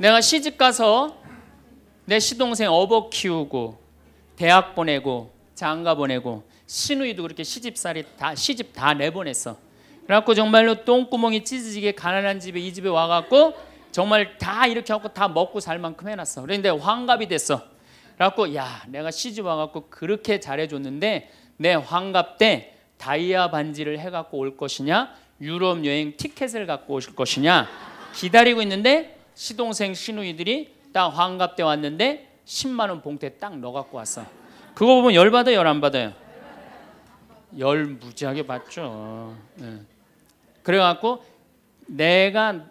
내가 시집 가서 내 시동생 어버 키우고 대학 보내고 장가 보내고 시누이도 그렇게 시집살이 다 시집 다 내보냈어. 그래갖고 정말로 똥구멍이 찢어지게 가난한 집에 이 집에 와갖고 정말 다 이렇게 하고 다 먹고 살 만큼 해놨어. 그런데 환갑이 됐어. 그래갖고 야 내가 시집 와갖고 그렇게 잘해줬는데 내 환갑 때 다이아 반지를 해갖고 올 것이냐 유럽 여행 티켓을 갖고 오실 것이냐 기다리고 있는데 시동생 시누이들이 딱 환갑 때 왔는데 10만 원 봉투에 딱 넣어 갖고 왔어. 그거 보면 열 받아요, 열안 받아요? 열 무지하게 받죠. 네. 그래 갖고 내가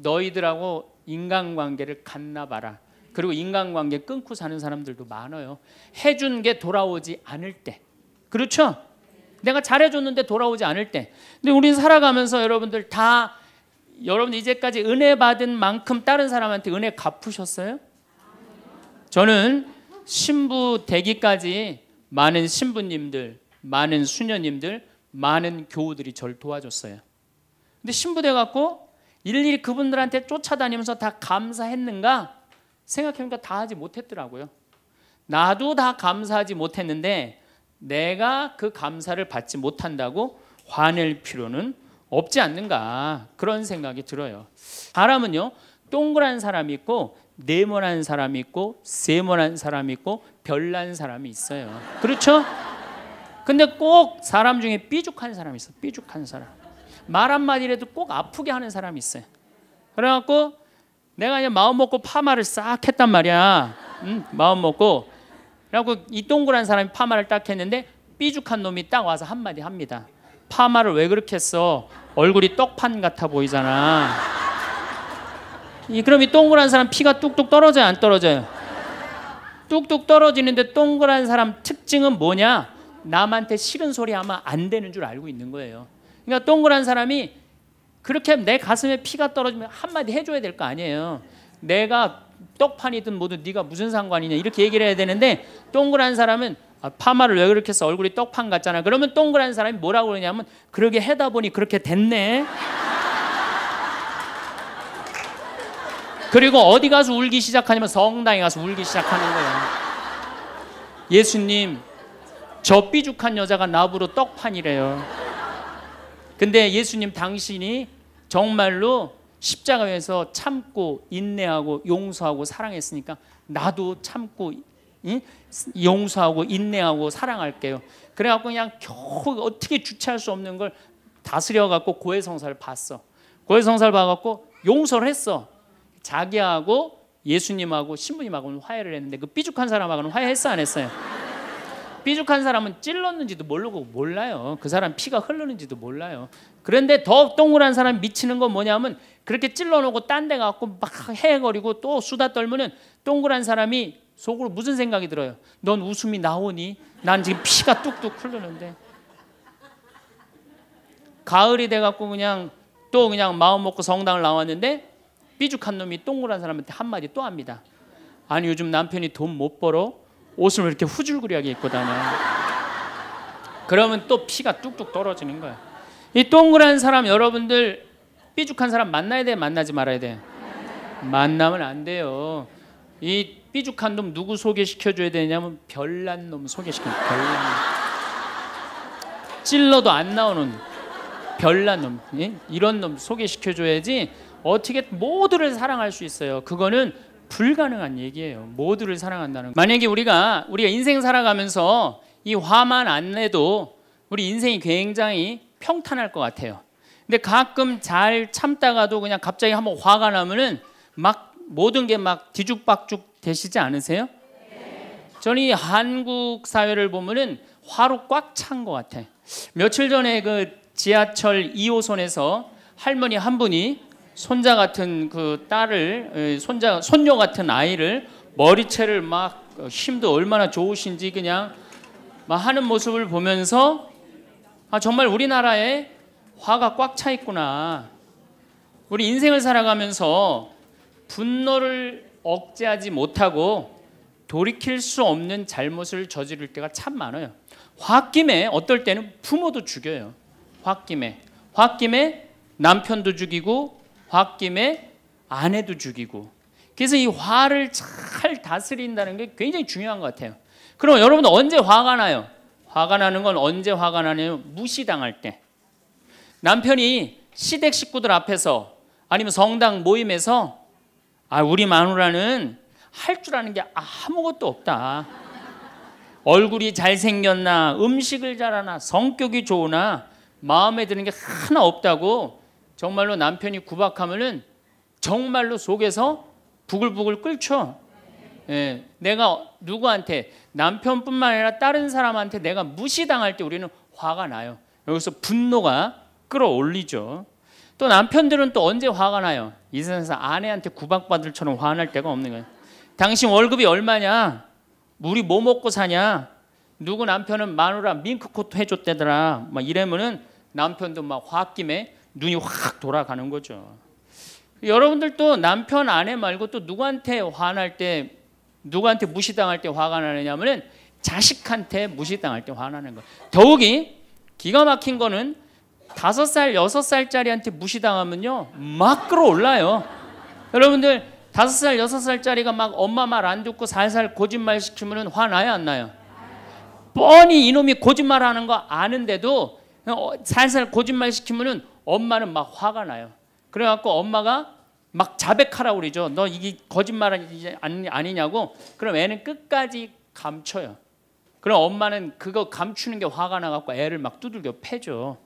너희들하고 인간관계를 갖나 봐라. 그리고 인간관계 끊고 사는 사람들도 많아요. 해 준 게 돌아오지 않을 때. 그렇죠? 내가 잘해줬는데 돌아오지 않을 때. 근데 우린 살아가면서 여러분들 다 여러분 이제까지 은혜 받은 만큼 다른 사람한테 은혜 갚으셨어요? 저는 신부 되기까지 많은 신부님들, 많은 수녀님들, 많은 교우들이 절 도와줬어요. 근데 신부 돼 갖고 일일이 그분들한테 쫓아다니면서 다 감사했는가? 생각해보니까 다 하지 못했더라고요. 나도 다 감사하지 못했는데 내가 그 감사를 받지 못한다고 화낼 필요는 없지 않는가 그런 생각이 들어요. 사람은요 동그란 사람이 있고 네모난 사람이 있고 세모난 사람이 있고 별난 사람이 있어요. 그렇죠? 근데 꼭 사람 중에 삐죽한 사람이 있어. 삐죽한 사람. 말 한마디라도 꼭 아프게 하는 사람이 있어요. 그래갖고 내가 이제 마음 먹고 파마를 싹 했단 말이야. 음, 마음 먹고. 그래갖고 이 동그란 사람이 파마를 딱 했는데 삐죽한 놈이 딱 와서 한마디 합니다. 파마를 왜 그렇게 했어? 얼굴이 떡판 같아 보이잖아. 이 그럼 이 동그란 사람 피가 뚝뚝 떨어져요, 안 떨어져요? 뚝뚝 떨어지는데 동그란 사람 특징은 뭐냐? 남한테 싫은 소리 하면 안 되는 줄 알고 있는 거예요. 그러니까 동그란 사람이 그렇게 내 가슴에 피가 떨어지면 한마디 해줘야 될 거 아니에요. 내가 떡판이든 뭐든 네가 무슨 상관이냐 이렇게 얘기를 해야 되는데 동그란 사람은 아, 파마를 왜 그렇게 해서 얼굴이 떡판 같잖아. 그러면 동그란 사람이 뭐라고 그러냐면 그러게 해다 보니 그렇게 됐네. 그리고 어디 가서 울기 시작하냐면 성당에 가서 울기 시작하는 거예요. 예수님, 저 삐죽한 여자가 나부로 떡판이래요. 근데 예수님 당신이 정말로 십자가에서 참고 인내하고 용서하고 사랑했으니까 나도 참고 용서하고 인내하고 사랑할게요. 그래갖고 그냥 겨우 어떻게 주체할 수 없는 걸 다스려갖고 고해성사를 봤어. 고해성사를 봐갖고 용서를 했어. 자기하고 예수님하고 신부님하고는 화해를 했는데 그 삐죽한 사람하고는 화해했어 안 했어요? 삐죽한 사람은 찔렀는지도 모르고 몰라요. 그 사람 피가 흐르는지도 몰라요. 그런데 더 동그란 사람 미치는 건 뭐냐면 그렇게 찔러놓고 딴데 가고 막 헤거리고 또 수다 떨면은 동그란 사람이 속으로 무슨 생각이 들어요? 넌 웃음이 나오니? 난 지금 피가 뚝뚝 흐르는데. 가을이 돼갖고 그냥 또 그냥 마음 먹고 성당을 나왔는데 삐죽한 놈이 동그란 사람한테 한마디 또 합니다. 아니 요즘 남편이 돈 못 벌어 옷을 이렇게 후줄그리하게 입고 다녀. 그러면 또 피가 뚝뚝 떨어지는 거야. 이 동그란 사람 여러분들 삐죽한 사람 만나야 돼 만나지 말아야 돼. 만나면 안 돼요. 이 삐죽한 놈 누구 소개시켜줘야 되냐면 별난 놈 소개시켜. 별난 놈. 찔러도 안 나오는 별난 놈. 예? 이런 놈 소개시켜줘야지 어떻게 모두를 사랑할 수 있어요. 그거는 불가능한 얘기예요. 모두를 사랑한다는. 만약에 우리가 우리가 인생 살아가면서 이 화만 안 내도 우리 인생이 굉장히 평탄할 것 같아요. 근데 가끔 잘 참다가도 그냥 갑자기 한번 화가 나면은 막 모든 게 막 뒤죽박죽 되시지 않으세요? 저는 이 한국 사회를 보면은 화로 꽉 찬 것 같아. 며칠 전에 그 지하철 2호선에서 할머니 한 분이 손자 같은 그 딸을 손자 손녀 같은 아이를 머리채를 막 힘도 얼마나 좋으신지 그냥 막 하는 모습을 보면서 아 정말 우리나라에 화가 꽉 차 있구나. 우리 인생을 살아가면서 분노를 억제하지 못하고 돌이킬 수 없는 잘못을 저지를 때가 참 많아요. 홧김에 어떨 때는 부모도 죽여요. 홧김에 홧김에 남편도 죽이고 홧김에 아내도 죽이고 그래서 이 화를 잘 다스린다는 게 굉장히 중요한 것 같아요. 그럼 여러분 언제 화가 나요? 화가 나는 건 언제 화가 나냐면 무시당할 때. 남편이 시댁 식구들 앞에서 아니면 성당 모임에서 아, 우리 마누라는 할 줄 아는 게 아무것도 없다. 얼굴이 잘생겼나, 음식을 잘하나, 성격이 좋으나, 마음에 드는 게 하나 없다고 정말로 남편이 구박하면은 정말로 속에서 부글부글 끓죠. 예, 내가 누구한테 남편뿐만 아니라 다른 사람한테 내가 무시당할 때 우리는 화가 나요. 여기서 분노가 끌어올리죠. 또 남편들은 또 언제 화가 나요? 이 세상에서 아내한테 구박받을 처럼 화날 때가 없는 거예요. 당신 월급이 얼마냐? 우리 뭐 먹고 사냐? 누구 남편은 마누라 밍크코트 해줬대더라. 막 이러면은 남편도 막 화김에 눈이 확 돌아가는 거죠. 여러분들도 남편 아내 말고 또 누구한테 화날 때 누구한테 무시당할 때 화가 나느냐면은 자식한테 무시당할 때 화나는 거. 더욱이 기가 막힌 거는 다섯 살, 여섯 살짜리한테 무시당하면요. 막 끌어올라요. 여러분들 다섯 살, 여섯 살짜리가 막 엄마 말 안 듣고 살살 거짓말 시키면 화나요, 안 나요? 뻔히 이놈이 거짓말 하는 거 아는데도 어, 살살 거짓말 시키면 엄마는 막 화가 나요. 그래갖고 엄마가 막 자백하라 그러죠. 너 이게 거짓말 아니냐고. 그럼 애는 끝까지 감춰요. 그럼 엄마는 그거 감추는 게 화가 나갖고 애를 막 두들겨 패죠.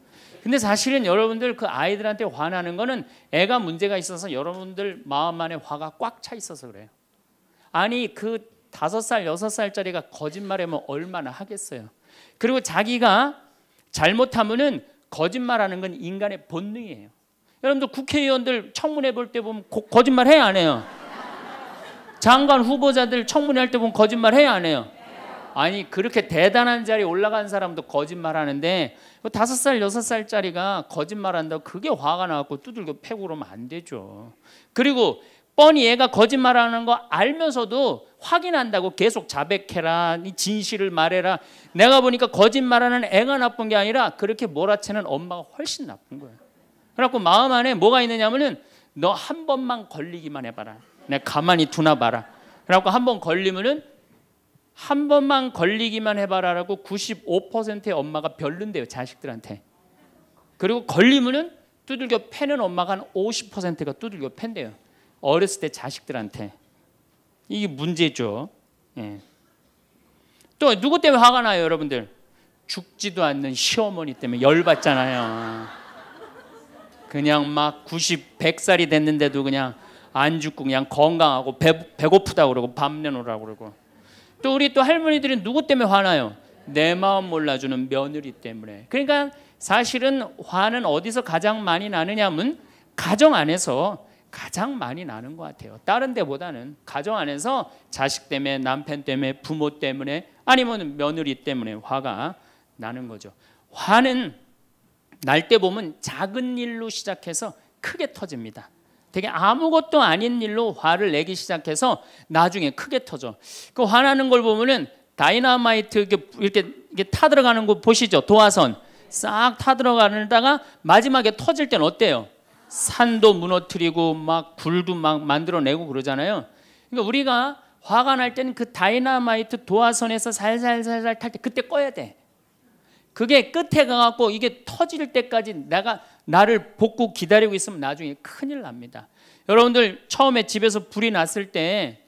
근데 사실은 여러분들 그 아이들한테 화나는 거는 애가 문제가 있어서 여러분들 마음 안에 화가 꽉 차 있어서 그래요. 아니 그 다섯 살 여섯 살짜리가 거짓말하면 얼마나 하겠어요. 그리고 자기가 잘못하면은 거짓말하는 건 인간의 본능이에요. 여러분들 국회의원들 청문회 볼 때 보면 거짓말 해야 안 해요. 장관 후보자들 청문회 할 때 보면 거짓말 해야 안 해요. 아니 그렇게 대단한 자리에 올라간 사람도 거짓말하는데 그 다섯 살 여섯 살짜리가 거짓말한다고 그게 화가 나갖고 두들겨 패고 그러면 안 되죠. 그리고 뻔히 얘가 거짓말하는 거 알면서도 확인한다고 계속 자백해라 이 진실을 말해라 내가 보니까 거짓말하는 애가 나쁜 게 아니라 그렇게 몰아채는 엄마가 훨씬 나쁜 거예요 그래갖고 마음 안에 뭐가 있느냐면은 너 한 번만 걸리기만 해봐라 내가 가만히 두나 봐라 그래갖고 한 번 걸리면은 한 번만 걸리기만 해봐라라고 95%의 엄마가 별른대요 자식들한테. 그리고 걸리면은 두들겨 패는 엄마가 한 50%가 두들겨 팬대요. 어렸을 때 자식들한테. 이게 문제죠. 예. 또 누구 때문에 화가 나요, 여러분들? 죽지도 않는 시어머니 때문에 열받잖아요. 그냥 막 90, 100살이 됐는데도 그냥 안 죽고 그냥 건강하고 배, 배고프다 그러고 밥 내놓으라고 그러고. 또 우리 또 할머니들은 누구 때문에 화나요? 내 마음 몰라주는 며느리 때문에. 그러니까 사실은 화는 어디서 가장 많이 나느냐면 가정 안에서 가장 많이 나는 것 같아요. 다른 데보다는 가정 안에서 자식 때문에 남편 때문에 부모 때문에 아니면 며느리 때문에 화가 나는 거죠. 화는 날 때 보면 작은 일로 시작해서 크게 터집니다. 되게 아무것도 아닌 일로 화를 내기 시작해서 나중에 크게 터져. 그 화나는 걸 보면은 다이너마이트 이렇게, 이렇게, 이렇게 타 들어가는 거 보시죠. 도화선. 싹 타 들어가는다가 마지막에 터질 땐 어때요? 산도 무너뜨리고 막 굴도 막 만들어내고 그러잖아요. 그러니까 우리가 화가 날 때는 그다이너마이트 도화선에서 살살살살 탈 때 그때 꺼야 돼. 그게 끝에 가갖고 이게 터질 때까지 내가 나를 복구 기다리고 있으면 나중에 큰일 납니다. 여러분들 처음에 집에서 불이 났을 때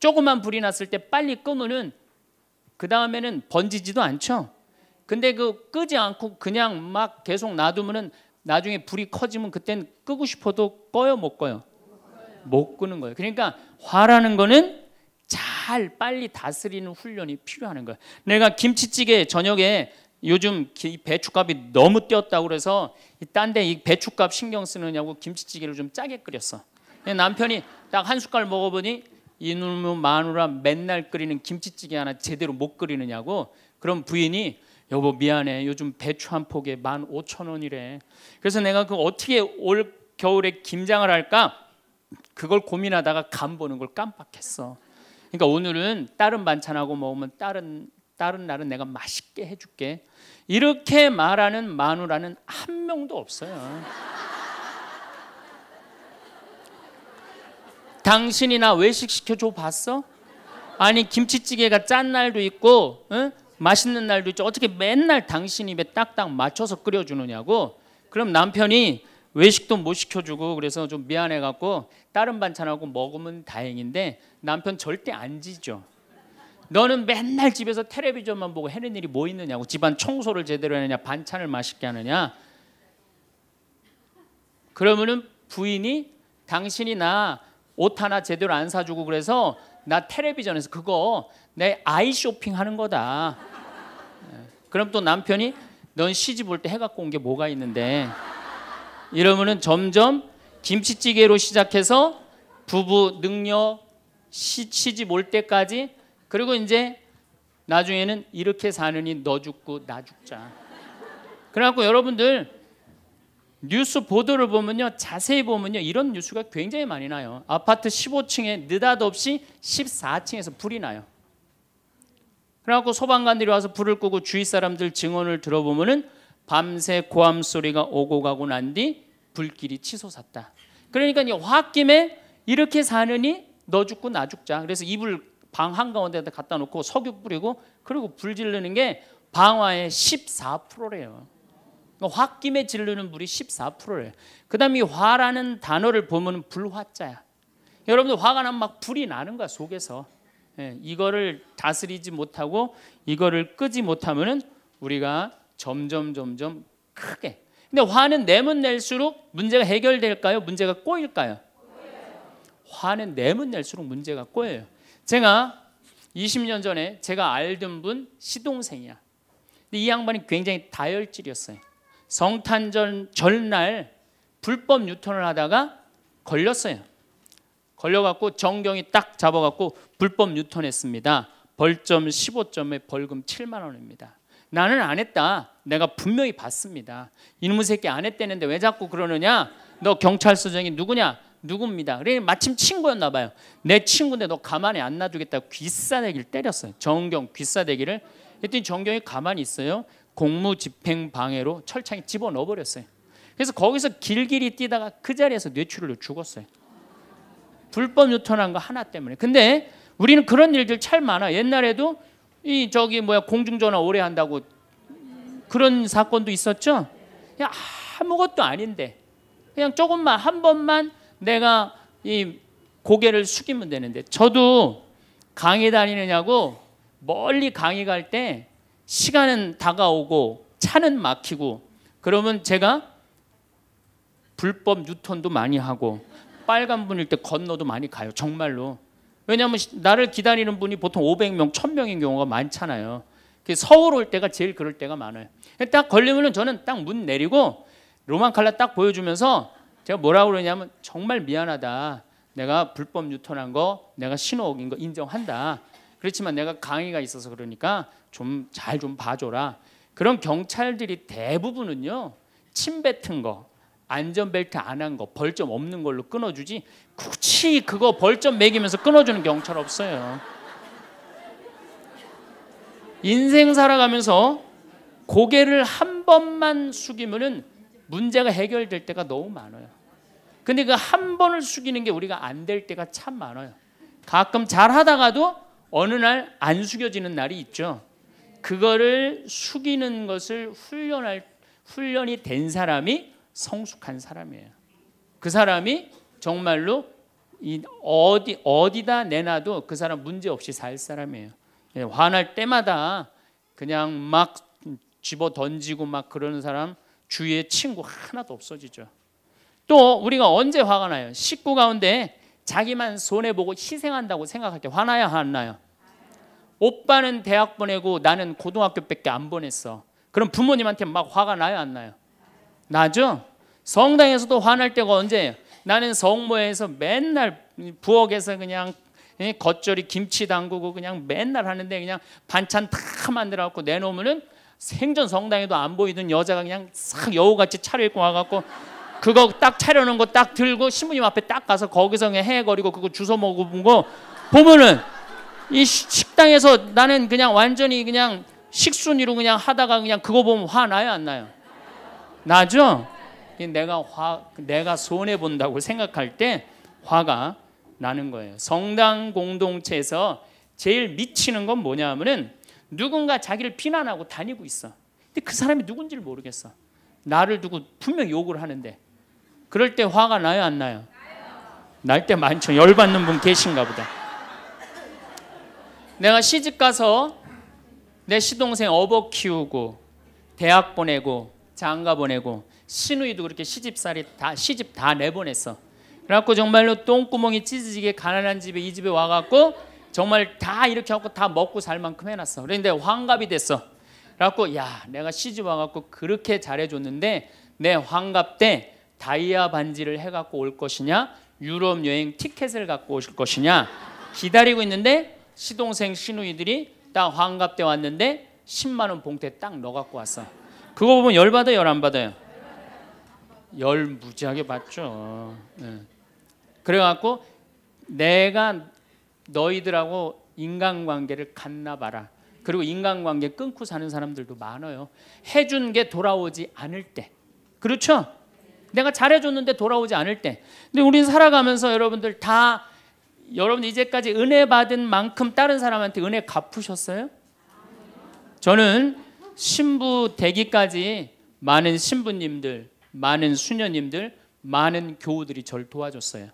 조그만 불이 났을 때 빨리 끄면은 그 다음에는 번지지도 않죠. 근데 그 끄지 않고 그냥 막 계속 놔두면은 나중에 불이 커지면 그땐 끄고 싶어도 꺼요 못 꺼요 못 끄는 거예요. 그러니까 화라는 거는 잘 빨리 다스리는 훈련이 필요하는 거예요. 내가 김치찌개 저녁에 요즘 배추값이 너무 뛰었다고 그래서 딴데이 배추값 신경 쓰느냐고 김치찌개를 좀 짜게 끓였어. 남편이 딱 한 숟갈 먹어보니 이놈의 마누라 맨날 끓이는 김치찌개 하나 제대로 못 끓이느냐고 그럼 부인이 여보 미안해 요즘 배추 한 포기에 만 오천 원이래 그래서 내가 그 어떻게 올 겨울에 김장을 할까 그걸 고민하다가 간 보는 걸 깜빡했어 그러니까 오늘은 다른 반찬하고 먹으면 다른 다른 날은 내가 맛있게 해줄게. 이렇게 말하는 마누라는 한 명도 없어요. 당신이 나 외식 시켜줘 봤어? 아니 김치찌개가 짠 날도 있고 응? 맛있는 날도 있죠. 어떻게 맨날 당신 입에 딱딱 맞춰서 끓여주느냐고. 그럼 남편이 외식도 못 시켜주고 그래서 좀 미안해갖고 다른 반찬하고 먹으면 다행인데 남편 절대 안 지죠. 너는 맨날 집에서 텔레비전만 보고 해낸 일이 뭐 있느냐고 집안 청소를 제대로 하느냐 반찬을 맛있게 하느냐 그러면은 부인이 당신이 나옷 하나 제대로 안 사주고 그래서 나 텔레비전에서 그거 내 아이 쇼핑 하는 거다 그럼 또 남편이 넌 시집 올 때 해갖고 온 게 뭐가 있는데 이러면은 점점 김치찌개로 시작해서 부부 능력 시, 시집 올 때까지 그리고 이제 나중에는 이렇게 사느니 너 죽고 나 죽자. 그래갖고 여러분들 뉴스 보도를 보면요 자세히 보면요 이런 뉴스가 굉장히 많이 나요 아파트 15층에 느닷없이 14층에서 불이 나요 그래갖고 소방관들이 와서 불을 끄고 주위 사람들 증언을 들어보면은 밤새 고함 소리가 오고 가고 난 뒤 불길이 치솟았다 그러니까 이 화학김에 이렇게 사느니 너 죽고 나 죽자 그래서 이불 방 한가운데다 갖다 놓고 석유 뿌리고 그리고 불 지르는 게 방화의 14%래요. 그러니까 홧김에 지르는 물이 14%래요. 그 다음 이 화라는 단어를 보면 불화자야. 여러분들 화가 나면 막 불이 나는 거야 속에서. 예, 이거를 다스리지 못하고 이거를 끄지 못하면 우리가 점점 점점 크게. 근데 화는 내면 낼수록 문제가 해결될까요? 문제가 꼬일까요? 화는 내면 낼수록 문제가 꼬여요. 제가 20년 전에 제가 알던 분 시동생이야. 근데 이 양반이 굉장히 다혈질이었어요. 성탄절 전날 불법 유턴을 하다가 걸렸어요. 걸려갖고 정경이 딱 잡아갖고 불법 유턴했습니다. 벌점 15점에 벌금 7만 원입니다. 나는 안 했다. 내가 분명히 봤습니다. 이놈의 새끼 안 했다는데 왜 자꾸 그러느냐? 너 경찰서장이 누구냐? 누굽니다. 그래 마침 친구였나 봐요. 내 친구인데 너 가만히 안놔두겠다 귀싸대기를 때렸어요. 정경 귀싸대기를. 그더니 정경이 가만히 있어요. 공무집행방해로 철창에 집어넣어버렸어요. 그래서 거기서 길길이 뛰다가 그 자리에서 뇌출혈로 죽었어요. 불법 유턴한 거 하나 때문에. 근데 우리는 그런 일들 참 많아. 옛날에도 이 저기 뭐야 공중전화 오래 한다고 그런 사건도 있었죠. 그냥 아무것도 아닌데 그냥 조금만 한 번만 내가 이 고개를 숙이면 되는데 저도 강의 다니느냐고 멀리 강의 갈 때 시간은 다가오고 차는 막히고 그러면 제가 불법 유턴도 많이 하고 빨간 분일 때 건너도 많이 가요. 정말로. 왜냐하면 나를 기다리는 분이 보통 500명, 1000명인 경우가 많잖아요. 그 서울 올 때가 제일 그럴 때가 많아요. 딱 걸리면은 저는 딱 문 내리고 로만 칼라 딱 보여주면서 제가 뭐라고 그러냐면 정말 미안하다. 내가 불법 유턴한 거, 내가 신호 어긴 거 인정한다. 그렇지만 내가 강의가 있어서 그러니까 좀 잘 좀 봐줘라. 그런 경찰들이 대부분은요 침뱉은 거, 안전벨트 안 한 거, 벌점 없는 걸로 끊어주지 굳이 그거 벌점 매기면서 끊어주는 경찰 없어요. 인생 살아가면서 고개를 한 번만 숙이면은 문제가 해결될 때가 너무 많아요. 근데 그 한 번을 숙이는 게 우리가 안 될 때가 참 많아요. 가끔 잘 하다가도 어느 날 안 숙여지는 날이 있죠. 그거를 숙이는 것을 훈련할 훈련이 된 사람이 성숙한 사람이에요. 그 사람이 정말로 어디 어디다 내놔도 그 사람 문제 없이 살 사람이에요. 예, 화날 때마다 그냥 막 집어 던지고 막 그러는 사람 주위에 친구 하나도 없어지죠. 또 우리가 언제 화가 나요? 식구 가운데 자기만 손해보고 희생한다고 생각할 때 화나야 하나요? 오빠는 대학 보내고 나는 고등학교밖에 안 보냈어. 그럼 부모님한테 막 화가 나요? 안 나요? 나죠? 성당에서도 화날 때가 언제예요? 나는 성모에서 맨날 부엌에서 그냥 예, 겉절이 김치 담그고 그냥 맨날 하는데 그냥 반찬 다 만들어갖고 내놓으면은 생전 성당에도 안 보이던 여자가 그냥 싹 여우같이 차를 입고 와갖고 그거 딱 차려놓은 거 딱 들고 신부님 앞에 딱 가서 거기서 그냥 헤거리고 그거 주워 먹어본 거 보면은 이 식당에서 나는 그냥 완전히 그냥 식순이로 그냥 하다가 그냥 그거 보면 화 나요 안 나요? 나죠? 내가 화 내가 손해 본다고 생각할 때 화가 나는 거예요. 성당 공동체에서 제일 미치는 건 뭐냐면은 누군가 자기를 비난하고 다니고 있어. 근데 그 사람이 누군지를 모르겠어. 나를 두고 분명 욕을 하는데 그럴 때 화가 나요 안 나요? 날 때 많죠. 열받는 분 계신가 보다. 내가 시집 가서 내 시동생 어버 키우고 대학 보내고 장가 보내고 시누이도 그렇게 시집살이 다 시집 다 내보냈어. 그래갖고 정말로 똥구멍이 찢어지게 가난한 집에 이 집에 와갖고 정말 다 이렇게 하고 다 먹고 살 만큼 해놨어. 그런데 환갑이 됐어. 그래갖고 야 내가 시집 와갖고 그렇게 잘해줬는데 내 환갑 때 다이아 반지를 해갖고 올 것이냐 유럽 여행 티켓을 갖고 오실 것이냐 기다리고 있는데 시동생 시누이들이 딱 환갑 때 왔는데 10만 원 봉투에 딱 넣어갖고 왔어. 그거 보면 열 받아 열 안 받아요. 열 무지하게 받죠. 네. 그래갖고 내가 너희들하고 인간관계를 갖나봐라. 그리고 인간관계 끊고 사는 사람들도 많아요. 해준 게 돌아오지 않을 때. 그렇죠? 내가 잘해줬는데 돌아오지 않을 때. 근데 우리는 살아가면서 여러분들 다 여러분 이제까지 은혜 받은 만큼 다른 사람한테 은혜 갚으셨어요? 저는 신부 되기까지 많은 신부님들, 많은 수녀님들, 많은 교우들이 절 도와줬어요.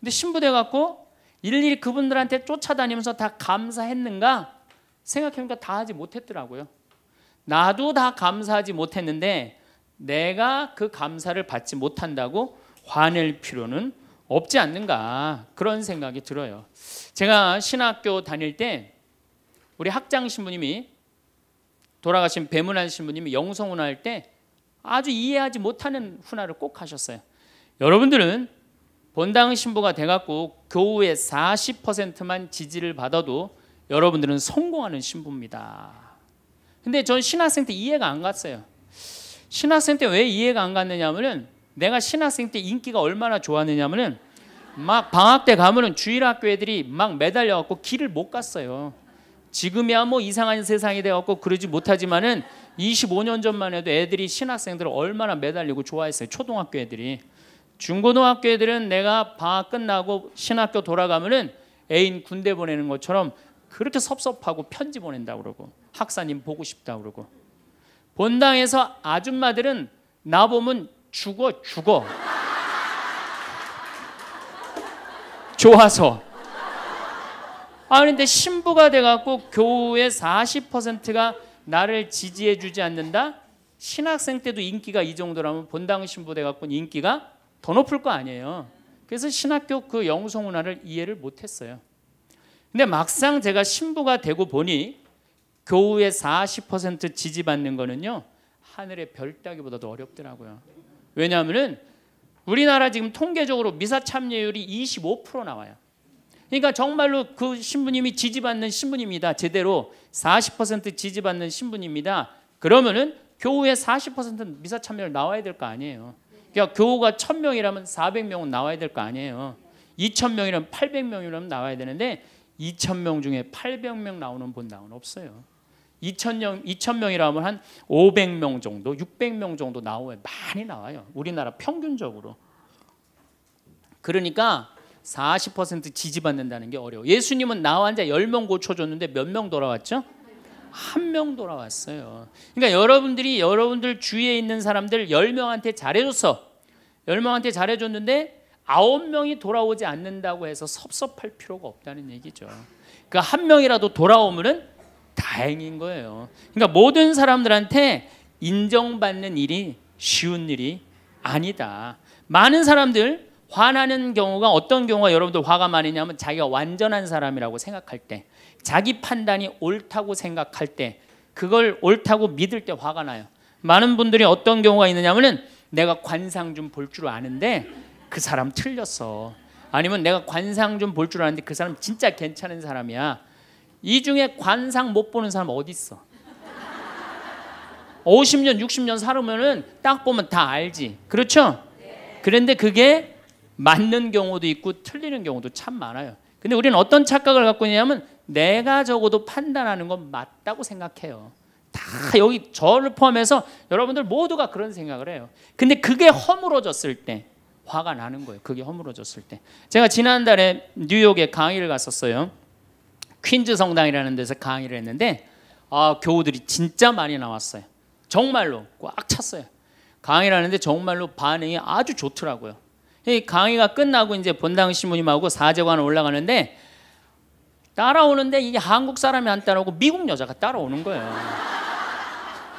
근데 신부 돼 갖고 일일이 그분들한테 쫓아다니면서 다 감사했는가? 생각해보니까 다 하지 못했더라고요. 나도 다 감사하지 못했는데 내가 그 감사를 받지 못한다고 화낼 필요는 없지 않는가 그런 생각이 들어요. 제가 신학교 다닐 때 우리 학장 신부님이 돌아가신 배문환 신부님이 영성훈 할때 아주 이해하지 못하는 훈화를 꼭 하셨어요. 여러분들은 본당 신부가 돼갖고 교우의 40%만 지지를 받아도 여러분들은 성공하는 신부입니다. 근데 전 신학생 때 이해가 안 갔어요. 신학생 때 왜 이해가 안 갔느냐면은 내가 신학생 때 인기가 얼마나 좋았느냐면은 막 방학 때 가면은 주일 학교 애들이 막 매달려 갖고 길을 못 갔어요. 지금이야 뭐 이상한 세상이 돼 갖고 그러지 못하지만은 25년 전만 해도 애들이 신학생들을 얼마나 매달리고 좋아했어요. 초등학교 애들이. 중고등학교 애들은 내가 방학 끝나고 신학교 돌아가면은 애인 군대 보내는 것처럼 그렇게 섭섭하고 편지 보낸다 그러고 학사님 보고 싶다 그러고 본당에서 아줌마들은 나 보면 죽어 죽어 좋아서 아 그런데 신부가 돼갖고 교우의 40%가 나를 지지해주지 않는다 신학생 때도 인기가 이 정도라면 본당 신부 돼갖고 인기가 더 높을 거 아니에요. 그래서 신학교 그 영성 문화를 이해를 못했어요. 근데 막상 제가 신부가 되고 보니 교우의 40% 지지받는 거는요 하늘의 별 따기보다도 어렵더라고요. 왜냐하면은 우리나라 지금 통계적으로 미사 참여율이 25% 나와요. 그러니까 정말로 그 신부님이 지지받는 신부님이다. 제대로 40% 지지받는 신부님이다. 그러면은 교우의 40% 미사 참여율 나와야 될 거 아니에요. 그러니까 교우가 1000명이라면 400명은 나와야 될 거 아니에요. 2000명이라면 800명이라면 나와야 되는데 2000명 중에 800명 나오는 본당은 없어요. 2000명 2000명이라면 한 500명 정도, 600명 정도 나오면 많이 나와요. 우리나라 평균적으로. 그러니까 40% 지지받는다는 게 어려워. 예수님은 나와 앉아 10명 고쳐줬는데 몇 명 돌아왔죠? 한명 돌아왔어요. 그러니까 여러분들이 여러분들 주위에 있는 사람들 10명한테 잘해줬어. 10명한테 잘해줬는데 9명이 돌아오지 않는다고 해서 섭섭할 필요가 없다는 얘기죠. 그 한 명이라도 돌아오면은 다행인 거예요. 그러니까 모든 사람들한테 인정받는 일이 쉬운 일이 아니다. 많은 사람들 화나는 경우가 어떤 경우가 여러분들 화가 많으냐면 자기가 완전한 사람이라고 생각할 때 자기 판단이 옳다고 생각할 때 그걸 옳다고 믿을 때 화가 나요. 많은 분들이 어떤 경우가 있느냐면은 내가 관상 좀 볼 줄 아는데 그 사람 틀렸어. 아니면 내가 관상 좀 볼 줄 아는데 그 사람 진짜 괜찮은 사람이야. 이 중에 관상 못 보는 사람 어디 있어? 50년, 60년 살으면은 딱 보면 다 알지. 그렇죠? 그런데 그게 맞는 경우도 있고 틀리는 경우도 참 많아요. 근데 우리는 어떤 착각을 갖고 있냐면 내가 적어도 판단하는 건 맞다고 생각해요. 다 여기 저를 포함해서 여러분들 모두가 그런 생각을 해요. 근데 그게 허물어졌을 때 화가 나는 거예요. 그게 허물어졌을 때. 제가 지난달에 뉴욕에 강의를 갔었어요. 퀸즈 성당이라는 데서 강의를 했는데 아, 교우들이 진짜 많이 나왔어요. 정말로 꽉 찼어요. 강의를 하는데 정말로 반응이 아주 좋더라고요. 이 강의가 끝나고 이제 본당 신부님하고 사제관 올라가는데 따라오는데 이게 한국 사람이 안 따라오고 미국 여자가 따라오는 거예요.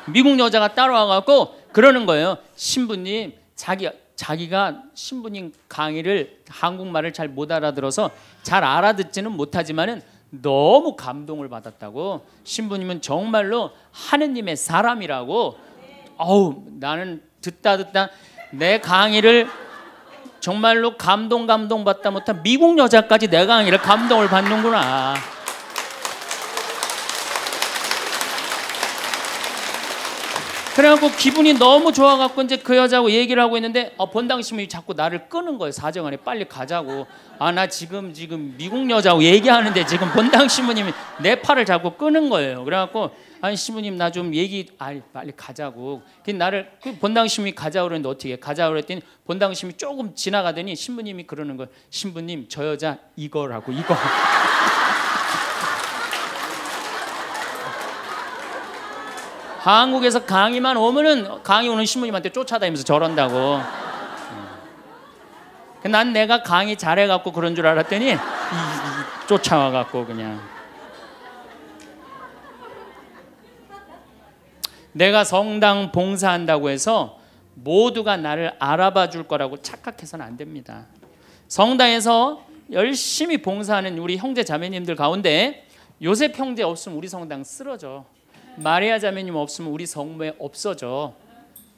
미국 여자가 따라와갖고 그러는 거예요. 신부님 자기 자기가 신부님 강의를 한국말을 잘 못 알아들어서 잘 알아듣지는 못하지만은 너무 감동을 받았다고 신부님은 정말로 하느님의 사람이라고 어우 나는 듣다 듣다 내 강의를 정말로 감동 감동 받다 못한 미국 여자까지 내가 아니라 감동을 받는구나. 그래갖고 기분이 너무 좋아갖고 이제 그 여자하고 얘기를 하고 있는데 어, 본당심이 자꾸 나를 끄는 거예요 사정안에 빨리 가자고 아 나 지금 지금 미국 여자하고 얘기하는데 지금 본당신부님이 내 팔을 자꾸 끄는 거예요 그래갖고 아니 신부님 나 좀 얘기 아니 빨리 가자고. 그 나를 그 본당신부님이 가자 그러는데 어떻게 가자 그랬더니 본당신부님이 조금 지나가더니 신부님이 그러는 걸 신부님 저 여자 이거라고 이거. 한국에서 강의만 오면은 강의 오는 신부님한테 쫓아다니면서 저런다고. 난 내가 강의 잘해갖고 그런 줄 알았더니 쫓아와갖고 그냥. 내가 성당 봉사한다고 해서 모두가 나를 알아봐 줄 거라고 착각해서는 안 됩니다. 성당에서 열심히 봉사하는 우리 형제 자매님들 가운데 요셉 형제 없으면 우리 성당 쓰러져. 마리아 자매님 없으면 우리 성모에 없어져.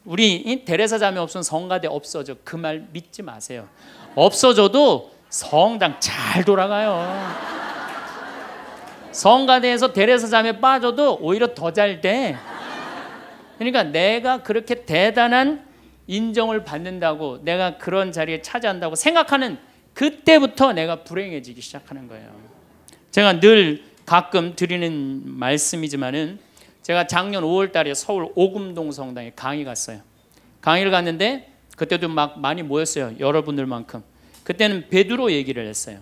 우리 데레사 자매 없으면 성가대 없어져. 그 말 믿지 마세요. 없어져도 성당 잘 돌아가요. 성가대에서 데레사 자매 빠져도 오히려 더 잘 돼. 그러니까 내가 그렇게 대단한 인정을 받는다고 내가 그런 자리에 차지한다고 생각하는 그때부터 내가 불행해지기 시작하는 거예요. 제가 늘 가끔 드리는 말씀이지만은 제가 작년 5월 달에 서울 오금동 성당에 강의 갔어요. 강의를 갔는데 그때도 막 많이 모였어요. 여러분들만큼. 그때는 베드로 얘기를 했어요.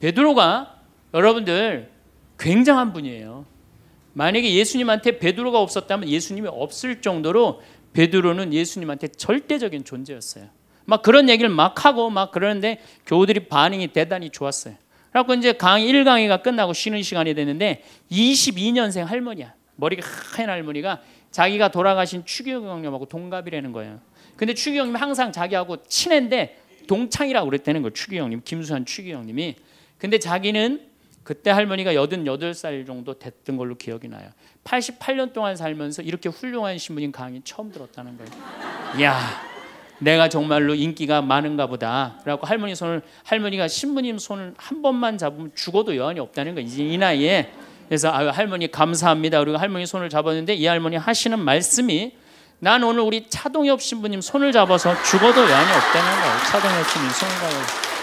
베드로가 여러분들 굉장한 분이에요. 만약에 예수님한테 베드로가 없었다면 예수님이 없을 정도로 베드로는 예수님한테 절대적인 존재였어요. 막 그런 얘기를 막 하고 막 그러는데 교우들이 반응이 대단히 좋았어요. 그래갖 이제 강 1강의가 끝나고 쉬는 시간이 됐는데 22년생 할머니야. 머리가 하얀 할머니가 자기가 돌아가신 추기경님하고 동갑이라는 거예요. 근데 추기경님 항상 자기하고 친한데 동창이라고 그랬다는 거예요. 추기경님, 김수환 추기경님이. 근데 자기는 그때 할머니가 88살 정도 됐던 걸로 기억이 나요. 88년 동안 살면서 이렇게 훌륭한 신부님 강의 처음 들었다는 거예요. 이야, 내가 정말로 인기가 많은가 보다. 라고 할머니 손을, 할머니가 신부님 손을 한 번만 잡으면 죽어도 여한이 없다는 거예요. 이 나이에. 그래서 아유, 할머니 감사합니다. 그리고 할머니 손을 잡았는데 이 할머니 하시는 말씀이 난 오늘 우리 차동엽 신부님 손을 잡아서 죽어도 여한이 없다는 거예요. 차동엽 신부님 손을 잡아서.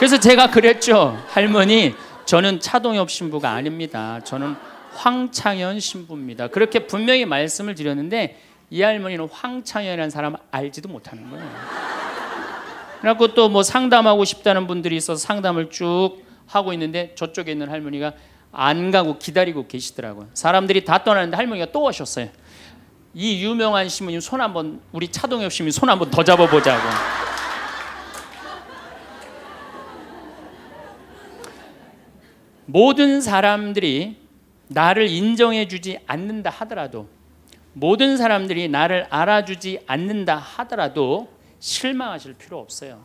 그래서 제가 그랬죠. 할머니, 저는 차동엽 신부가 아닙니다. 저는 황창현 신부입니다. 그렇게 분명히 말씀을 드렸는데 이 할머니는 황창현이라는 사람 알지도 못하는 거예요. 그래고또 뭐 상담하고 싶다는 분들이 있어서 상담을 쭉 하고 있는데 저쪽에 있는 할머니가 안 가고 기다리고 계시더라고요. 사람들이 다 떠나는데 할머니가 또 오셨어요. 이 유명한 신부님 손 한번 우리 차동엽 신부님 손 한번 더 잡아보자고. 모든 사람들이 나를 인정해 주지 않는다 하더라도 모든 사람들이 나를 알아주지 않는다 하더라도 실망하실 필요 없어요.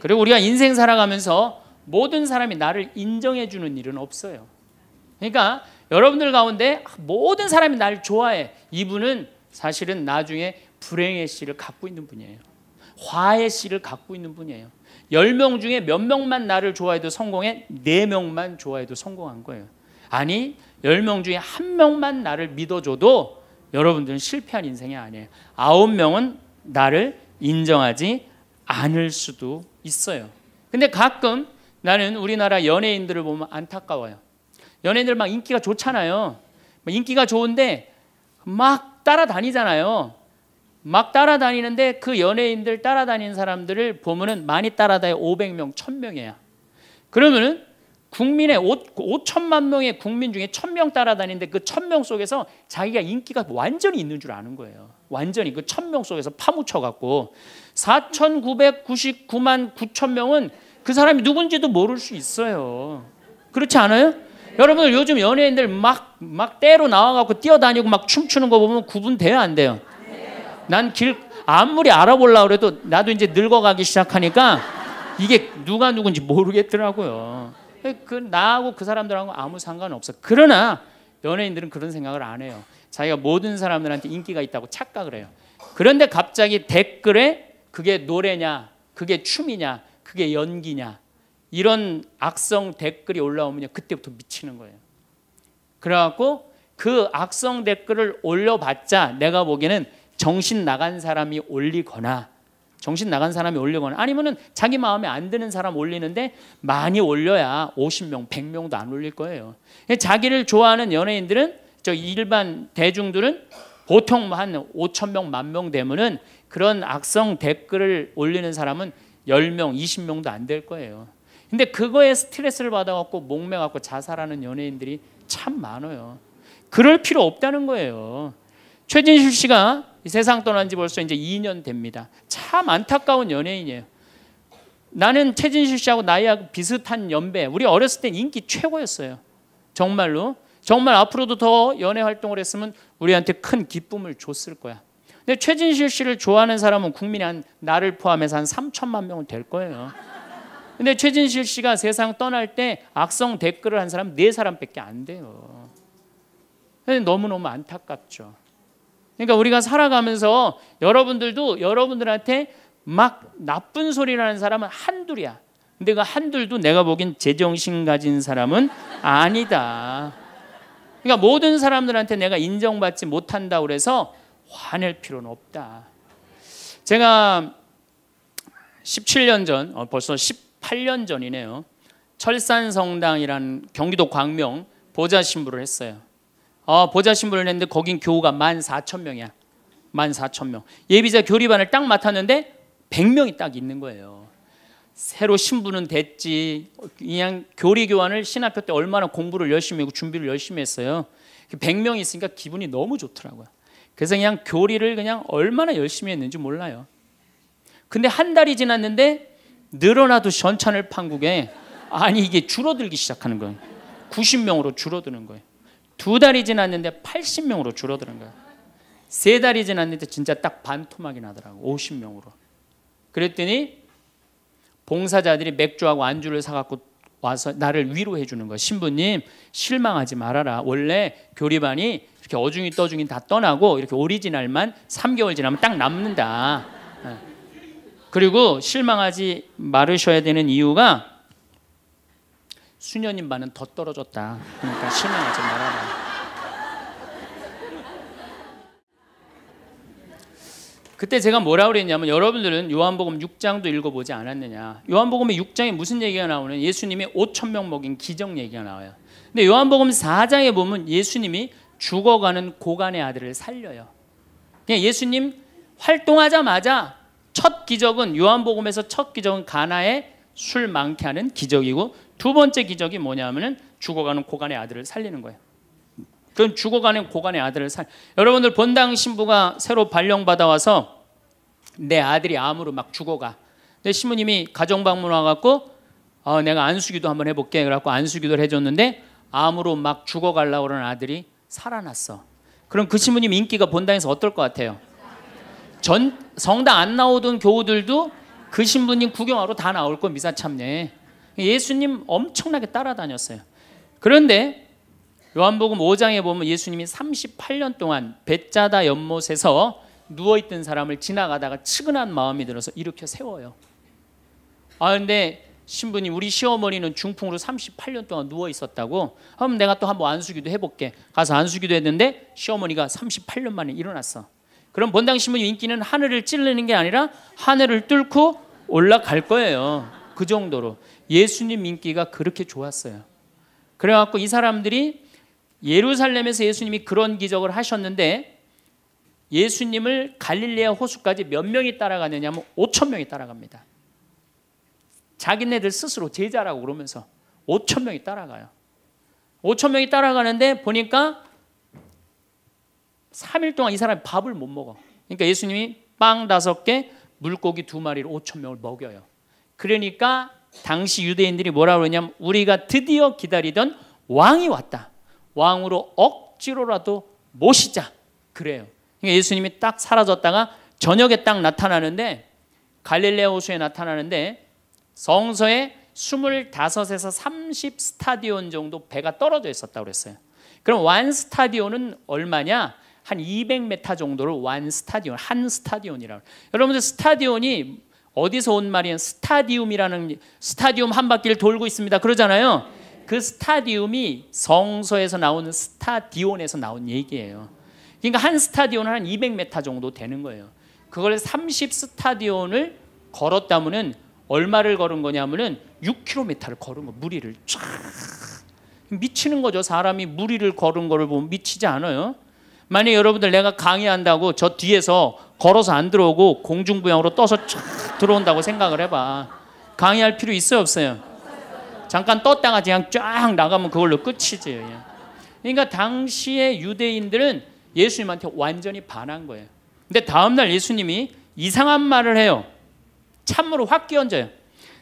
그리고 우리가 인생 살아가면서 모든 사람이 나를 인정해 주는 일은 없어요. 그러니까 여러분들 가운데 모든 사람이 나를 좋아해. 이분은 사실은 나중에 불행의 씨를 갖고 있는 분이에요. 화의 씨를 갖고 있는 분이에요. 10명 중에 몇 명만 나를 좋아해도 성공해? 4명만 좋아해도 성공한 거예요. 아니, 10명 중에 한 명만 나를 믿어줘도 여러분들은 실패한 인생이 아니에요. 9명은 나를 인정하지 않을 수도 있어요. 근데 가끔 나는 우리나라 연예인들을 보면 안타까워요. 연예인들 막 인기가 좋잖아요. 인기가 좋은데 막 따라다니잖아요. 막 따라다니는데 그 연예인들 따라다니는 사람들을 보면은 많이 따라다녀 500명, 1000명이야. 그러면은 국민의 5, 천만 명의 국민 중에 1000명 따라다니는데 그 1000명 속에서 자기가 인기가 완전히 있는 줄 아는 거예요. 완전히 그 1000명 속에서 파묻혀 갖고 4999만 9천명은그 사람이 누군지도 모를 수 있어요. 그렇지 않아요? 여러분들 요즘 연예인들 막 막 때로 나와 갖고 뛰어다니고 막 춤추는 거 보면 구분돼요, 안 돼요? 난길 아무리 알아보려고 해도 나도 이제 늙어가기 시작하니까 이게 누가 누군지 모르겠더라고요. 그 나하고 그 사람들하고 아무 상관없어. 그러나 연예인들은 그런 생각을 안 해요. 자기가 모든 사람들한테 인기가 있다고 착각을 해요. 그런데 갑자기 댓글에 그게 노래냐, 그게 춤이냐, 그게 연기냐 이런 악성 댓글이 올라오면 그때부터 미치는 거예요. 그래갖고 그 악성 댓글을 올려봤자 내가 보기에는 정신 나간 사람이 올리거나 정신 나간 사람이 올리거나 아니면은 자기 마음에 안 드는 사람 올리는데 많이 올려야 50명, 100명도 안 올릴 거예요. 자기를 좋아하는 연예인들은 저 일반 대중들은 보통 한 5천 명, 만 명 되면은 그런 악성 댓글을 올리는 사람은 10명, 20명도 안 될 거예요. 근데 그거에 스트레스를 받아갖고 목매갖고 자살하는 연예인들이 참 많아요. 그럴 필요 없다는 거예요. 최진실 씨가 이 세상 떠난 지 벌써 이제 2년 됩니다. 참 안타까운 연예인이에요. 나는 최진실 씨하고 나이하고 비슷한 연배. 우리 어렸을 땐 인기 최고였어요. 정말로. 정말 앞으로도 더 연애 활동을 했으면 우리한테 큰 기쁨을 줬을 거야. 근데 최진실 씨를 좋아하는 사람은 국민이 한 나를 포함해서 한 3천만 명은 될 거예요. 근데 최진실 씨가 세상 떠날 때 악성 댓글을 한 사람 네 사람밖에 안 돼요. 너무너무 안타깝죠. 그러니까 우리가 살아가면서 여러분들도 여러분들한테 막 나쁜 소리라는 사람은 한둘이야. 근데 그 한둘도 내가 보기엔 제정신 가진 사람은 아니다. 그러니까 모든 사람들한테 내가 인정받지 못한다 그래서 화낼 필요는 없다. 제가 17년 전, 어, 벌써 18년 전이네요. 철산성당이라는 경기도 광명 보좌신부를 했어요. 어, 보좌 신부를 했는데 거긴 교우가 14,000명이야. 1 4 0명 예비자 교리반을 딱 맡았는데 1명이딱 있는 거예요. 새로 신부는 됐지. 그냥 교리 교환을 신학교 때 얼마나 공부를 열심히 하고 준비를 열심히 했어요. 1명이 그 있으니까 기분이 너무 좋더라고요. 그래서 그냥 교리를 그냥 얼마나 열심히 했는지 몰라요. 근데 한 달이 지났는데 늘어나도 전찬을 판국에 아니 이게 줄어들기 시작하는 거예요. 90명으로 줄어드는 거예요. 두 달이 지났는데 80명으로 줄어드는 거야. 세 달이 지났는데 진짜 딱 반토막이 나더라고. 50명으로. 그랬더니 봉사자들이 맥주하고 안주를 사갖고 와서 나를 위로해 주는 거야. 신부님 실망하지 말아라. 원래 교리반이 이렇게 어중이 떠중이 다 떠나고 이렇게 오리지널만 3개월 지나면 딱 남는다. 예. 그리고 실망하지 말으셔야 되는 이유가 수녀님 반은 더 떨어졌다. 그러니까 실망하지 말아라. 그때 제가 뭐라 그랬냐면 여러분들은 요한복음 6장도 읽어보지 않았느냐. 요한복음의 6장에 무슨 얘기가 나오는? 예수님이 5천 명 먹인 기적 얘기가 나와요. 근데 요한복음 4장에 보면 예수님이 죽어가는 고간의 아들을 살려요. 그냥 예수님 활동하자마자 첫 기적은 요한복음에서 첫 기적은 가나의 술 많게 하는 기적이고 두 번째 기적이 뭐냐면은 죽어가는 고관의 아들을 살리는 거예요. 그럼 죽어가는 고관의 아들을 살. 여러분들 본당 신부가 새로 발령 받아와서 내 아들이 암으로 막 죽어가. 근 신부님이 가정 방문 와갖고 어, 내가 안수기도 한번 해볼게. 그래갖고 안수기도를 해줬는데 암으로 막죽어가려그러 아들이 살아났어. 그럼 그 신부님 인기가 본당에서 어떨 것 같아요? 전 성당 안 나오던 교우들도 그 신부님 구경하러 다 나올 거 미사 참여 예수님 엄청나게 따라다녔어요. 그런데 요한복음 5장에 보면 예수님이 38년 동안 벳자다 연못에서 누워 있던 사람을 지나가다가 측은한 마음이 들어서 일으켜 세워요. 아 근데 신부님 우리 시어머니는 중풍으로 38년 동안 누워 있었다고. 그럼 내가 또 한번 안수기도 해볼게. 가서 안수기도 했는데 시어머니가 38년 만에 일어났어. 그럼 본당신문 인기는 하늘을 찔르는게 아니라 하늘을 뚫고 올라갈 거예요. 그 정도로 예수님 인기가 그렇게 좋았어요. 그래갖고 이 사람들이 예루살렘에서 예수님이 그런 기적을 하셨는데 예수님을 갈릴리아 호수까지 몇 명이 따라가느냐 하면 5천 명이 따라갑니다. 자기네들 스스로 제자라고 그러면서 5천 명이 따라가요. 5천 명이 따라가는데 보니까 3일 동안 이 사람이 밥을 못 먹어. 그러니까 예수님이 빵 다섯 개, 물고기 두 마리를 5천 명을 먹여요. 그러니까 당시 유대인들이 뭐라 그러냐면 우리가 드디어 기다리던 왕이 왔다. 왕으로 억지로라도 모시자. 그래요. 그러니까 예수님이 딱 사라졌다가 저녁에 딱 나타나는데 갈릴레 호수에 나타나는데 성서에 25에서 30 스타디온 정도 배가 떨어져 있었다고 그랬어요. 그럼 완 스타디온은 얼마냐? 한 200m 정도를 완 스타디온, 한 스타디온이라고. 여러분들 스타디온이 어디서 온 말이에요? 스타디움이라는 스타디움 한 바퀴를 돌고 있습니다. 그러잖아요. 그 스타디움이 성서에서 나온 스타디온에서 나온 얘기예요. 그러니까 한 스타디온은 한 200m 정도 되는 거예요. 그걸 30 스타디온을 걸었다면은 얼마를 걸은 거냐면은 6km를 걸은 거 무리를 쫙 미치는 거죠. 사람이 무리를 걸은 거를 보면 미치지 않아요. 만약 여러분들 내가 강의한다고 저 뒤에서 걸어서 안 들어오고 공중부양으로 떠서 쫙 들어온다고 생각을 해봐. 강의할 필요 있어요 없어요? 잠깐 떴다가 그냥 쫙 나가면 그걸로 끝이지. 그러니까 당시의 유대인들은 예수님한테 완전히 반한 거예요. 근데 다음날 예수님이 이상한 말을 해요. 참으로 확 끼얹어요.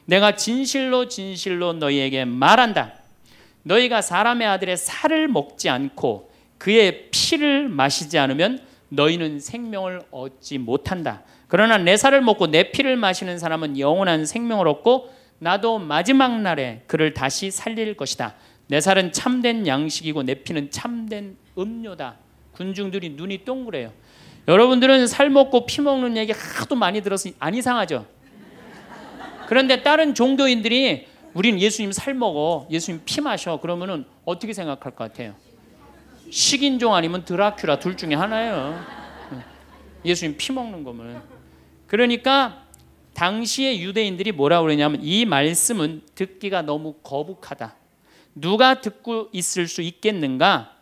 내가 진실로 진실로 너희에게 말한다. 너희가 사람의 아들의 살을 먹지 않고 그의 피를 마시지 않으면 너희는 생명을 얻지 못한다. 그러나 내 살을 먹고 내 피를 마시는 사람은 영원한 생명을 얻고 나도 마지막 날에 그를 다시 살릴 것이다. 내 살은 참된 양식이고 내 피는 참된 음료다. 군중들이 눈이 동그래요. 여러분들은 살 먹고 피 먹는 얘기 하도 많이 들어서 안 이상하죠. 그런데 다른 종교인들이 우리는 예수님 살 먹어, 예수님 피 마셔 그러면은 어떻게 생각할 것 같아요? 식인종 아니면 드라큘라 둘 중에 하나예요. 예수님 피 먹는 거면. 그러니까 당시의 유대인들이 뭐라 그러냐면 이 말씀은 듣기가 너무 거북하다. 누가 듣고 있을 수 있겠는가?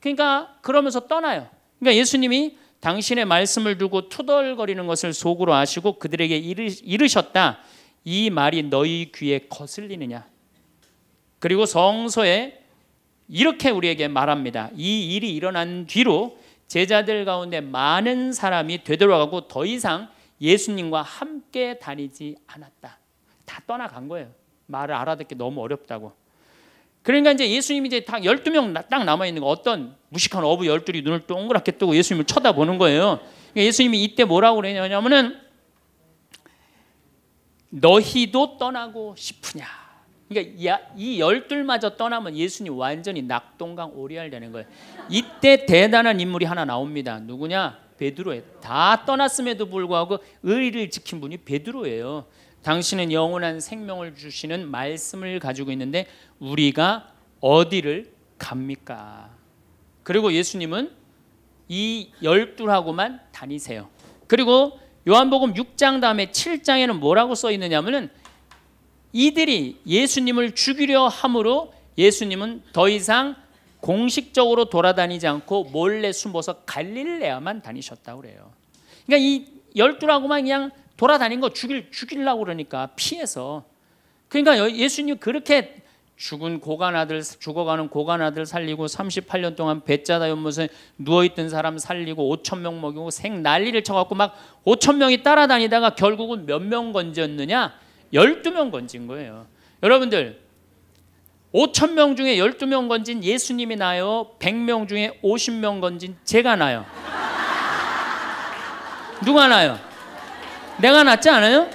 그러니까 그러면서 떠나요. 그러니까 예수님이 당신의 말씀을 두고 투덜거리는 것을 속으로 아시고 그들에게 이르셨다. 이 말이 너희 귀에 거슬리느냐? 그리고 성소에 이렇게 우리에게 말합니다. 이 일이 일어난 뒤로 제자들 가운데 많은 사람이 되돌아가고 더 이상 예수님과 함께 다니지 않았다. 다 떠나간 거예요. 말을 알아듣기 너무 어렵다고. 그러니까 이제 예수님이 이제 딱 12명 딱 남아 있는 거 어떤 무식한 어부 열둘이 눈을 동그랗게 뜨고 예수님을 쳐다보는 거예요. 그러니까 예수님이 이때 뭐라고 그러냐면은 너희도 떠나고 싶으냐. 그러니까 이 열둘마저 떠나면 예수님 완전히 낙동강 오리알 되는 거예요. 이때 대단한 인물이 하나 나옵니다. 누구냐? 베드로예요. 다 떠났음에도 불구하고 의를 지킨 분이 베드로예요. 당신은 영원한 생명을 주시는 말씀을 가지고 있는데 우리가 어디를 갑니까? 그리고 예수님은 이 열둘하고만 다니세요. 그리고 요한복음 6장 다음에 7장에는 뭐라고 써 있느냐면은 이들이 예수님을 죽이려 함으로 예수님은 더 이상 공식적으로 돌아다니지 않고 몰래 숨어서 갈릴레아만 다니셨다고 그래요. 그러니까 이 열두라고만 그냥 돌아다닌 거 죽일 죽이려고 그러니까 피해서 그러니까 예수님 그렇게 죽은 고관 아들 죽어가는 고관 아들 살리고 38년 동안 배짜다 연못에 누워 있던 사람 살리고 5천 명 먹이고 생 난리를 쳐갖고 막 5천 명이 따라다니다가 결국은 몇 명 건졌느냐? 12명 건진 거예요. 여러분들 5천 명 중에 12명 건진 예수님이 나요. 100명 중에 50명 건진 제가 나요. 누가 나요? 내가 낫지 않아요?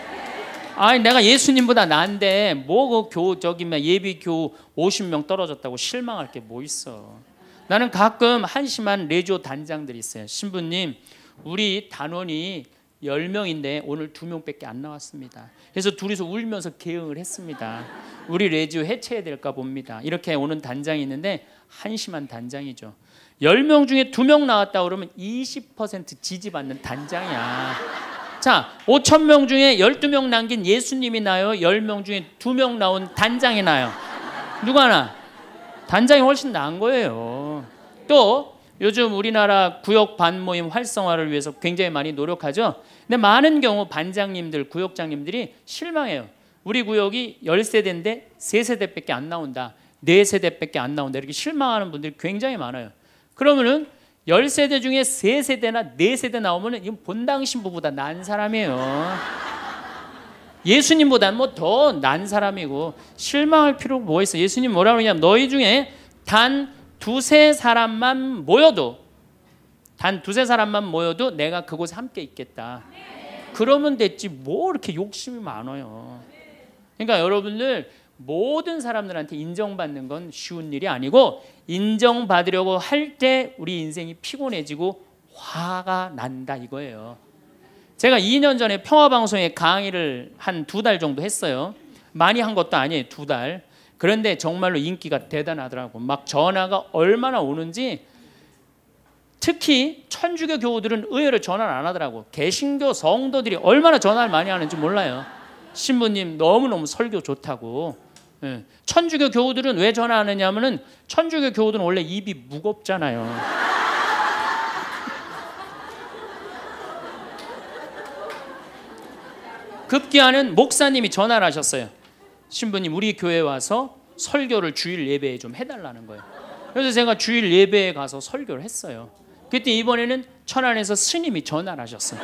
아니 내가 예수님보다 나은데 뭐그교 저기 뭐 예비 교 50명 떨어졌다고 실망할 게 뭐 있어? 나는 가끔 한심한 레조 단장들이 있어요. 신부님, 우리 단원이 10명인데 오늘 2명밖에 안 나왔습니다. 그래서 둘이서 울면서 개응을 했습니다. 우리 레지오 해체해야 될까 봅니다. 이렇게 오는 단장이 있는데 한심한 단장이죠. 10명 중에 2명 나왔다 그러면 20% 지지받는 단장이야. 자, 5천 명 중에 12명 남긴 예수님이 나요. 10명 중에 2명 나온 단장이 나요. 누가 나? 단장이 훨씬 나은 거예요. 또 요즘 우리나라 구역 반모임 활성화를 위해서 굉장히 많이 노력하죠. 근데 많은 경우 반장님들, 구역장님들이 실망해요. 우리 구역이 10세대인데 3세대밖에 안 나온다. 4세대밖에 안 나온다. 이렇게 실망하는 분들이 굉장히 많아요. 그러면은 10세대 중에 3세대나 4세대 나오면 이건 본당 신부보다 난 사람이에요. 예수님보다는 뭐더 난 사람이고 실망할 필요가 뭐 있어. 예수님 뭐라 그러냐면 너희 중에 단 두 세 사람만 모여도 단 두세 사람만 모여도 내가 그곳에 함께 있겠다. 그러면 됐지 뭐 이렇게 욕심이 많아요. 그러니까 여러분들 모든 사람들한테 인정받는 건 쉬운 일이 아니고 인정받으려고 할 때 우리 인생이 피곤해지고 화가 난다 이거예요. 제가 2년 전에 평화방송에 강의를 한 두 달 정도 했어요. 많이 한 것도 아니에요. 두 달. 그런데 정말로 인기가 대단하더라고. 막 전화가 얼마나 오는지 특히 천주교 교우들은 의외로 전화를 안 하더라고. 개신교 성도들이 얼마나 전화를 많이 하는지 몰라요. 신부님 너무너무 설교 좋다고. 예. 천주교 교우들은 왜전화하냐면은 천주교 교우들은 원래 입이 무겁잖아요. 급기야는 목사님이 전화를 하셨어요. 신부님 우리 교회 와서 설교를 주일 예배에 좀 해달라는 거예요. 그래서 제가 주일 예배에 가서 설교를 했어요. 그랬더니 이번에는 천안에서 스님이 전화를 하셨어요.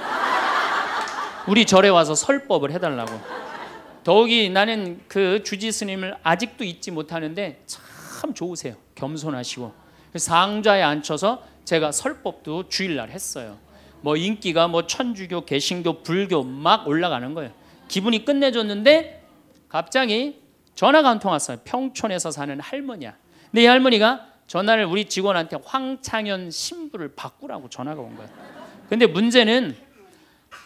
우리 절에 와서 설법을 해달라고. 더욱이 나는 그 주지 스님을 아직도 잊지 못하는데 참 좋으세요. 겸손하시고 그 상자에 앉혀서 제가 설법도 주일날 했어요. 뭐 인기가 뭐 천주교, 개신교, 불교 막 올라가는 거예요. 기분이 끝내줬는데 갑자기 전화가 한통 왔어요. 평촌에서 사는 할머니야. 근데 이 할머니가 전화를 우리 직원한테 황창현 신부를 바꾸라고 전화가 온 거예요. 근데 문제는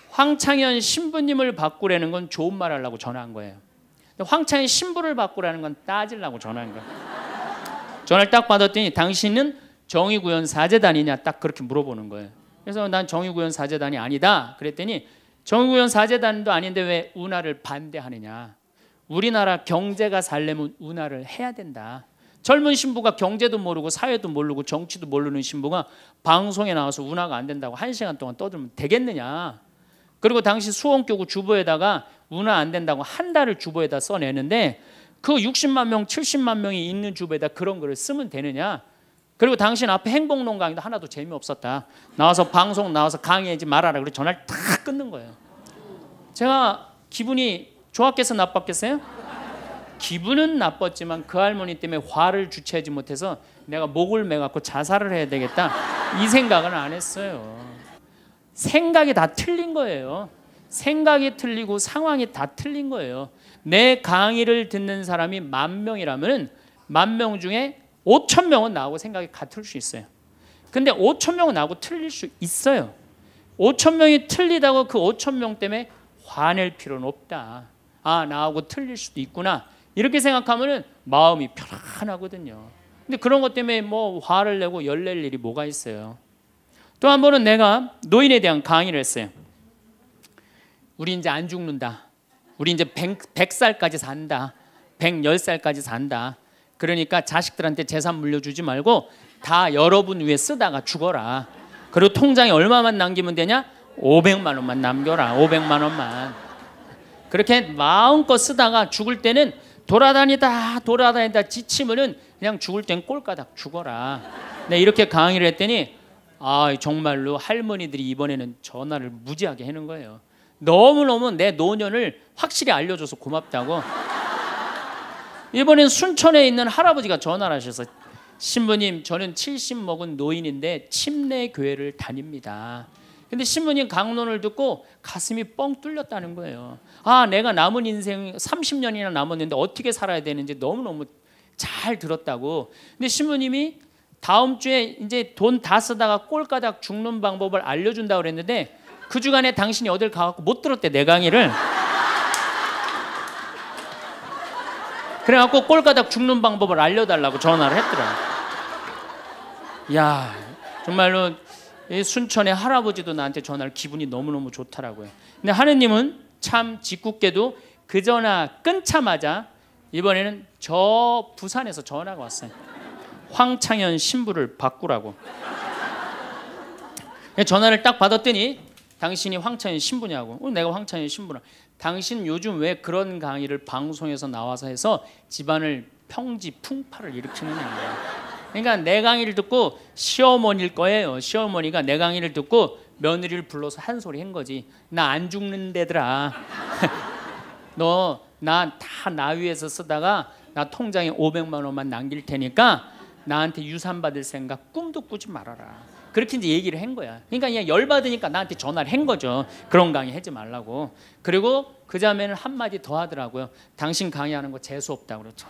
황창현 신부님을 바꾸라는 건 좋은 말 하려고 전화한 거예요. 황창현 신부를 바꾸라는 건 따지려고 전화한 거예 전화를 딱 받았더니 당신은 정의구현 사재단이냐 딱 그렇게 물어보는 거예요. 그래서 난 정의구현 사재단이 아니다. 그랬더니 정의구현 사재단도 아닌데 왜 운하를 반대하느냐. 우리나라 경제가 살려면 운하를 해야 된다. 젊은 신부가 경제도 모르고 사회도 모르고 정치도 모르는 신부가 방송에 나와서 운하가 안 된다고 한 시간 동안 떠들면 되겠느냐. 그리고 당시 수원교구 주보에다가 운하 안 된다고 한 달을 주보에다 써내는데 그 60만 명, 70만 명이 있는 주보에다 그런 거를 쓰면 되느냐. 그리고 당신 앞에 행복론 강의도 하나도 재미없었다. 나와서 방송 나와서 강의하지 말아라. 그리고 전화를 탁 끊는 거예요. 제가 기분이 좋았겠어 나빴겠어요? 기분은 나빴지만 그 할머니 때문에 화를 주체하지 못해서 내가 목을 매갖고 자살을 해야 되겠다 이 생각은 안 했어요. 생각이 다 틀린 거예요. 생각이 틀리고 상황이 다 틀린 거예요. 내 강의를 듣는 사람이 만 명이라면 만 명 중에 5천 명은 나하고 생각이 같을 수 있어요. 근데 5천 명은 나하고 틀릴 수 있어요. 5천 명이 틀리다고 그 5천 명 때문에 화낼 필요는 없다. 아 나하고 틀릴 수도 있구나. 이렇게 생각하면 마음이 편안하거든요. 근데 그런 것 때문에 뭐 화를 내고 열낼 일이 뭐가 있어요. 또 한 번은 내가 노인에 대한 강의를 했어요. 우리 이제 안 죽는다. 우리 이제 100, 살까지 산다. 110살까지 산다. 그러니까 자식들한테 재산 물려주지 말고 다 여러분 위해 쓰다가 죽어라. 그리고 통장에 얼마만 남기면 되냐? 500만 원만 남겨라. 500만 원만. 그렇게 마음껏 쓰다가 죽을 때는 돌아다니다 돌아다니다 지치면은 그냥 죽을 땐 꼴가닥 죽어라. 네, 이렇게 강의를 했더니 아 정말로 할머니들이 이번에는 전화를 무지하게 해는 거예요. 너무너무 내 노년을 확실히 알려줘서 고맙다고. 이번엔 순천에 있는 할아버지가 전화를 하셔서 신부님 저는 70 먹은 노인인데 침례 교회를 다닙니다. 근데 신부님 강론을 듣고 가슴이 뻥 뚫렸다는 거예요. 아, 내가 남은 인생 30년이나 남았는데 어떻게 살아야 되는지 너무너무 잘 들었다고. 근데 신부님이 다음 주에 이제 돈 다 쓰다가 꼴까닥 죽는 방법을 알려준다 고 그랬는데 그 주간에 당신이 어딜 가갖고 못 들었대 내 강의를. 그래갖고 꼴까닥 죽는 방법을 알려달라고 전화를 했더라. 야 정말로 순천의 할아버지도 나한테 전화를 기분이 너무너무 좋더라고요. 근데 하느님은 참 짓궂게도 그 전화 끊자마자 이번에는 저 부산에서 전화가 왔어요. 황창현 신부를 바꾸라고. 전화를 딱 받았더니 당신이 황창현 신부냐고. 어, 내가 황창현 신부라. 당신 요즘 왜 그런 강의를 방송에서 나와서 해서 집안을 평지 풍파를 일으키느냐. 그러니까 내 강의를 듣고 시어머니일 거예요. 시어머니가 내 강의를 듣고 며느리를 불러서 한 소리 한 거지. 나 안 죽는데더라. 너나 다 나 위에서 쓰다가 나 통장에 500만 원만 남길 테니까 나한테 유산 받을 생각 꿈도 꾸지 말아라. 그렇게 이제 얘기를 한 거야. 그러니까 그냥 열 받으니까 나한테 전화를 한 거죠. 그런 강의 하지 말라고. 그리고 그 자매는 한 마디 더 하더라고요. 당신 강의하는 거 재수 없다 그러죠.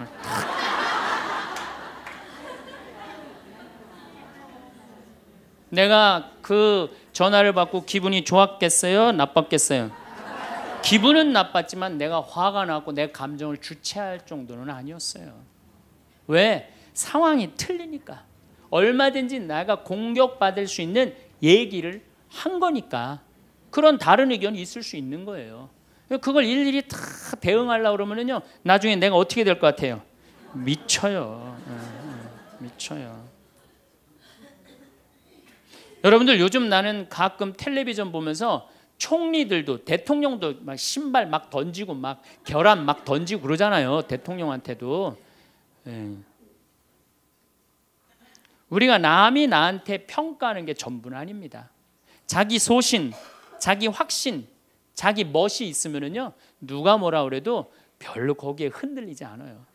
내가 그 전화를 받고 기분이 좋았겠어요? 나빴겠어요? 기분은 나빴지만 내가 화가 나고 내 감정을 주체할 정도는 아니었어요. 왜? 상황이 틀리니까. 얼마든지 내가 공격받을 수 있는 얘기를 한 거니까. 그런 다른 의견이 있을 수 있는 거예요. 그걸 일일이 다 대응하려고 그러면요 나중에 내가 어떻게 될 것 같아요? 미쳐요. 예, 예, 미쳐요. 여러분들 요즘 나는 가끔 텔레비전 보면서 총리들도 대통령도 막 신발 막 던지고 막 결함 막 던지고 그러잖아요. 대통령한테도. 예. 우리가 남이 나한테 평가하는 게 전부는 아닙니다. 자기 소신, 자기 확신, 자기 멋이 있으면은요. 누가 뭐라 그래도 별로 거기에 흔들리지 않아요.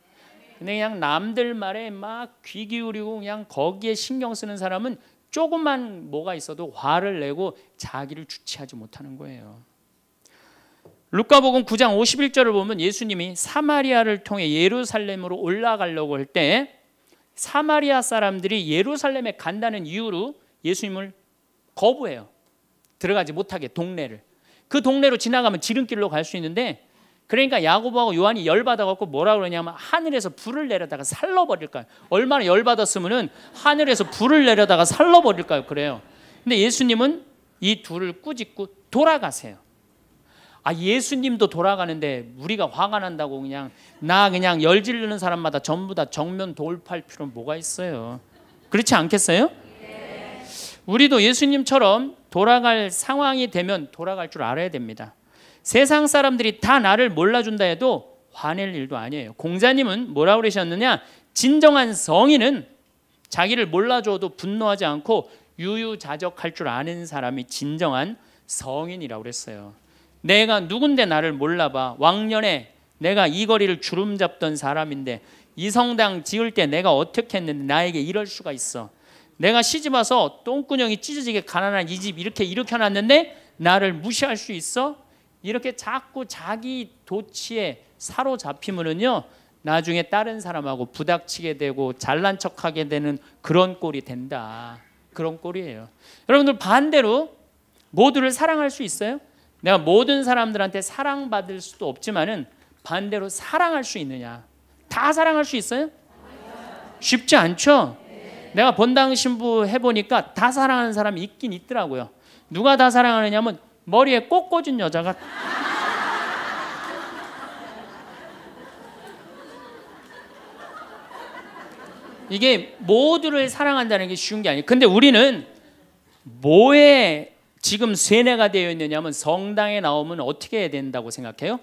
근데 그냥 남들 말에 막 귀 기울이고 그냥 거기에 신경 쓰는 사람은 조금만 뭐가 있어도 화를 내고 자기를 주체하지 못하는 거예요. 루카복음 9장 51절을 보면 예수님이 사마리아를 통해 예루살렘으로 올라가려고 할 때 사마리아 사람들이 예루살렘에 간다는 이유로 예수님을 거부해요. 들어가지 못하게 동네를. 그 동네로 지나가면 지름길로 갈 수 있는데 그러니까 야고보하고 요한이 열받아갖고 뭐라 그러냐면 하늘에서 불을 내려다가 살러버릴까요? 얼마나 열받았으면 하늘에서 불을 내려다가 살러버릴까요? 그래요. 근데 예수님은 이 둘을 꾸짖고 돌아가세요. 아 예수님도 돌아가는데 우리가 화가 난다고 그냥 나 그냥 열 질르는 사람마다 전부 다 정면 돌파할 필요는 뭐가 있어요? 그렇지 않겠어요? 우리도 예수님처럼 돌아갈 상황이 되면 돌아갈 줄 알아야 됩니다. 세상 사람들이 다 나를 몰라준다 해도 화낼 일도 아니에요. 공자님은 뭐라고 그러셨느냐? 진정한 성인은 자기를 몰라줘도 분노하지 않고 유유자적할 줄 아는 사람이 진정한 성인이라고 그랬어요. 내가 누군데 나를 몰라봐. 왕년에 내가 이 거리를 주름 잡던 사람인데 이 성당 지을 때 내가 어떻게 했는데 나에게 이럴 수가 있어. 내가 시집 와서 똥구녕이 찢어지게 가난한 이 집 이렇게 일으켜놨는데 나를 무시할 수 있어? 이렇게 자꾸 자기 도치에 사로잡히면은요 나중에 다른 사람하고 부닥치게 되고 잘난 척하게 되는 그런 꼴이 된다 그런 꼴이에요 여러분들 반대로 모두를 사랑할 수 있어요? 내가 모든 사람들한테 사랑받을 수도 없지만은 반대로 사랑할 수 있느냐 다 사랑할 수 있어요? 쉽지 않죠? 내가 본당 신부 해보니까 다 사랑하는 사람이 있긴 있더라고요 누가 다 사랑하느냐면 하 머리에 꽃 꽂은 여자가 이게 모두를 사랑한다는 게 쉬운 게 아니에요. 근데 우리는 뭐에 지금 세뇌가 되어 있느냐면 성당에 나오면 어떻게 해야 된다고 생각해요?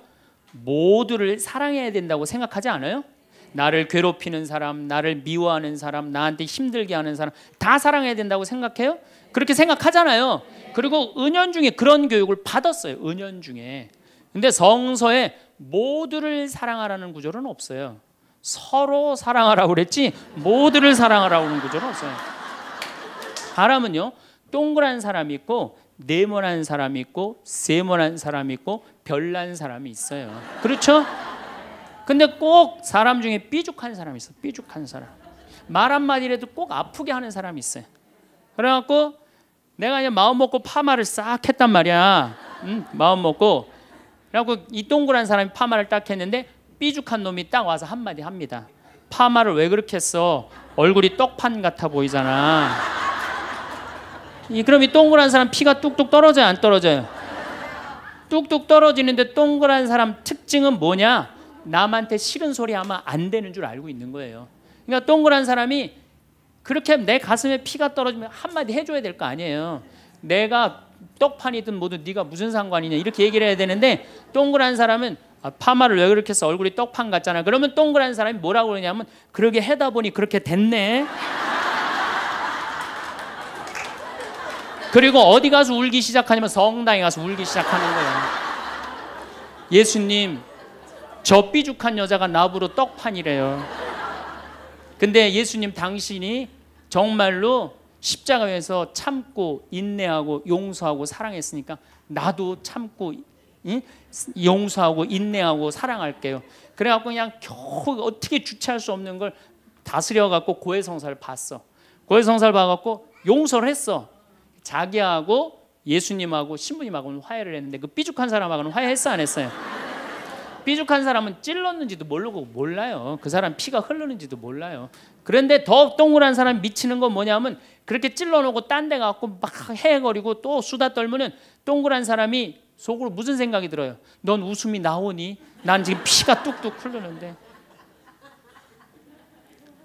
모두를 사랑해야 된다고 생각하지 않아요? 나를 괴롭히는 사람, 나를 미워하는 사람, 나한테 힘들게 하는 사람 다 사랑해야 된다고 생각해요? 그렇게 생각하잖아요. 그리고 은연 중에 그런 교육을 받았어요. 은연 중에. 근데 성서에 모두를 사랑하라는 구절은 없어요. 서로 사랑하라고 그랬지 모두를 사랑하라고는 구절은 없어요. 바람은요 동그란 사람이 있고 네모난 사람이 있고 세모난 사람이 있고 별난 사람이 있어요. 그렇죠? 근데 꼭 사람 중에 삐죽한 사람이 있어. 삐죽한 사람. 말 한마디라도 꼭 아프게 하는 사람이 있어요. 그래갖고 내가 그냥 마음 먹고 파마를 싹 했단 말이야. 응? 마음 먹고. 그래갖고 이 동그란 사람이 파마를 딱 했는데 삐죽한 놈이 딱 와서 한마디 합니다. 파마를 왜 그렇게 했어? 얼굴이 떡판 같아 보이잖아. 이 그럼 이 동그란 사람 피가 뚝뚝 떨어져요, 안 떨어져요? 뚝뚝 떨어지는데 동그란 사람 특징은 뭐냐? 남한테 싫은 소리 하면 안 되는 줄 알고 있는 거예요. 그러니까 동그란 사람이 그렇게 내 가슴에 피가 떨어지면 한마디 해줘야 될 거 아니에요. 내가 떡판이든 뭐든 네가 무슨 상관이냐 이렇게 얘기를 해야 되는데 동그란 사람은 아, 파마를 왜 그렇게 해서 얼굴이 떡판 같잖아. 그러면 동그란 사람이 뭐라고 그러냐면 그러게 해다 보니 그렇게 됐네. 그리고 어디 가서 울기 시작하냐면 성당에 가서 울기 시작하는 거예요. 예수님, 저 삐죽한 여자가 나부로 떡판이래요. 근데 예수님 당신이 정말로 십자가에서 위 참고 인내하고 용서하고 사랑했으니까 나도 참고 용서하고 인내하고 사랑할게요. 그래갖고 그냥 겨우 어떻게 주체할 수 없는 걸 다스려갖고 고해성사를 봤어. 고해성사를 봐갖고 용서를 했어. 자기하고 예수님하고 신부님하고는 화해를 했는데 그 삐죽한 사람하고는 화해했어 안 했어요? 삐죽한 사람은 찔렀는지도 모르고 몰라요. 그 사람 피가 흐르는지도 몰라요. 그런데 더 동그란 사람 미치는 건 뭐냐면 그렇게 찔러놓고 딴 데 가고 막 헤거리고 또 수다 떨면은 동그란 사람이 속으로 무슨 생각이 들어요? 넌 웃음이 나오니? 난 지금 피가 뚝뚝 흐르는데.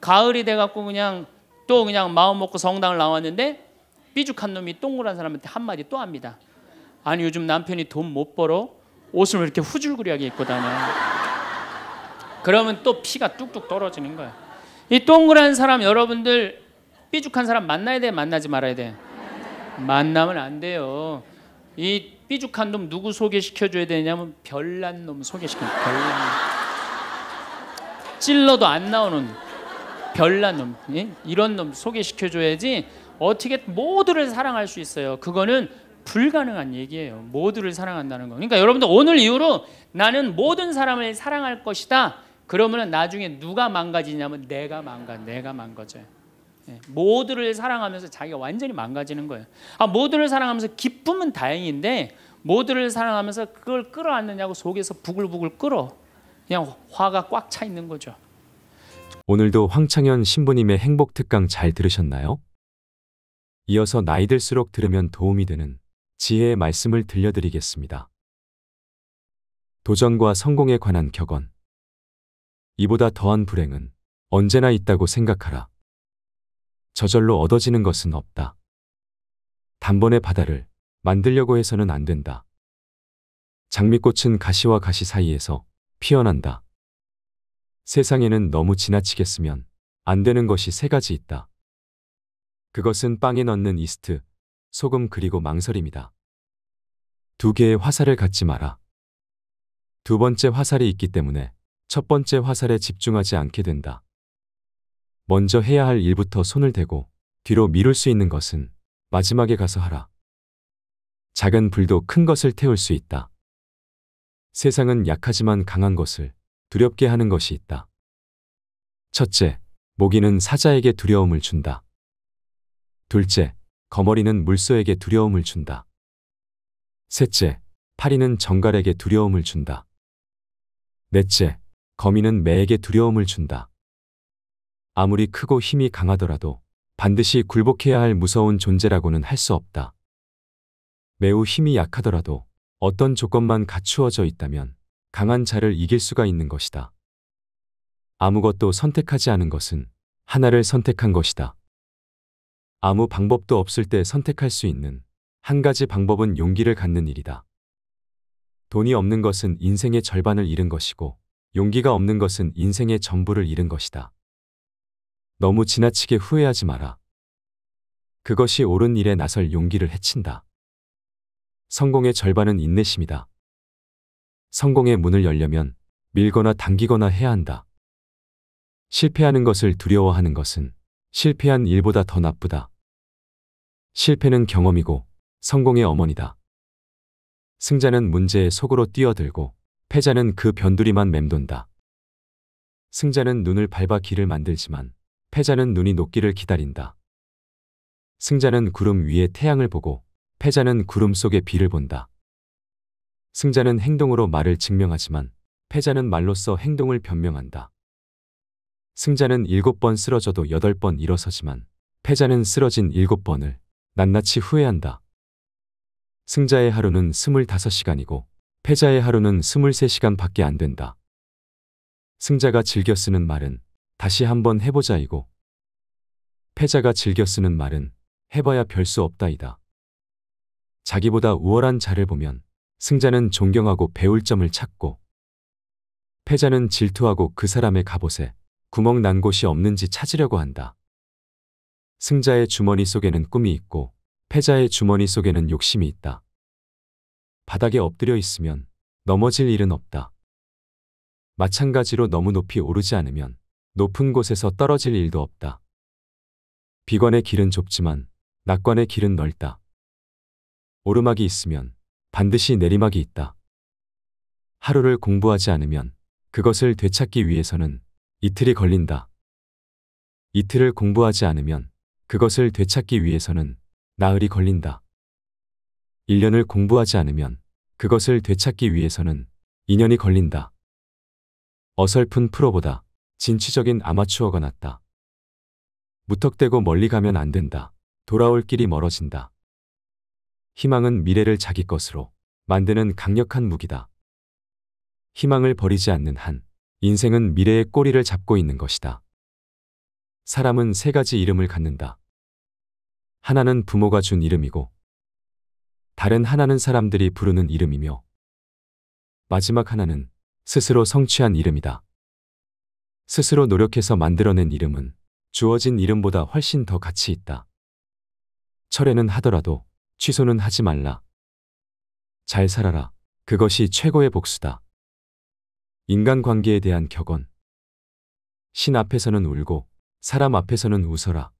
가을이 돼갖고 그냥 또 그냥 마음 먹고 성당을 나왔는데 삐죽한 놈이 동그란 사람한테 한마디 또 합니다. 아니 요즘 남편이 돈 못 벌어 옷을 왜 이렇게 후줄그리하게 입고 다녀? 그러면 또 피가 뚝뚝 떨어지는 거야. 이 동그란 사람 여러분들 삐죽한 사람 만나야 돼 만나지 말아야 돼 만나면 안 돼요 이 삐죽한 놈 누구 소개시켜줘야 되냐면 별난 놈 소개시켜 별난 놈. 찔러도 안 나오는 별난 놈 예? 이런 놈 소개시켜줘야지 어떻게 모두를 사랑할 수 있어요 그거는 불가능한 얘기예요 모두를 사랑한다는 거 그러니까 여러분들 오늘 이후로 나는 모든 사람을 사랑할 것이다 그러면 나중에 누가 망가지냐면 내가 망가, 내가 망가져요. 예, 모두를 사랑하면서 자기가 완전히 망가지는 거예요. 아, 모두를 사랑하면서 기쁨은 다행인데 모두를 사랑하면서 그걸 끌어안느냐고 속에서 부글부글 끌어 그냥 화가 꽉 차 있는 거죠. 오늘도 황창현 신부님의 행복 특강 잘 들으셨나요? 이어서 나이 들수록 들으면 도움이 되는 지혜의 말씀을 들려드리겠습니다. 도전과 성공에 관한 격언 이보다 더한 불행은 언제나 있다고 생각하라. 저절로 얻어지는 것은 없다. 단번에 바다를 만들려고 해서는 안 된다. 장미꽃은 가시와 가시 사이에서 피어난다. 세상에는 너무 지나치게쓰면안 되는 것이 세 가지 있다. 그것은 빵에 넣는 이스트, 소금 그리고 망설임이다. 두 개의 화살을 갖지 마라. 두 번째 화살이 있기 때문에 첫 번째 화살에 집중하지 않게 된다. 먼저 해야 할 일부터 손을 대고 뒤로 미룰 수 있는 것은 마지막에 가서 하라. 작은 불도 큰 것을 태울 수 있다. 세상은 약하지만 강한 것을 두렵게 하는 것이 있다. 첫째, 모기는 사자에게 두려움을 준다. 둘째, 거머리는 물소에게 두려움을 준다. 셋째, 파리는 정갈에게 두려움을 준다. 넷째, 거미는 매에게 두려움을 준다. 아무리 크고 힘이 강하더라도 반드시 굴복해야 할 무서운 존재라고는 할 수 없다. 매우 힘이 약하더라도 어떤 조건만 갖추어져 있다면 강한 자를 이길 수가 있는 것이다. 아무것도 선택하지 않은 것은 하나를 선택한 것이다. 아무 방법도 없을 때 선택할 수 있는 한 가지 방법은 용기를 갖는 일이다. 돈이 없는 것은 인생의 절반을 잃은 것이고 용기가 없는 것은 인생의 전부를 잃은 것이다. 너무 지나치게 후회하지 마라. 그것이 옳은 일에 나설 용기를 해친다. 성공의 절반은 인내심이다. 성공의 문을 열려면 밀거나 당기거나 해야 한다. 실패하는 것을 두려워하는 것은 실패한 일보다 더 나쁘다. 실패는 경험이고 성공의 어머니다. 승자는 문제에 속으로 뛰어들고 패자는 그 변두리만 맴돈다. 승자는 눈을 밟아 길을 만들지만 패자는 눈이 녹기를 기다린다. 승자는 구름 위에 태양을 보고 패자는 구름 속에 비를 본다. 승자는 행동으로 말을 증명하지만 패자는 말로써 행동을 변명한다. 승자는 일곱 번 쓰러져도 여덟 번 일어서지만 패자는 쓰러진 일곱 번을 낱낱이 후회한다. 승자의 하루는 스물다섯 시간이고 패자의 하루는 23시간밖에 안 된다. 승자가 즐겨 쓰는 말은 다시 한번 해보자이고 패자가 즐겨 쓰는 말은 해봐야 별 수 없다이다. 자기보다 우월한 자를 보면 승자는 존경하고 배울 점을 찾고 패자는 질투하고 그 사람의 갑옷에 구멍 난 곳이 없는지 찾으려고 한다. 승자의 주머니 속에는 꿈이 있고 패자의 주머니 속에는 욕심이 있다. 바닥에 엎드려 있으면 넘어질 일은 없다. 마찬가지로 너무 높이 오르지 않으면 높은 곳에서 떨어질 일도 없다. 비관의 길은 좁지만 낙관의 길은 넓다. 오르막이 있으면 반드시 내리막이 있다. 하루를 공부하지 않으면 그것을 되찾기 위해서는 이틀이 걸린다. 이틀을 공부하지 않으면 그것을 되찾기 위해서는 나흘이 걸린다. 1년을 공부하지 않으면 그것을 되찾기 위해서는 2년이 걸린다. 어설픈 프로보다 진취적인 아마추어가 낫다. 무턱대고 멀리 가면 안 된다. 돌아올 길이 멀어진다. 희망은 미래를 자기 것으로 만드는 강력한 무기다. 희망을 버리지 않는 한 인생은 미래의 꼬리를 잡고 있는 것이다. 사람은 세 가지 이름을 갖는다. 하나는 부모가 준 이름이고 다른 하나는 사람들이 부르는 이름이며 마지막 하나는 스스로 성취한 이름이다. 스스로 노력해서 만들어낸 이름은 주어진 이름보다 훨씬 더 가치 있다. 철회는 하더라도 취소는 하지 말라. 잘 살아라. 그것이 최고의 복수다. 인간관계에 대한 격언. 신 앞에서는 울고 사람 앞에서는 웃어라.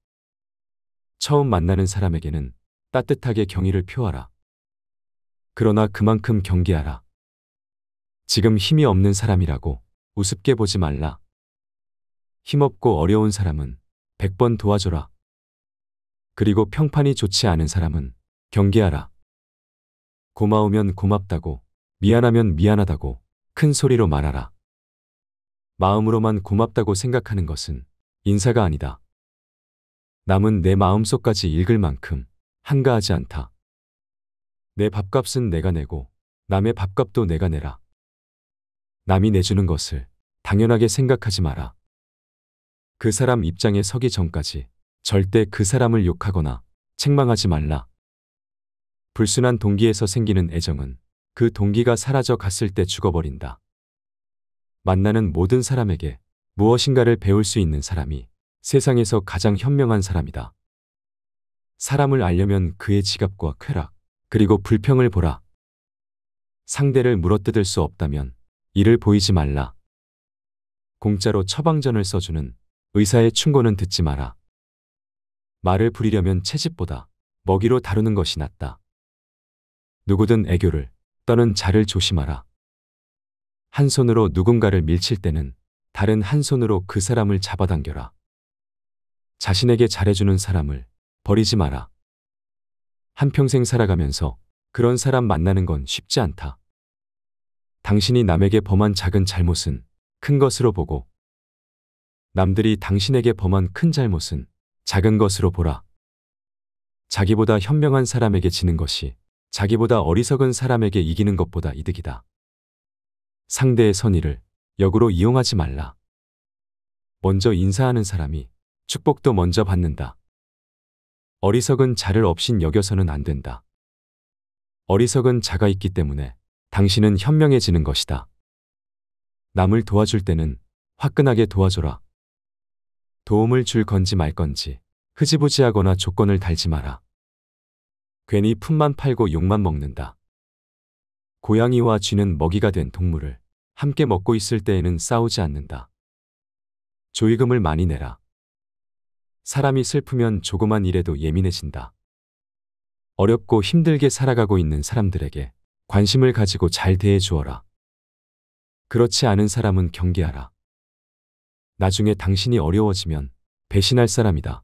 처음 만나는 사람에게는 따뜻하게 경의를 표하라. 그러나 그만큼 경계하라. 지금 힘이 없는 사람이라고 우습게 보지 말라. 힘없고 어려운 사람은 100번 도와줘라. 그리고 평판이 좋지 않은 사람은 경계하라. 고마우면 고맙다고, 미안하면 미안하다고 큰 소리로 말하라. 마음으로만 고맙다고 생각하는 것은 인사가 아니다. 남은 내 마음속까지 읽을 만큼 한가하지 않다. 내 밥값은 내가 내고 남의 밥값도 내가 내라. 남이 내주는 것을 당연하게 생각하지 마라. 그 사람 입장에 서기 전까지 절대 그 사람을 욕하거나 책망하지 말라. 불순한 동기에서 생기는 애정은 그 동기가 사라져 갔을 때 죽어버린다. 만나는 모든 사람에게 무엇인가를 배울 수 있는 사람이 세상에서 가장 현명한 사람이다. 사람을 알려면 그의 지갑과 쾌락, 그리고 불평을 보라. 상대를 물어뜯을 수 없다면 이를 보이지 말라. 공짜로 처방전을 써주는 의사의 충고는 듣지 마라. 말을 부리려면 채집보다 먹이로 다루는 것이 낫다. 누구든 애교를 떠는 자를 조심하라. 한 손으로 누군가를 밀칠 때는 다른 한 손으로 그 사람을 잡아당겨라. 자신에게 잘해주는 사람을 버리지 마라. 한평생 살아가면서 그런 사람 만나는 건 쉽지 않다. 당신이 남에게 범한 작은 잘못은 큰 것으로 보고 남들이 당신에게 범한 큰 잘못은 작은 것으로 보라. 자기보다 현명한 사람에게 지는 것이 자기보다 어리석은 사람에게 이기는 것보다 이득이다. 상대의 선의를 역으로 이용하지 말라. 먼저 인사하는 사람이 축복도 먼저 받는다. 어리석은 자를 없인 여겨서는 안 된다. 어리석은 자가 있기 때문에 당신은 현명해지는 것이다. 남을 도와줄 때는 화끈하게 도와줘라. 도움을 줄 건지 말 건지 흐지부지하거나 조건을 달지 마라. 괜히 품만 팔고 욕만 먹는다. 고양이와 쥐는 먹이가 된 동물을 함께 먹고 있을 때에는 싸우지 않는다. 조의금을 많이 내라. 사람이 슬프면 조그만 일에도 예민해진다. 어렵고 힘들게 살아가고 있는 사람들에게 관심을 가지고 잘 대해 주어라. 그렇지 않은 사람은 경계하라. 나중에 당신이 어려워지면 배신할 사람이다.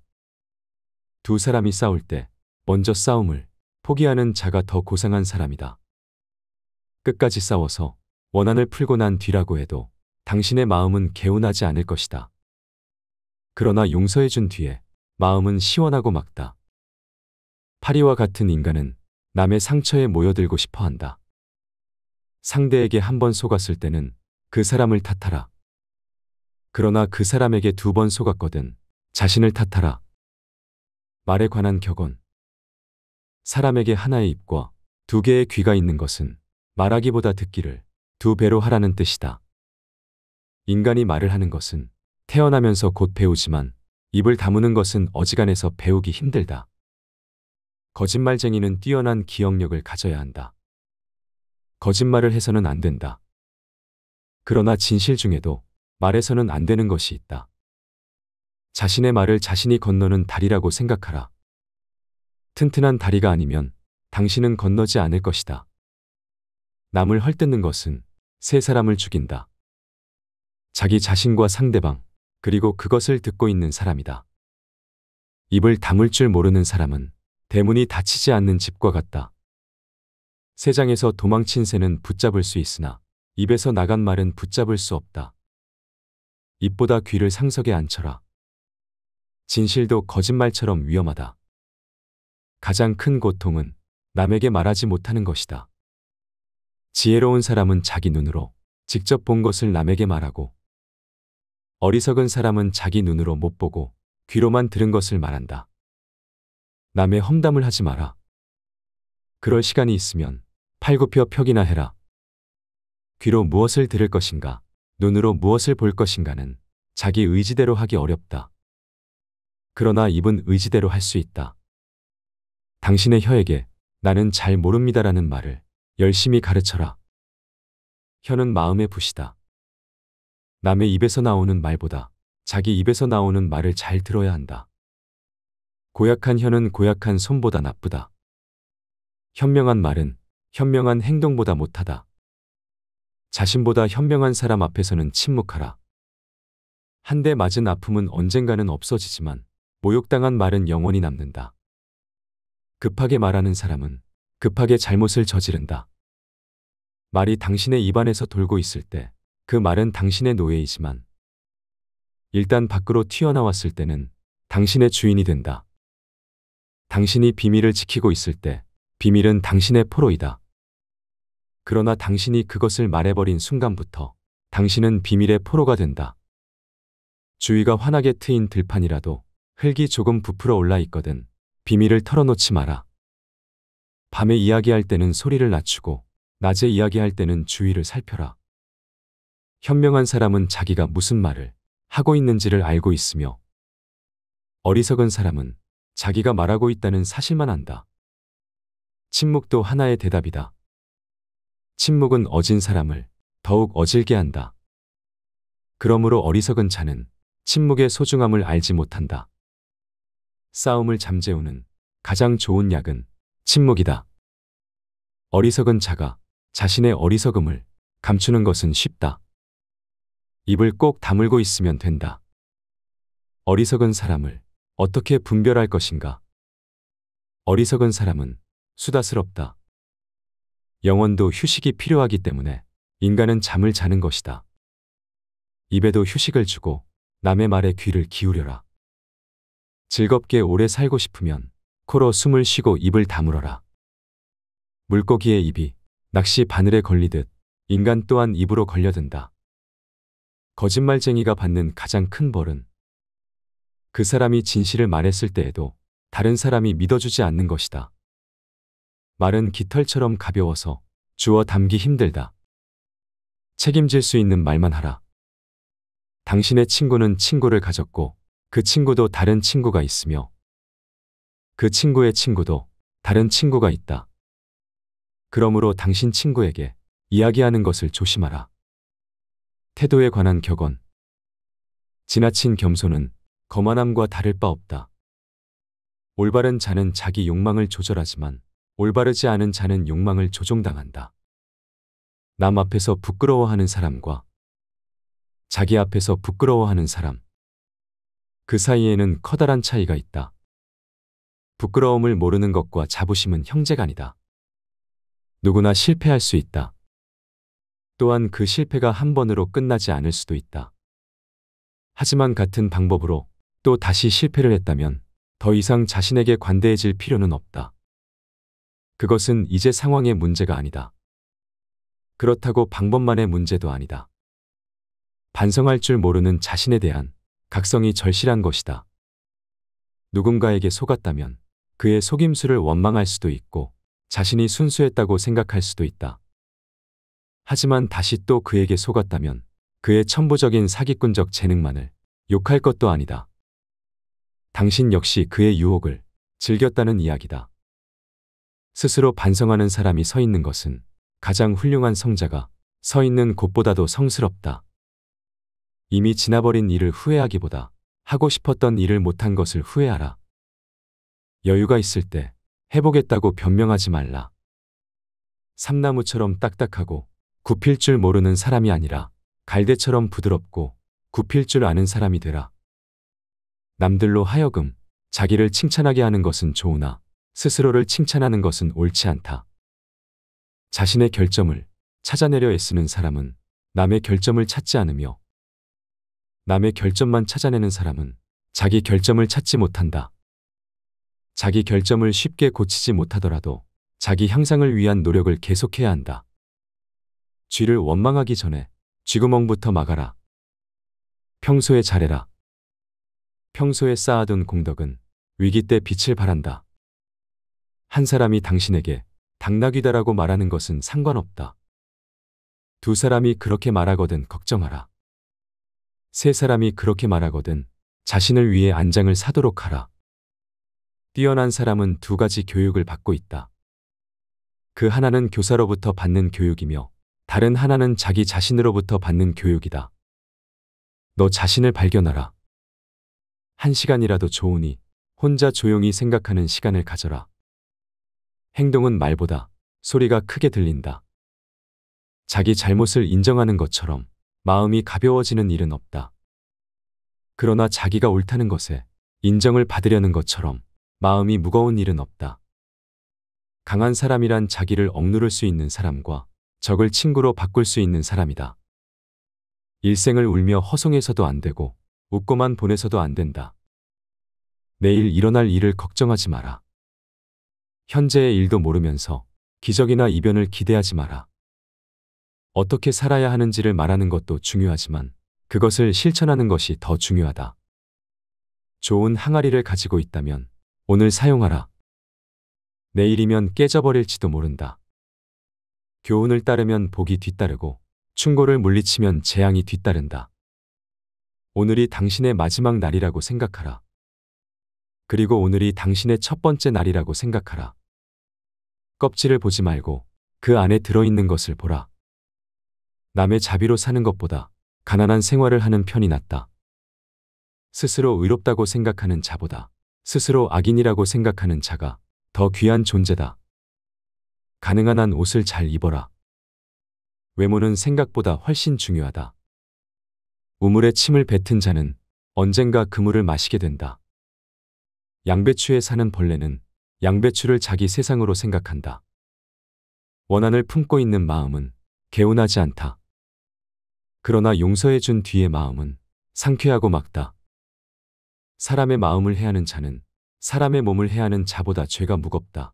두 사람이 싸울 때 먼저 싸움을 포기하는 자가 더 고상한 사람이다. 끝까지 싸워서 원한을 풀고 난 뒤라고 해도 당신의 마음은 개운하지 않을 것이다. 그러나 용서해준 뒤에 마음은 시원하고 막다. 파리와 같은 인간은 남의 상처에 모여들고 싶어 한다. 상대에게 한 번 속았을 때는 그 사람을 탓하라. 그러나 그 사람에게 두 번 속았거든 자신을 탓하라. 말에 관한 격언. 사람에게 하나의 입과 두 개의 귀가 있는 것은 말하기보다 듣기를 두 배로 하라는 뜻이다. 인간이 말을 하는 것은 태어나면서 곧 배우지만 입을 다무는 것은 어지간해서 배우기 힘들다. 거짓말쟁이는 뛰어난 기억력을 가져야 한다. 거짓말을 해서는 안 된다. 그러나 진실 중에도 말해서는 안 되는 것이 있다. 자신의 말을 자신이 건너는 다리라고 생각하라. 튼튼한 다리가 아니면 당신은 건너지 않을 것이다. 남을 헐뜯는 것은 세 사람을 죽인다. 자기 자신과 상대방, 그리고 그것을 듣고 있는 사람이다. 입을 다물 줄 모르는 사람은 대문이 닫히지 않는 집과 같다. 세장에서 도망친 새는 붙잡을 수 있으나 입에서 나간 말은 붙잡을 수 없다. 입보다 귀를 상석에 앉혀라. 진실도 거짓말처럼 위험하다. 가장 큰 고통은 남에게 말하지 못하는 것이다. 지혜로운 사람은 자기 눈으로 직접 본 것을 남에게 말하고 어리석은 사람은 자기 눈으로 못 보고 귀로만 들은 것을 말한다. 남의 험담을 하지 마라. 그럴 시간이 있으면 팔굽혀 펴기나 해라. 귀로 무엇을 들을 것인가, 눈으로 무엇을 볼 것인가는 자기 의지대로 하기 어렵다. 그러나 입은 의지대로 할 수 있다. 당신의 혀에게 나는 잘 모릅니다라는 말을 열심히 가르쳐라. 혀는 마음의 붓이다. 남의 입에서 나오는 말보다 자기 입에서 나오는 말을 잘 들어야 한다. 고약한 혀는 고약한 손보다 나쁘다. 현명한 말은 현명한 행동보다 못하다. 자신보다 현명한 사람 앞에서는 침묵하라. 한 대 맞은 아픔은 언젠가는 없어지지만 모욕당한 말은 영원히 남는다. 급하게 말하는 사람은 급하게 잘못을 저지른다. 말이 당신의 입안에서 돌고 있을 때그 말은 당신의 노예이지만 일단 밖으로 튀어나왔을 때는 당신의 주인이 된다. 당신이 비밀을 지키고 있을 때 비밀은 당신의 포로이다. 그러나 당신이 그것을 말해버린 순간부터 당신은 비밀의 포로가 된다. 주위가 환하게 트인 들판이라도 흙이 조금 부풀어 올라 있거든 비밀을 털어놓지 마라. 밤에 이야기할 때는 소리를 낮추고 낮에 이야기할 때는 주위를 살펴라. 현명한 사람은 자기가 무슨 말을 하고 있는지를 알고 있으며 어리석은 사람은 자기가 말하고 있다는 사실만 안다. 침묵도 하나의 대답이다. 침묵은 어진 사람을 더욱 어질게 한다. 그러므로 어리석은 자는 침묵의 소중함을 알지 못한다. 싸움을 잠재우는 가장 좋은 약은 침묵이다. 어리석은 자가 자신의 어리석음을 감추는 것은 쉽다. 입을 꼭 다물고 있으면 된다. 어리석은 사람을 어떻게 분별할 것인가? 어리석은 사람은 수다스럽다. 영혼도 휴식이 필요하기 때문에 인간은 잠을 자는 것이다. 입에도 휴식을 주고 남의 말에 귀를 기울여라. 즐겁게 오래 살고 싶으면 코로 숨을 쉬고 입을 다물어라. 물고기의 입이 낚시 바늘에 걸리듯 인간 또한 입으로 걸려든다. 거짓말쟁이가 받는 가장 큰 벌은 그 사람이 진실을 말했을 때에도 다른 사람이 믿어주지 않는 것이다. 말은 깃털처럼 가벼워서 주워 담기 힘들다. 책임질 수 있는 말만 하라. 당신의 친구는 친구를 가졌고 그 친구도 다른 친구가 있으며 그 친구의 친구도 다른 친구가 있다. 그러므로 당신 친구에게 이야기하는 것을 조심하라. 태도에 관한 격언. 지나친 겸손은 거만함과 다를 바 없다. 올바른 자는 자기 욕망을 조절하지만 올바르지 않은 자는 욕망을 조종당한다. 남 앞에서 부끄러워하는 사람과 자기 앞에서 부끄러워하는 사람. 그 사이에는 커다란 차이가 있다. 부끄러움을 모르는 것과 자부심은 형제간이다. 누구나 실패할 수 있다. 또한 그 실패가 한 번으로 끝나지 않을 수도 있다. 하지만 같은 방법으로 또 다시 실패를 했다면 더 이상 자신에게 관대해질 필요는 없다. 그것은 이제 상황의 문제가 아니다. 그렇다고 방법만의 문제도 아니다. 반성할 줄 모르는 자신에 대한 각성이 절실한 것이다. 누군가에게 속았다면 그의 속임수를 원망할 수도 있고 자신이 순수했다고 생각할 수도 있다. 하지만 다시 또 그에게 속았다면 그의 천부적인 사기꾼적 재능만을 욕할 것도 아니다. 당신 역시 그의 유혹을 즐겼다는 이야기다. 스스로 반성하는 사람이 서 있는 것은 가장 훌륭한 성자가 서 있는 곳보다도 성스럽다. 이미 지나버린 일을 후회하기보다 하고 싶었던 일을 못한 것을 후회하라. 여유가 있을 때 해보겠다고 변명하지 말라. 삼나무처럼 딱딱하고 굽힐 줄 모르는 사람이 아니라 갈대처럼 부드럽고 굽힐 줄 아는 사람이 되라. 남들로 하여금 자기를 칭찬하게 하는 것은 좋으나 스스로를 칭찬하는 것은 옳지 않다. 자신의 결점을 찾아내려 애쓰는 사람은 남의 결점을 찾지 않으며 남의 결점만 찾아내는 사람은 자기 결점을 찾지 못한다. 자기 결점을 쉽게 고치지 못하더라도 자기 향상을 위한 노력을 계속해야 한다. 쥐를 원망하기 전에 쥐구멍부터 막아라. 평소에 잘해라. 평소에 쌓아둔 공덕은 위기 때 빛을 발한다. 한 사람이 당신에게 당나귀다라고 말하는 것은 상관없다. 두 사람이 그렇게 말하거든 걱정하라. 세 사람이 그렇게 말하거든 자신을 위해 안장을 사도록 하라. 뛰어난 사람은 두 가지 교육을 받고 있다. 그 하나는 교사로부터 받는 교육이며 다른 하나는 자기 자신으로부터 받는 교육이다. 너 자신을 발견하라. 한 시간이라도 좋으니 혼자 조용히 생각하는 시간을 가져라. 행동은 말보다 소리가 크게 들린다. 자기 잘못을 인정하는 것처럼 마음이 가벼워지는 일은 없다. 그러나 자기가 옳다는 것에 인정을 받으려는 것처럼 마음이 무거운 일은 없다. 강한 사람이란 자기를 억누를 수 있는 사람과 적을 친구로 바꿀 수 있는 사람이다. 일생을 울며 허송해서도 안 되고 웃고만 보내서도 안 된다. 내일 일어날 일을 걱정하지 마라. 현재의 일도 모르면서 기적이나 이변을 기대하지 마라. 어떻게 살아야 하는지를 말하는 것도 중요하지만 그것을 실천하는 것이 더 중요하다. 좋은 항아리를 가지고 있다면 오늘 사용하라. 내일이면 깨져버릴지도 모른다. 교훈을 따르면 복이 뒤따르고 충고를 물리치면 재앙이 뒤따른다. 오늘이 당신의 마지막 날이라고 생각하라. 그리고 오늘이 당신의 첫 번째 날이라고 생각하라. 껍질을 보지 말고 그 안에 들어있는 것을 보라. 남의 자비로 사는 것보다 가난한 생활을 하는 편이 낫다. 스스로 의롭다고 생각하는 자보다 스스로 악인이라고 생각하는 자가 더 귀한 존재다. 가능한 한 옷을 잘 입어라. 외모는 생각보다 훨씬 중요하다. 우물에 침을 뱉은 자는 언젠가 그물을 마시게 된다. 양배추에 사는 벌레는 양배추를 자기 세상으로 생각한다. 원한을 품고 있는 마음은 개운하지 않다. 그러나 용서해 준 뒤의 마음은 상쾌하고 막다. 사람의 마음을 해하는 자는 사람의 몸을 해하는 자보다 죄가 무겁다.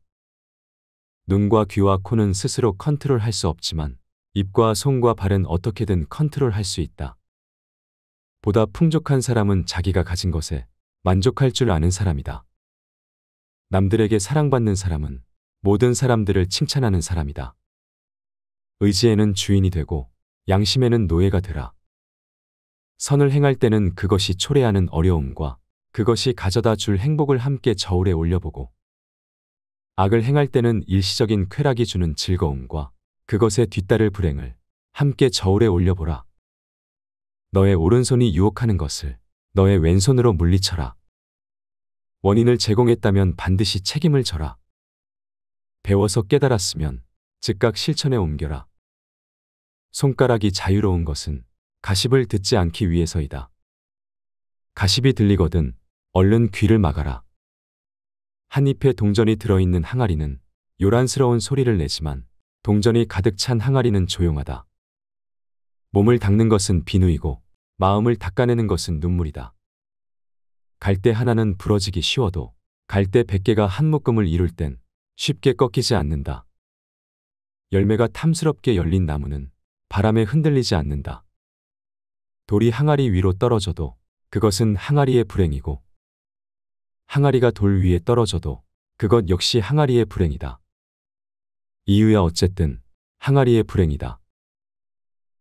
눈과 귀와 코는 스스로 컨트롤할 수 없지만 입과 손과 발은 어떻게든 컨트롤할 수 있다. 보다 풍족한 사람은 자기가 가진 것에 만족할 줄 아는 사람이다. 남들에게 사랑받는 사람은 모든 사람들을 칭찬하는 사람이다. 의지에는 주인이 되고 양심에는 노예가 되라. 선을 행할 때는 그것이 초래하는 어려움과 그것이 가져다 줄 행복을 함께 저울에 올려보고 악을 행할 때는 일시적인 쾌락이 주는 즐거움과 그것의 뒤따를 불행을 함께 저울에 올려보라. 너의 오른손이 유혹하는 것을 너의 왼손으로 물리쳐라. 원인을 제공했다면 반드시 책임을 져라. 배워서 깨달았으면 즉각 실천에 옮겨라. 손가락이 자유로운 것은 가십을 듣지 않기 위해서이다. 가십이 들리거든 얼른 귀를 막아라. 한 잎의 동전이 들어있는 항아리는 요란스러운 소리를 내지만 동전이 가득 찬 항아리는 조용하다. 몸을 닦는 것은 비누이고 마음을 닦아내는 것은 눈물이다. 갈대 하나는 부러지기 쉬워도 갈대 100개가 한 묶음을 이룰 땐 쉽게 꺾이지 않는다. 열매가 탐스럽게 열린 나무는 바람에 흔들리지 않는다. 돌이 항아리 위로 떨어져도 그것은 항아리의 불행이고 항아리가 돌 위에 떨어져도 그것 역시 항아리의 불행이다. 이유야 어쨌든 항아리의 불행이다.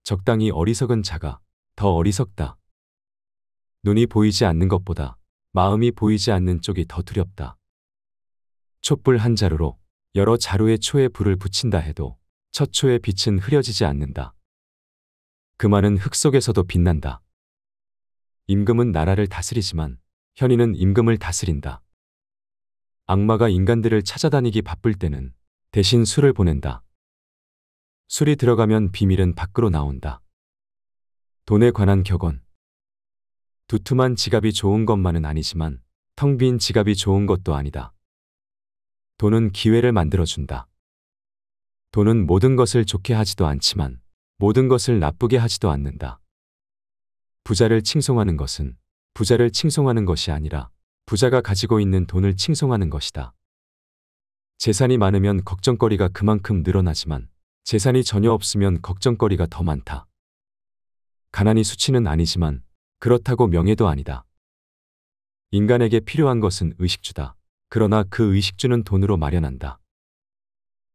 적당히 어리석은 자가 더 어리석다. 눈이 보이지 않는 것보다 마음이 보이지 않는 쪽이 더 두렵다. 촛불 한 자루로 여러 자루의 초에 불을 붙인다 해도 첫 초의 빛은 흐려지지 않는다. 그만은 흙 속에서도 빛난다. 임금은 나라를 다스리지만 현인은 임금을 다스린다. 악마가 인간들을 찾아다니기 바쁠 때는 대신 술을 보낸다. 술이 들어가면 비밀은 밖으로 나온다. 돈에 관한 격언. 두툼한 지갑이 좋은 것만은 아니지만 텅 빈 지갑이 좋은 것도 아니다. 돈은 기회를 만들어준다. 돈은 모든 것을 좋게 하지도 않지만 모든 것을 나쁘게 하지도 않는다. 부자를 칭송하는 것은 부자를 칭송하는 것이 아니라 부자가 가지고 있는 돈을 칭송하는 것이다. 재산이 많으면 걱정거리가 그만큼 늘어나지만 재산이 전혀 없으면 걱정거리가 더 많다. 가난이 수치는 아니지만 그렇다고 명예도 아니다. 인간에게 필요한 것은 의식주다. 그러나 그 의식주는 돈으로 마련한다.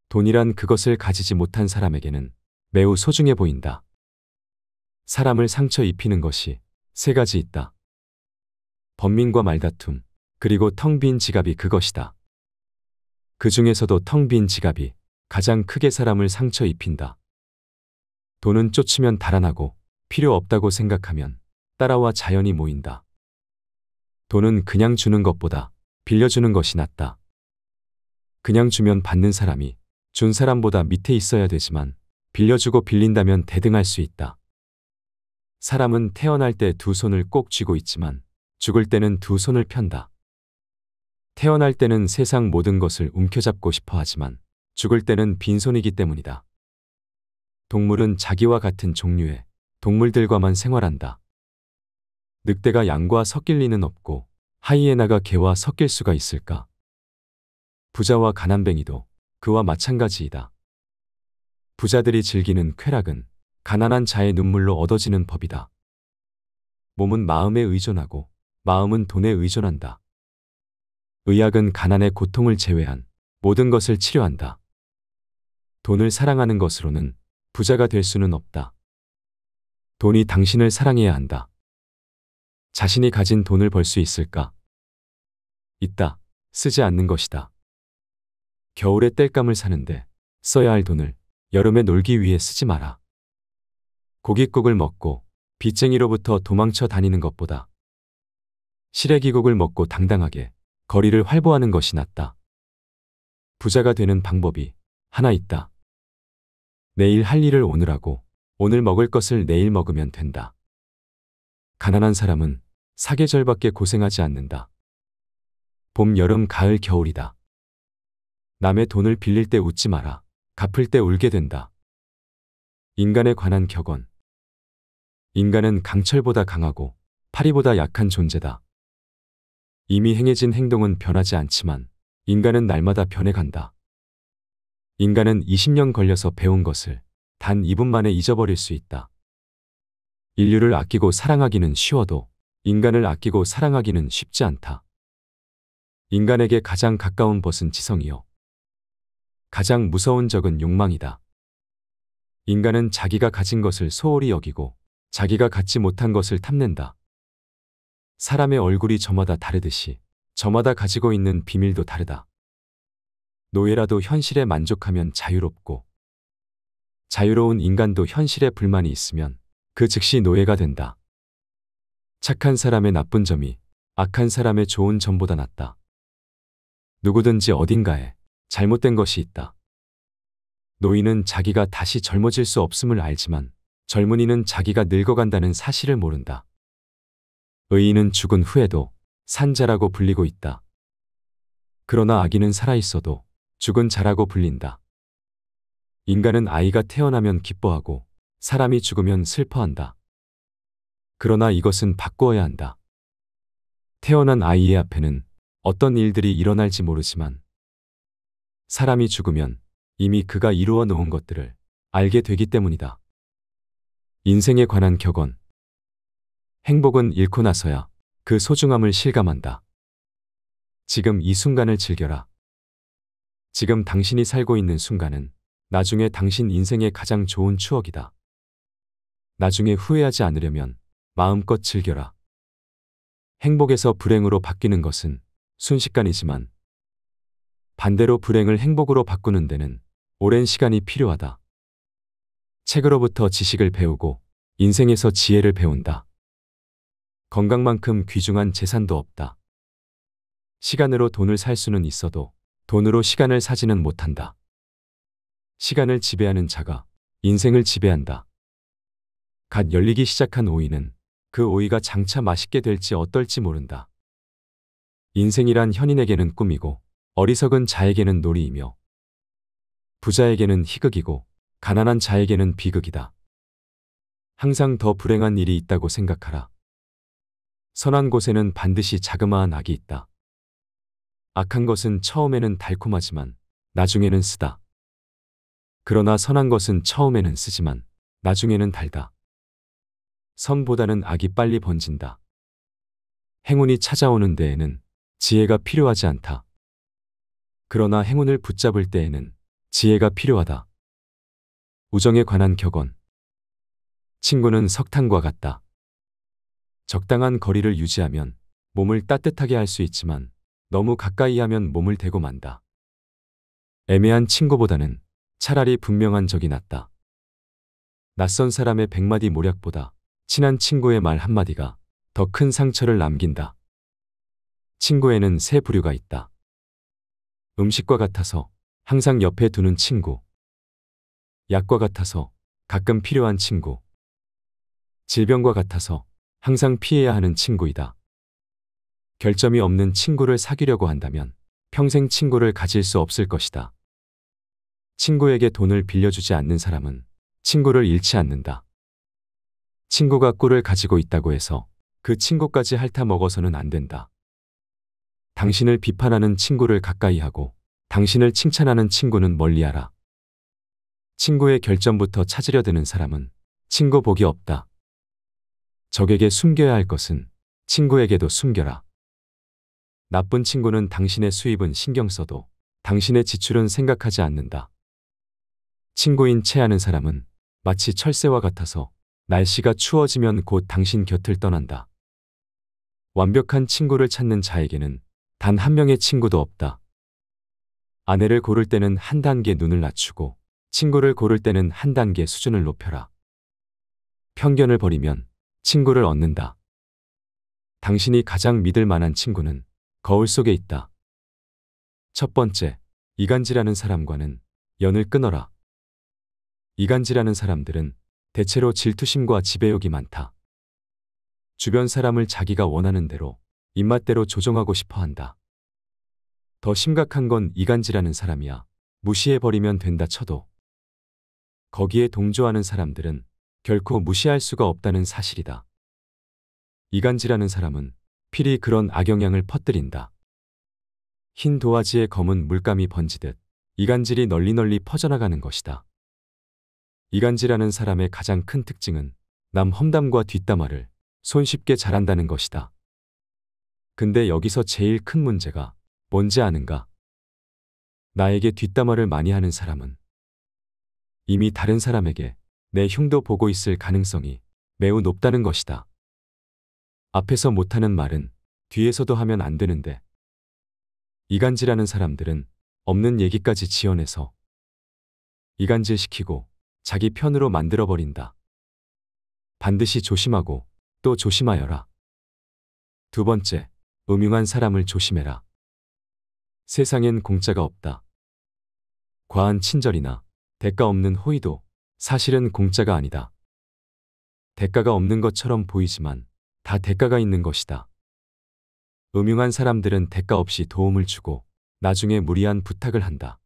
돈이란 그것을 가지지 못한 사람에게는 매우 소중해 보인다. 사람을 상처 입히는 것이 세 가지 있다. 범민과 말다툼, 그리고 텅 빈 지갑이 그것이다. 그 중에서도 텅 빈 지갑이 가장 크게 사람을 상처 입힌다. 돈은 쫓으면 달아나고 필요 없다고 생각하면 따라와 자연이 모인다. 돈은 그냥 주는 것보다 빌려주는 것이 낫다. 그냥 주면 받는 사람이 준 사람보다 밑에 있어야 되지만 빌려주고 빌린다면 대등할 수 있다. 사람은 태어날 때 두 손을 꼭 쥐고 있지만 죽을 때는 두 손을 편다. 태어날 때는 세상 모든 것을 움켜잡고 싶어 하지만 죽을 때는 빈손이기 때문이다. 동물은 자기와 같은 종류의 동물들과만 생활한다. 늑대가 양과 섞일 리는 없고 하이에나가 개와 섞일 수가 있을까? 부자와 가난뱅이도 그와 마찬가지이다. 부자들이 즐기는 쾌락은 가난한 자의 눈물로 얻어지는 법이다. 몸은 마음에 의존하고 마음은 돈에 의존한다. 의학은 가난의 고통을 제외한 모든 것을 치료한다. 돈을 사랑하는 것으로는 부자가 될 수는 없다. 돈이 당신을 사랑해야 한다. 자신이 가진 돈을 벌 수 있을까? 있다. 쓰지 않는 것이다. 겨울에 땔감을 사는데 써야 할 돈을 여름에 놀기 위해 쓰지 마라. 고깃국을 먹고 빚쟁이로부터 도망쳐 다니는 것보다 시래기국을 먹고 당당하게 거리를 활보하는 것이 낫다. 부자가 되는 방법이 하나 있다. 내일 할 일을 오늘 하고 오늘 먹을 것을 내일 먹으면 된다. 가난한 사람은 사계절밖에 고생하지 않는다. 봄, 여름, 가을, 겨울이다. 남의 돈을 빌릴 때 웃지 마라. 갚을 때 울게 된다. 인간에 관한 격언. 인간은 강철보다 강하고 파리보다 약한 존재다. 이미 행해진 행동은 변하지 않지만 인간은 날마다 변해간다. 인간은 20년 걸려서 배운 것을 단 2분 만에 잊어버릴 수 있다. 인류를 아끼고 사랑하기는 쉬워도 인간을 아끼고 사랑하기는 쉽지 않다. 인간에게 가장 가까운 벗은 지성이요. 가장 무서운 적은 욕망이다. 인간은 자기가 가진 것을 소홀히 여기고 자기가 갖지 못한 것을 탐낸다. 사람의 얼굴이 저마다 다르듯이 저마다 가지고 있는 비밀도 다르다. 노예라도 현실에 만족하면 자유롭고 자유로운 인간도 현실에 불만이 있으면 그 즉시 노예가 된다. 착한 사람의 나쁜 점이 악한 사람의 좋은 점보다 낫다. 누구든지 어딘가에 잘못된 것이 있다. 노인은 자기가 다시 젊어질 수 없음을 알지만 젊은이는 자기가 늙어간다는 사실을 모른다. 의인은 죽은 후에도 산자라고 불리고 있다. 그러나 아기는 살아있어도 죽은 자라고 불린다. 인간은 아이가 태어나면 기뻐하고 사람이 죽으면 슬퍼한다. 그러나 이것은 바꾸어야 한다. 태어난 아이의 앞에는 어떤 일들이 일어날지 모르지만 사람이 죽으면 이미 그가 이루어 놓은 것들을 알게 되기 때문이다. 인생에 관한 격언 행복은 잃고 나서야 그 소중함을 실감한다. 지금 이 순간을 즐겨라. 지금 당신이 살고 있는 순간은 나중에 당신 인생의 가장 좋은 추억이다. 나중에 후회하지 않으려면 마음껏 즐겨라. 행복에서 불행으로 바뀌는 것은 순식간이지만 반대로 불행을 행복으로 바꾸는 데는 오랜 시간이 필요하다. 책으로부터 지식을 배우고 인생에서 지혜를 배운다. 건강만큼 귀중한 재산도 없다. 시간으로 돈을 살 수는 있어도 돈으로 시간을 사지는 못한다. 시간을 지배하는 자가 인생을 지배한다. 갓 열리기 시작한 오이는 그 오이가 장차 맛있게 될지 어떨지 모른다. 인생이란 현인에게는 꿈이고 어리석은 자에게는 놀이이며 부자에게는 희극이고 가난한 자에게는 비극이다. 항상 더 불행한 일이 있다고 생각하라. 선한 곳에는 반드시 자그마한 악이 있다. 악한 것은 처음에는 달콤하지만 나중에는 쓰다. 그러나 선한 것은 처음에는 쓰지만 나중에는 달다. 선보다는 악이 빨리 번진다. 행운이 찾아오는 데에는 지혜가 필요하지 않다. 그러나 행운을 붙잡을 때에는 지혜가 필요하다. 우정에 관한 격언. 친구는 석탄과 같다. 적당한 거리를 유지하면 몸을 따뜻하게 할 수 있지만 너무 가까이 하면 몸을 대고 만다. 애매한 친구보다는 차라리 분명한 적이 낫다. 낯선 사람의 백마디 모략보다 친한 친구의 말 한마디가 더 큰 상처를 남긴다. 친구에는 세 부류가 있다. 음식과 같아서 항상 옆에 두는 친구. 약과 같아서 가끔 필요한 친구. 질병과 같아서 항상 피해야 하는 친구이다. 결점이 없는 친구를 사귀려고 한다면 평생 친구를 가질 수 없을 것이다. 친구에게 돈을 빌려주지 않는 사람은 친구를 잃지 않는다. 친구가 꿀을 가지고 있다고 해서 그 친구까지 핥아먹어서는 안 된다. 당신을 비판하는 친구를 가까이 하고 당신을 칭찬하는 친구는 멀리하라. 친구의 결점부터 찾으려 드는 사람은 친구 복이 없다. 적에게 숨겨야 할 것은 친구에게도 숨겨라. 나쁜 친구는 당신의 수입은 신경 써도 당신의 지출은 생각하지 않는다. 친구인 채 아는 사람은 마치 철새와 같아서 날씨가 추워지면 곧 당신 곁을 떠난다. 완벽한 친구를 찾는 자에게는 단 한 명의 친구도 없다. 아내를 고를 때는 한 단계 눈을 낮추고 친구를 고를 때는 한 단계 수준을 높여라. 편견을 버리면 친구를 얻는다. 당신이 가장 믿을 만한 친구는 거울 속에 있다. 첫 번째, 이간질하는 사람과는 연을 끊어라. 이간질하는 사람들은 대체로 질투심과 지배욕이 많다. 주변 사람을 자기가 원하는 대로 입맛대로 조종하고 싶어 한다. 더 심각한 건 이간질하는 사람이야. 무시해버리면 된다 쳐도. 거기에 동조하는 사람들은 결코 무시할 수가 없다는 사실이다. 이간지라는 사람은 필히 그런 악영향을 퍼뜨린다. 흰 도화지에 검은 물감이 번지듯 이간질이 널리 널리 퍼져나가는 것이다. 이간질하는 사람의 가장 큰 특징은 남 험담과 뒷담화를 손쉽게 잘한다는 것이다. 근데 여기서 제일 큰 문제가 뭔지 아는가? 나에게 뒷담화를 많이 하는 사람은 이미 다른 사람에게 내 흉도 보고 있을 가능성이 매우 높다는 것이다. 앞에서 못하는 말은 뒤에서도 하면 안 되는데 이간질하는 사람들은 없는 얘기까지 지어내서 이간질시키고 자기 편으로 만들어버린다. 반드시 조심하고 또 조심하여라. 두 번째, 음흉한 사람을 조심해라. 세상엔 공짜가 없다. 과한 친절이나 대가 없는 호의도 사실은 공짜가 아니다. 대가가 없는 것처럼 보이지만 다 대가가 있는 것이다. 음흉한 사람들은 대가 없이 도움을 주고 나중에 무리한 부탁을 한다.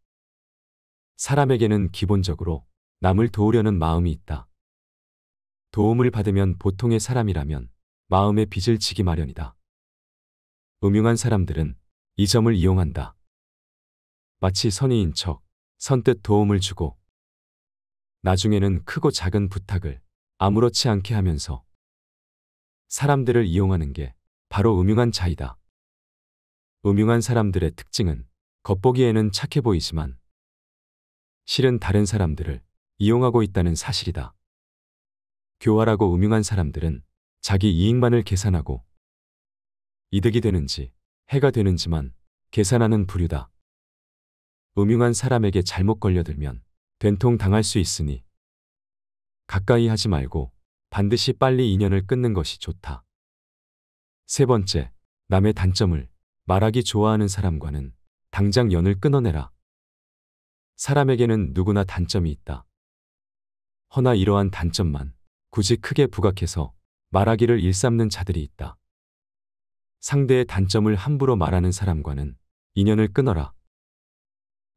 사람에게는 기본적으로 남을 도우려는 마음이 있다. 도움을 받으면 보통의 사람이라면 마음에 빚을 지기 마련이다. 음흉한 사람들은 이 점을 이용한다. 마치 선의인 척 선뜻 도움을 주고 나중에는 크고 작은 부탁을 아무렇지 않게 하면서 사람들을 이용하는 게 바로 음흉한 자이다. 음흉한 사람들의 특징은 겉보기에는 착해 보이지만 실은 다른 사람들을 이용하고 있다는 사실이다. 교활하고 음흉한 사람들은 자기 이익만을 계산하고 이득이 되는지 해가 되는지만 계산하는 부류다. 음흉한 사람에게 잘못 걸려들면 된통 당할 수 있으니 가까이 하지 말고 반드시 빨리 인연을 끊는 것이 좋다. 세 번째, 남의 단점을 말하기 좋아하는 사람과는 당장 연을 끊어내라. 사람에게는 누구나 단점이 있다. 허나 이러한 단점만 굳이 크게 부각해서 말하기를 일삼는 자들이 있다. 상대의 단점을 함부로 말하는 사람과는 인연을 끊어라.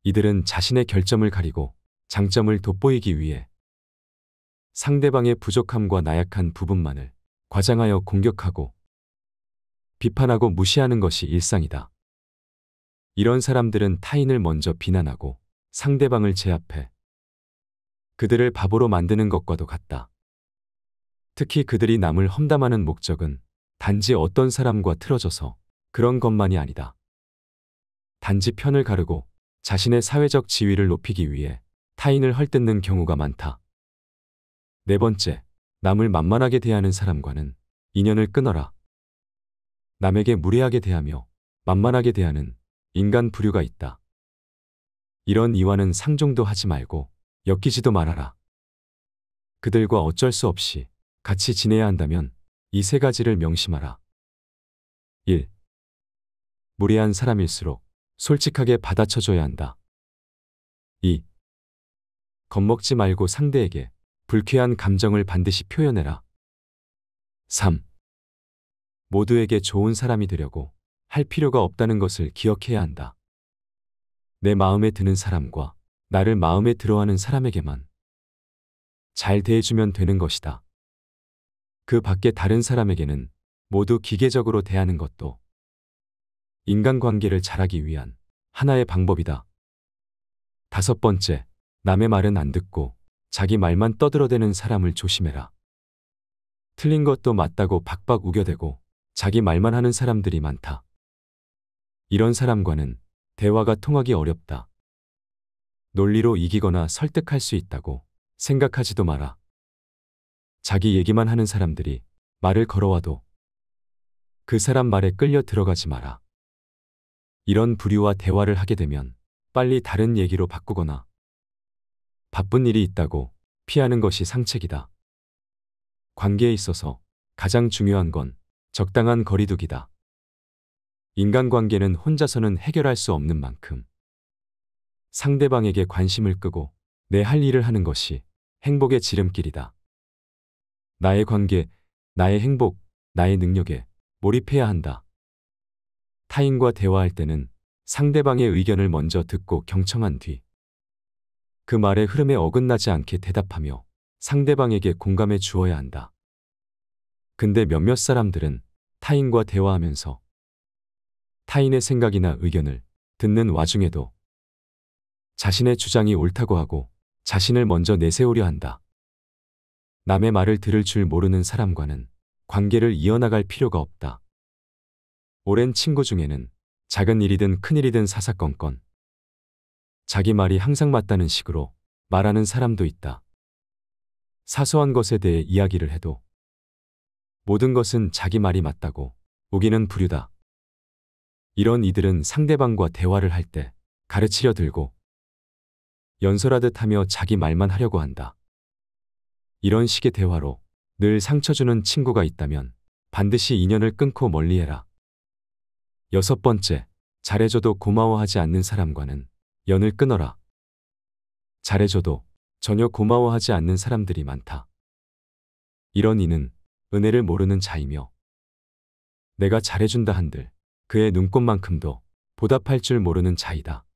이들은 자신의 결점을 가리고 장점을 돋보이기 위해 상대방의 부족함과 나약한 부분만을 과장하여 공격하고 비판하고 무시하는 것이 일상이다. 이런 사람들은 타인을 먼저 비난하고 상대방을 제압해 그들을 바보로 만드는 것과도 같다. 특히 그들이 남을 험담하는 목적은 단지 어떤 사람과 틀어져서 그런 것만이 아니다. 단지 편을 가르고 자신의 사회적 지위를 높이기 위해 타인을 헐뜯는 경우가 많다. 네 번째, 남을 만만하게 대하는 사람과는 인연을 끊어라. 남에게 무례하게 대하며 만만하게 대하는 인간 부류가 있다. 이런 이와는 상종도 하지 말고 엮이지도 말아라. 그들과 어쩔 수 없이 같이 지내야 한다면 이 세 가지를 명심하라. 1. 무례한 사람일수록 솔직하게 받아쳐줘야 한다. 2. 겁먹지 말고 상대에게 불쾌한 감정을 반드시 표현해라. 3. 모두에게 좋은 사람이 되려고 할 필요가 없다는 것을 기억해야 한다. 내 마음에 드는 사람과 나를 마음에 들어하는 사람에게만 잘 대해주면 되는 것이다. 그 밖에 다른 사람에게는 모두 기계적으로 대하는 것도 인간관계를 잘하기 위한 하나의 방법이다. 다섯 번째, 남의 말은 안 듣고 자기 말만 떠들어대는 사람을 조심해라. 틀린 것도 맞다고 박박 우겨대고 자기 말만 하는 사람들이 많다. 이런 사람과는 대화가 통하기 어렵다. 논리로 이기거나 설득할 수 있다고 생각하지도 마라. 자기 얘기만 하는 사람들이 말을 걸어와도 그 사람 말에 끌려 들어가지 마라. 이런 부류와 대화를 하게 되면 빨리 다른 얘기로 바꾸거나 바쁜 일이 있다고 피하는 것이 상책이다. 관계에 있어서 가장 중요한 건 적당한 거리두기다. 인간관계는 혼자서는 해결할 수 없는 만큼 상대방에게 관심을 끄고 내 할 일을 하는 것이 행복의 지름길이다. 나의 관계, 나의 행복, 나의 능력에 몰입해야 한다. 타인과 대화할 때는 상대방의 의견을 먼저 듣고 경청한 뒤그 말의 흐름에 어긋나지 않게 대답하며 상대방에게 공감해 주어야 한다. 근데 몇몇 사람들은 타인과 대화하면서 타인의 생각이나 의견을 듣는 와중에도 자신의 주장이 옳다고 하고 자신을 먼저 내세우려 한다. 남의 말을 들을 줄 모르는 사람과는 관계를 이어나갈 필요가 없다. 오랜 친구 중에는 작은 일이든 큰 일이든 사사건건 자기 말이 항상 맞다는 식으로 말하는 사람도 있다. 사소한 것에 대해 이야기를 해도 모든 것은 자기 말이 맞다고 우기는 부류다. 이런 이들은 상대방과 대화를 할 때 가르치려 들고 연설하듯 하며 자기 말만 하려고 한다. 이런 식의 대화로 늘 상처주는 친구가 있다면 반드시 인연을 끊고 멀리해라. 여섯 번째, 잘해줘도 고마워하지 않는 사람과는 연을 끊어라. 잘해줘도 전혀 고마워하지 않는 사람들이 많다. 이런 이는 은혜를 모르는 자이며 내가 잘해준다 한들 그의 눈꽃만큼도 보답할 줄 모르는 자이다.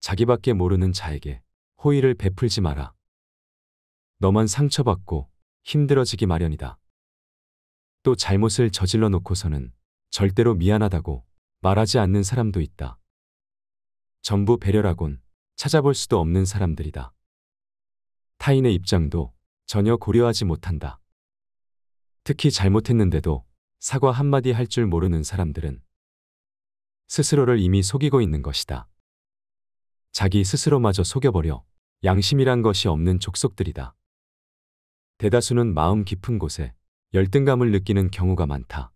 자기밖에 모르는 자에게 호의를 베풀지 마라. 너만 상처받고 힘들어지기 마련이다. 또 잘못을 저질러 놓고서는 절대로 미안하다고 말하지 않는 사람도 있다. 전부 배려라곤 찾아볼 수도 없는 사람들이다. 타인의 입장도 전혀 고려하지 못한다. 특히 잘못했는데도 사과 한마디 할 줄 모르는 사람들은 스스로를 이미 속이고 있는 것이다. 자기 스스로마저 속여버려 양심이란 것이 없는 족속들이다. 대다수는 마음 깊은 곳에 열등감을 느끼는 경우가 많다.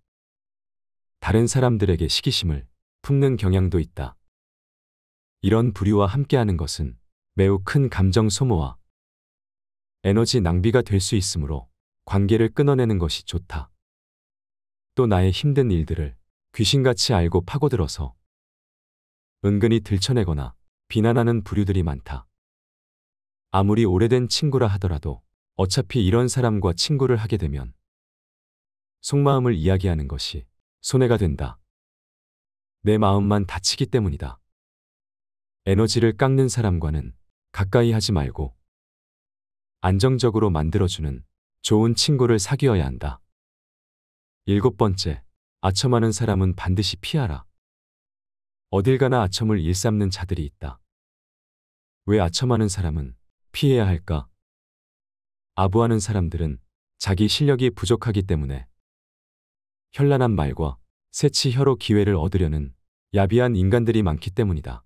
다른 사람들에게 시기심을 품는 경향도 있다. 이런 부류와 함께하는 것은 매우 큰 감정 소모와 에너지 낭비가 될 수 있으므로 관계를 끊어내는 것이 좋다. 또 나의 힘든 일들을 귀신같이 알고 파고들어서 은근히 들쳐내거나 비난하는 부류들이 많다. 아무리 오래된 친구라 하더라도 어차피 이런 사람과 친구를 하게 되면 속마음을 이야기하는 것이 손해가 된다. 내 마음만 다치기 때문이다. 에너지를 깎는 사람과는 가까이 하지 말고 안정적으로 만들어주는 좋은 친구를 사귀어야 한다. 일곱 번째, 아첨하는 사람은 반드시 피하라. 어딜 가나 아첨을 일삼는 자들이 있다. 왜 아첨하는 사람은 피해야 할까? 아부하는 사람들은 자기 실력이 부족하기 때문에 현란한 말과 새치 혀로 기회를 얻으려는 야비한 인간들이 많기 때문이다.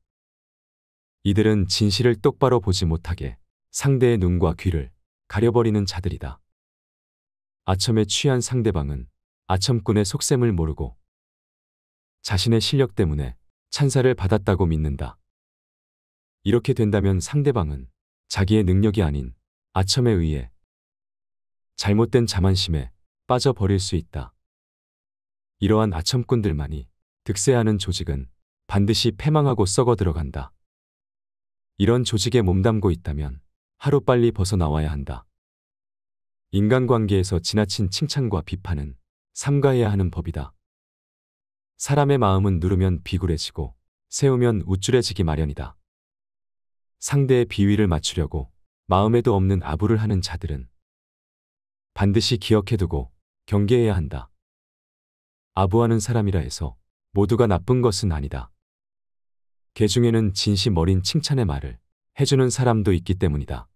이들은 진실을 똑바로 보지 못하게 상대의 눈과 귀를 가려버리는 자들이다. 아첨에 취한 상대방은 아첨꾼의 속셈을 모르고 자신의 실력 때문에 찬사를 받았다고 믿는다. 이렇게 된다면 상대방은 자기의 능력이 아닌 아첨에 의해 잘못된 자만심에 빠져버릴 수 있다. 이러한 아첨꾼들만이 득세하는 조직은 반드시 패망하고 썩어 들어간다. 이런 조직에 몸담고 있다면 하루빨리 벗어나와야 한다. 인간관계에서 지나친 칭찬과 비판은 삼가해야 하는 법이다. 사람의 마음은 누르면 비굴해지고 세우면 우쭐해지기 마련이다. 상대의 비위를 맞추려고 마음에도 없는 아부를 하는 자들은 반드시 기억해두고 경계해야 한다. 아부하는 사람이라 해서 모두가 나쁜 것은 아니다. 개 중에는 진심 어린 칭찬의 말을 해주는 사람도 있기 때문이다.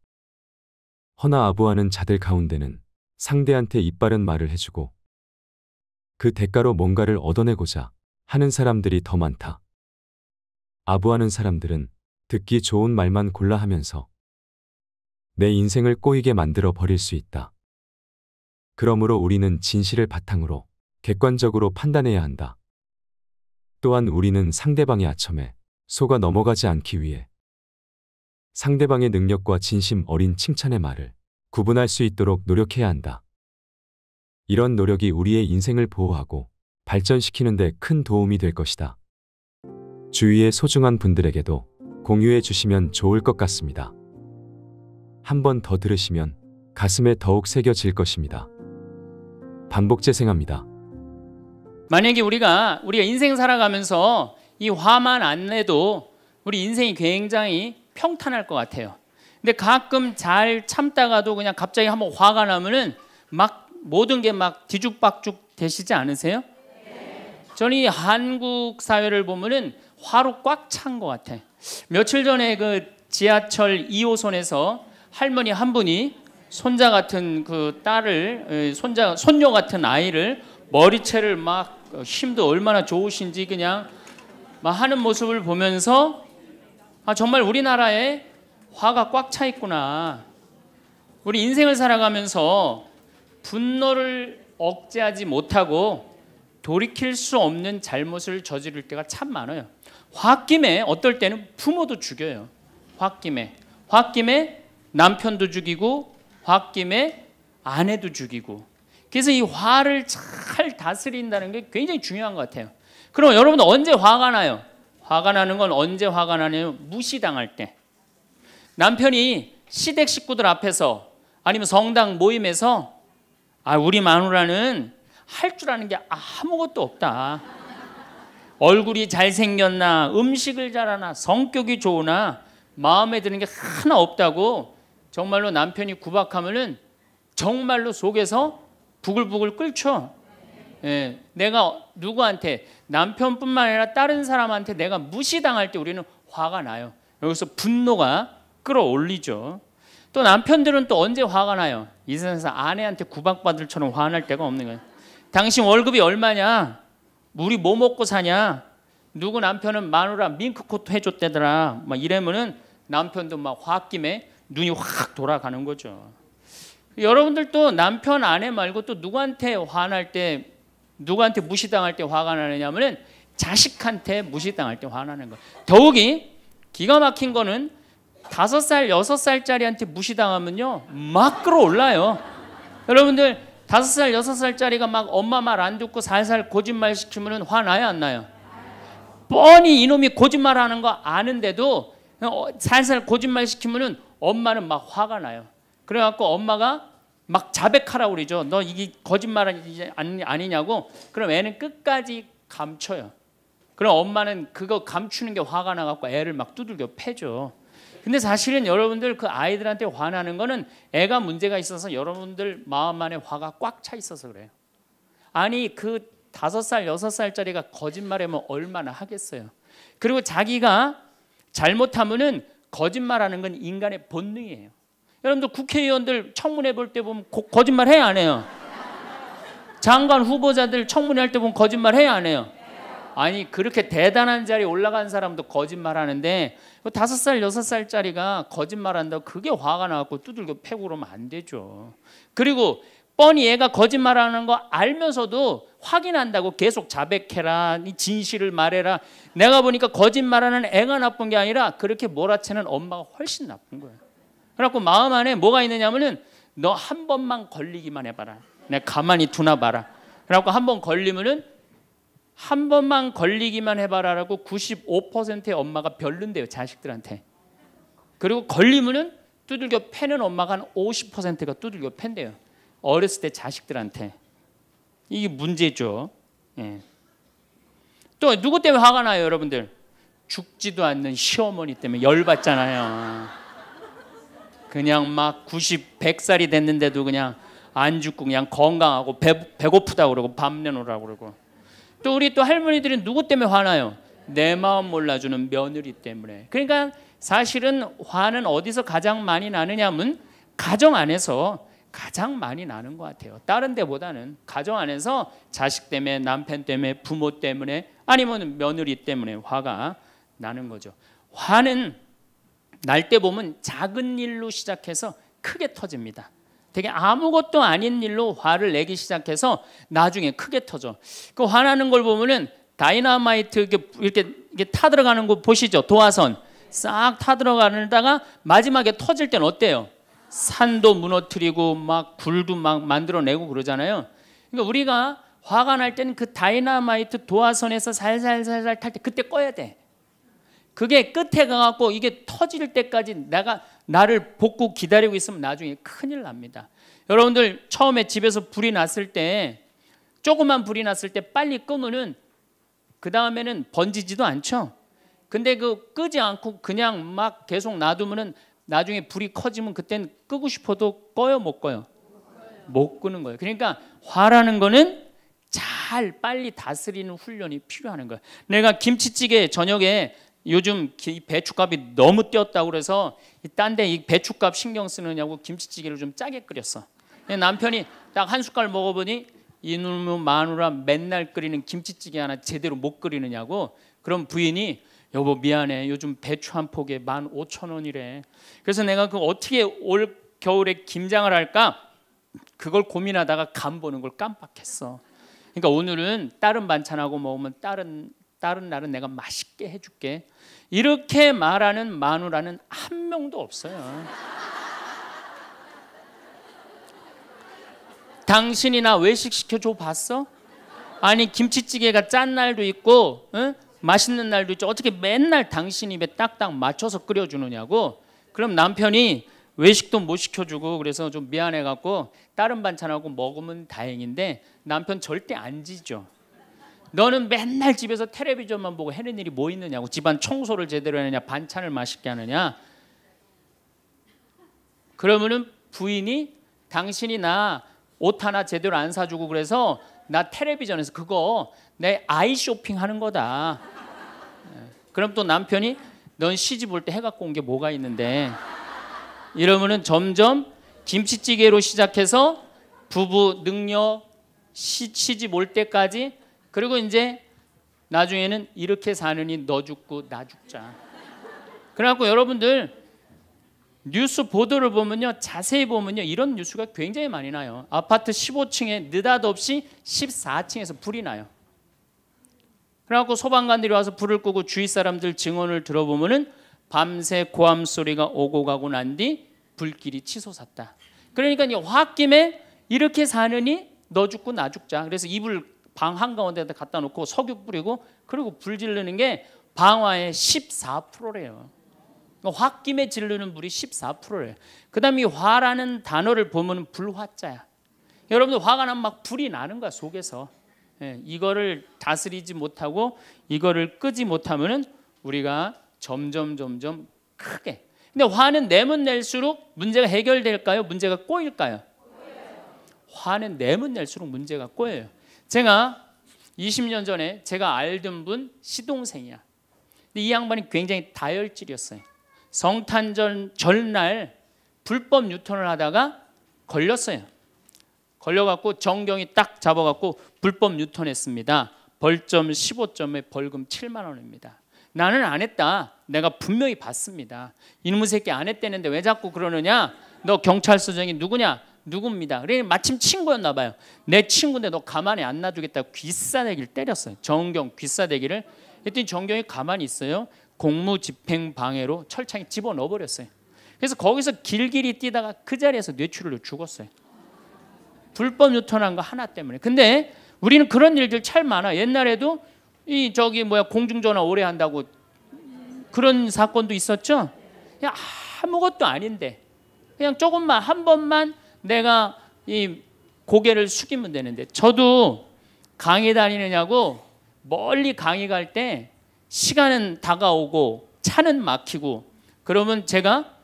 허나 아부하는 자들 가운데는 상대한테 이빨은 말을 해주고 그 대가로 뭔가를 얻어내고자 하는 사람들이 더 많다. 아부하는 사람들은 듣기 좋은 말만 골라 하면서 내 인생을 꼬이게 만들어 버릴 수 있다. 그러므로 우리는 진실을 바탕으로 객관적으로 판단해야 한다. 또한 우리는 상대방의 아첨에 속아 넘어가지 않기 위해 상대방의 능력과 진심 어린 칭찬의 말을 구분할 수 있도록 노력해야 한다. 이런 노력이 우리의 인생을 보호하고 발전시키는 데 큰 도움이 될 것이다. 주위의 소중한 분들에게도 공유해 주시면 좋을 것 같습니다. 한 번 더 들으시면 가슴에 더욱 새겨질 것입니다. 반복 재생합니다. 만약에 우리가 우리가 인생 살아가면서 이 화만 안 내도 우리 인생이 굉장히 평탄할 것 같아요. 근데 가끔 잘 참다가도 그냥 갑자기 한번 화가 나면은 막 모든 게 막 뒤죽박죽 되시지 않으세요? 저는 이 한국 사회를 보면은 화로 꽉 찬 것 같아. 며칠 전에 그 지하철 2호선에서 할머니 한 분이 손자 같은 그 딸을 손자 손녀 같은 아이를 머리채를 막 힘도 얼마나 좋으신지 그냥 막 하는 모습을 보면서 아 정말 우리나라에 화가 꽉 차 있구나. 우리 인생을 살아가면서 분노를 억제하지 못하고 돌이킬 수 없는 잘못을 저지를 때가 참 많아요. 홧김에 어떨 때는 부모도 죽여요. 홧김에 홧김에 남편도 죽이고 홧김에 아내도 죽이고 그래서 이 화를 잘 다스린다는 게 굉장히 중요한 것 같아요. 그럼 여러분 언제 화가 나요? 화가 나는 건 언제 화가 나냐면 무시당할 때. 남편이 시댁 식구들 앞에서 아니면 성당 모임에서 아 우리 마누라는 할 줄 아는 게 아무것도 없다. 얼굴이 잘생겼나 음식을 잘하나 성격이 좋으나 마음에 드는 게 하나 없다고 정말로 남편이 구박하면은 정말로 속에서 부글부글 끓죠. 예, 내가 누구한테 남편뿐만 아니라 다른 사람한테 내가 무시당할 때 우리는 화가 나요. 여기서 분노가 끌어올리죠. 또 남편들은 또 언제 화가 나요? 이 세상에서 아내한테 구박받을 처럼 화날 때가 없는 거예요. 당신 월급이 얼마냐? 우리 뭐 먹고 사냐? 누구 남편은 마누라 밍크 코트 해줬대더라. 막 이러면은 남편도 막 화김에 눈이 확 돌아가는 거죠. 여러분들도 남편 아내 말고 또 누구한테 화날 때 누구한테 무시당할 때 화가 나느냐면은 자식한테 무시당할 때 화나는 거. 더욱이 기가 막힌 거는 다섯 살, 여섯 살짜리한테 무시당하면요. 막 끌어올라요. 여러분들 다섯 살, 여섯 살짜리가 막 엄마 말 안 듣고 살살 거짓말 시키면은 화나요, 안 나요? 뻔히 이놈이 거짓말하는 거 아는데도 어, 살살 거짓말 시키면은 엄마는 막 화가 나요. 그래갖고 엄마가 막 자백하라고 그러죠. 너 이게 거짓말 아니냐고. 그럼 애는 끝까지 감춰요. 그럼 엄마는 그거 감추는 게 화가 나갖고 애를 막 두들겨 패죠. 근데 사실은 여러분들 그 아이들한테 화나는 거는 애가 문제가 있어서 여러분들 마음 안에 화가 꽉 차 있어서 그래요. 아니 그 다섯 살 여섯 살짜리가 거짓말하면 얼마나 하겠어요. 그리고 자기가 잘못하면은 거짓말하는 건 인간의 본능이에요. 여러분들 국회의원들 청문회 볼 때 보면 고, 거짓말 해야 안 해요? 장관 후보자들 청문회 할 때 보면 거짓말 해야 안 해요? 아니 그렇게 대단한 자리에 올라간 사람도 거짓말하는데 그 다섯 살 여섯 살짜리가 거짓말한다 고 그게 화가 나고 두들겨 패고 그러면 안 되죠. 그리고 뻔히 얘가 거짓말하는 거 알면서도 확인한다고 계속 자백해라 진실을 말해라 내가 보니까 거짓말하는 애가 나쁜 게 아니라 그렇게 몰아채는 엄마가 훨씬 나쁜 거예요. 그래갖고 마음 안에 뭐가 있느냐면은 너 한 번만 걸리기만 해봐라. 내가 가만히 두나 봐라. 그래갖고 한 번 걸리면은 한 번만 걸리기만 해봐라라고 95%의 엄마가 별른데요 자식들한테. 그리고 걸리면은 두들겨 패는 엄마가 한 50%가 두들겨 팬대요. 어렸을 때 자식들한테 이게 문제죠. 예. 또 누구 때문에 화가 나요, 여러분들? 죽지도 않는 시어머니 때문에 열받잖아요. 그냥 막 90, 100살이 됐는데도 그냥 안 죽고 그냥 건강하고 배, 배고프다 그러고 밥 내놓으라고 그러고 또 우리 또 할머니들은 누구 때문에 화나요? 내 마음 몰라주는 며느리 때문에 그러니까 사실은 화는 어디서 가장 많이 나느냐면 가정 안에서 가장 많이 나는 것 같아요. 다른 데보다는 가정 안에서 자식 때문에 남편 때문에 부모 때문에 아니면 며느리 때문에 화가 나는 거죠. 화는 날때 보면 작은 일로 시작해서 크게 터집니다. 되게 아무것도 아닌 일로 화를 내기 시작해서 나중에 크게 터져. 그 화나는 걸 보면은 다이나마이트 이렇게, 이렇게, 이렇게 타 들어가는 거 보시죠. 도화선 싹 타 들어가는다가 마지막에 터질 땐 어때요? 산도 무너뜨리고 막 굴도 막 만들어내고 그러잖아요. 그러니까 우리가 화가 날 때는 그 다이나마이트 도화선에서 살살살살 탈 때 그때 꺼야 돼. 그게 끝에 가갖고 이게 터질 때까지 내가 나를 복구 기다리고 있으면 나중에 큰일 납니다. 여러분들 처음에 집에서 불이 났을 때 조그만 불이 났을 때 빨리 끄면은 그 다음에는 번지지도 않죠. 근데 그 끄지 않고 그냥 막 계속 놔두면은 나중에 불이 커지면 그땐 끄고 싶어도 꺼요 못 꺼요 못 끄는 거예요. 그러니까 화라는 거는 잘 빨리 다스리는 훈련이 필요하는 거예요. 내가 김치찌개 저녁에 요즘 배추값이 너무 뛰었다고 그래서 딴데이 배추값 신경 쓰느냐고 김치찌개를 좀 짜게 끓였어. 남편이 딱 한 숟갈 먹어보니 이놈의 마누라 맨날 끓이는 김치찌개 하나 제대로 못 끓이느냐고 그럼 부인이 여보 미안해 요즘 배추 한 포기에 만 오천 원이래 그래서 내가 그 어떻게 올 겨울에 김장을 할까 그걸 고민하다가 간 보는 걸 깜빡했어 그러니까 오늘은 다른 반찬하고 먹으면 다른 다른 날은 내가 맛있게 해줄게. 이렇게 말하는 마누라는 한 명도 없어요. 당신이 나 외식 시켜줘 봤어? 아니 김치찌개가 짠 날도 있고 응? 맛있는 날도 있죠. 어떻게 맨날 당신 입에 딱딱 맞춰서 끓여주느냐고. 그럼 남편이 외식도 못 시켜주고 그래서 좀 미안해갖고 다른 반찬하고 먹으면 다행인데 남편 절대 안 지죠. 너는 맨날 집에서 텔레비전만 보고 해낸 일이 뭐 있느냐고 집안 청소를 제대로 하느냐 반찬을 맛있게 하느냐 그러면은 부인이 당신이 나옷 하나 제대로 안 사주고 그래서 나 텔레비전에서 그거 내 아이 쇼핑하는 거다 그럼 또 남편이 넌 시집 올 때 해갖고 온 게 뭐가 있는데 이러면은 점점 김치찌개로 시작해서 부부 능력 시, 시집 올 때까지 그리고 이제 나중에는 이렇게 사느니 너 죽고 나 죽자. 그래갖고 여러분들 뉴스 보도를 보면요 자세히 보면요 이런 뉴스가 굉장히 많이 나요. 아파트 15층에 느닷없이 14층에서 불이 나요. 그래갖고 소방관들이 와서 불을 끄고 주위 사람들 증언을 들어보면은 밤새 고함 소리가 오고 가고 난 뒤 불길이 치솟았다. 그러니까 이 화학김에 이렇게 사느니 너 죽고 나 죽자. 그래서 이불 방 한가운데다 갖다 놓고 석유 뿌리고 그리고 불 지르는 게 방화의 14%래요. 그러니까 홧김에 지르는 물이 14%래요. 그 다음에 화라는 단어를 보면 불화자야. 여러분들 화가 나면 막 불이 나는 거야 속에서. 예, 이거를 다스리지 못하고 이거를 끄지 못하면 우리가 점점 점점 크게. 근데 화는 내면 낼수록 문제가 해결될까요? 문제가 꼬일까요? 화는 내면 낼수록 문제가 꼬여요. 제가 20년 전에 제가 알던 분 시동생이야. 근데 이 양반이 굉장히 다혈질이었어요. 성탄절 전날 불법 유턴을 하다가 걸렸어요. 걸려갖고 정경이 딱 잡아갖고 불법 유턴했습니다. 벌점 15점에 벌금 7만 원입니다. 나는 안 했다. 내가 분명히 봤습니다. 이놈의 새끼 안 했다는데 왜 자꾸 그러느냐? 너 경찰서장이 누구냐? 누굽니다. 그래 마침 친구였나 봐요. 내 친구인데 너 가만히 안 놔두겠다. 귀싸대기를 때렸어요. 정경 귀싸대기를. 그더니 정경이 가만히 있어요. 공무집행 방해로 철창에 집어넣어 버렸어요. 그래서 거기서 길길이 뛰다가 그 자리에서 뇌출혈로 죽었어요. 불법 유턴한 거 하나 때문에. 근데 우리는 그런 일들 참 많아. 옛날에도 이 저기 뭐야 공중전화 오래 한다고 그런 사건도 있었죠. 그냥 아무것도 아닌데 그냥 조금만 한 번만 내가 이 고개를 숙이면 되는데 저도 강의 다니느냐고 멀리 강의 갈 때 시간은 다가오고 차는 막히고 그러면 제가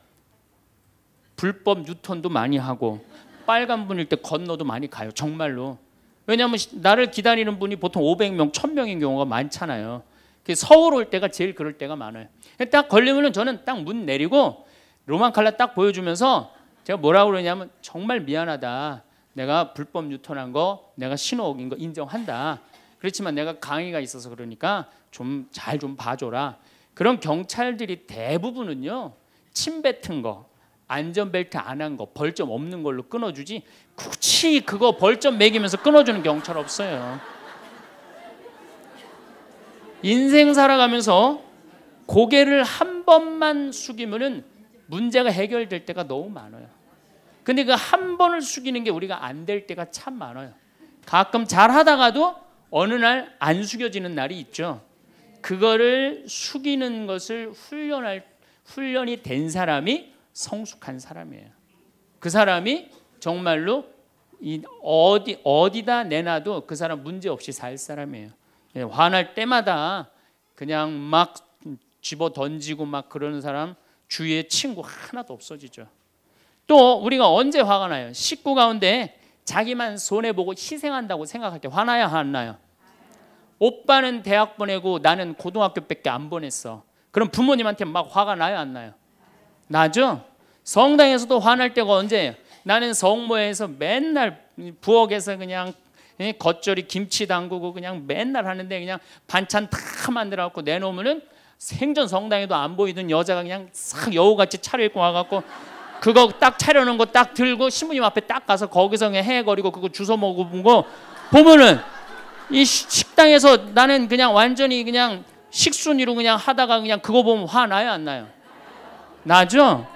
불법 유턴도 많이 하고 빨간분일 때 건너도 많이 가요. 정말로. 왜냐하면 나를 기다리는 분이 보통 500명, 1000명인 경우가 많잖아요. 그 서울 올 때가 제일 그럴 때가 많아요. 딱 걸리면 저는 딱 문 내리고 로만 칼라 딱 보여주면서 제가 뭐라고 그러냐면 정말 미안하다. 내가 불법 유턴한 거, 내가 신호 인거 인정한다. 그렇지만 내가 강의가 있어서 그러니까 좀 잘 좀 봐줘라. 그런 경찰들이 대부분은요 침 뱉은 거, 안전벨트 안 한 거, 벌점 없는 걸로 끊어주지 굳이 그거 벌점 매기면서 끊어주는 경찰 없어요. 인생 살아가면서 고개를 한 번만 숙이면은 문제가 해결될 때가 너무 많아요. 근데 그 한 번을 숙이는 게 우리가 안 될 때가 참 많아요. 가끔 잘 하다가도 어느 날 안 숙여지는 날이 있죠. 그거를 숙이는 것을 훈련할 훈련이 된 사람이 성숙한 사람이에요. 그 사람이 정말로 어디 어디다 내놔도 그 사람 문제 없이 살 사람이에요. 예, 화날 때마다 그냥 막 집어 던지고 막 그러는 사람 주위에 친구 하나도 없어지죠. 또 우리가 언제 화가 나요? 식구 가운데 자기만 손해 보고 희생한다고 생각할 때 화나야 하나요? 오빠는 대학 보내고 나는 고등학교밖에 안 보냈어. 그럼 부모님한테 막 화가 나요, 안 나요? 나죠. 성당에서도 화날 때가 언제예요? 나는 성모에서 맨날 부엌에서 그냥 예, 겉절이 김치 담그고 그냥 맨날 하는데 그냥 반찬 다 만들어 갖고 내놓으면은 생전 성당에도 안 보이던 여자가 그냥 싹 여우같이 차려입고 와갖고 그거 딱 차려놓은 거 딱 들고 신부님 앞에 딱 가서 거기서 그냥 헤거리고 그거 주워 먹어본 거 보면은 이 식당에서 나는 그냥 완전히 그냥 식순이로 그냥 하다가 그냥 그거 보면 화나요 안 나요? 나죠?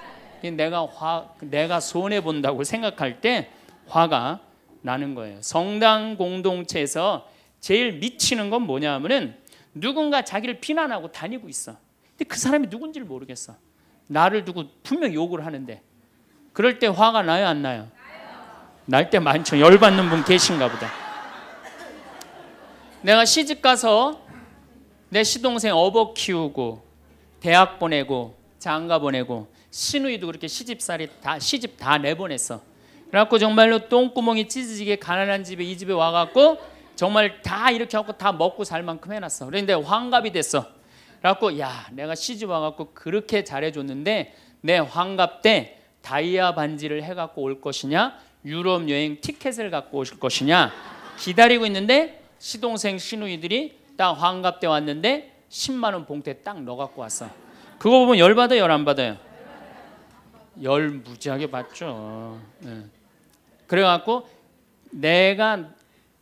내가 화 내가 손해 본다고 생각할 때 화가 나는 거예요. 성당 공동체에서 제일 미치는 건 뭐냐면은 하 누군가 자기를 비난하고 다니고 있어. 근데 그 사람이 누군지를 모르겠어. 나를 두고 분명 욕을 하는데 그럴 때 화가 나요 안 나요? 날 때 많죠. 열받는 분 계신가 보다. 내가 시집 가서 내 시동생 어버 키우고 대학 보내고 장가 보내고 시누이도 그렇게 시집살이 다 시집 다 내보냈어. 그래갖고 정말로 똥구멍이 찢어지게 가난한 집에 이 집에 와갖고 정말 다 이렇게 하고 다 먹고 살 만큼 해놨어. 그런데 환갑이 됐어. 그래갖고 야 내가 시집 와갖고 그렇게 잘해줬는데 내 환갑 때 다이아 반지를 해갖고 올 것이냐 유럽 여행 티켓을 갖고 오실 것이냐 기다리고 있는데 시동생 시누이들이 딱 환갑 때 왔는데 10만 원 봉투에 딱 넣어갖고 왔어. 그거 보면 열 받아 열 안 받아요. 열 무지하게 받죠. 네. 그래갖고 내가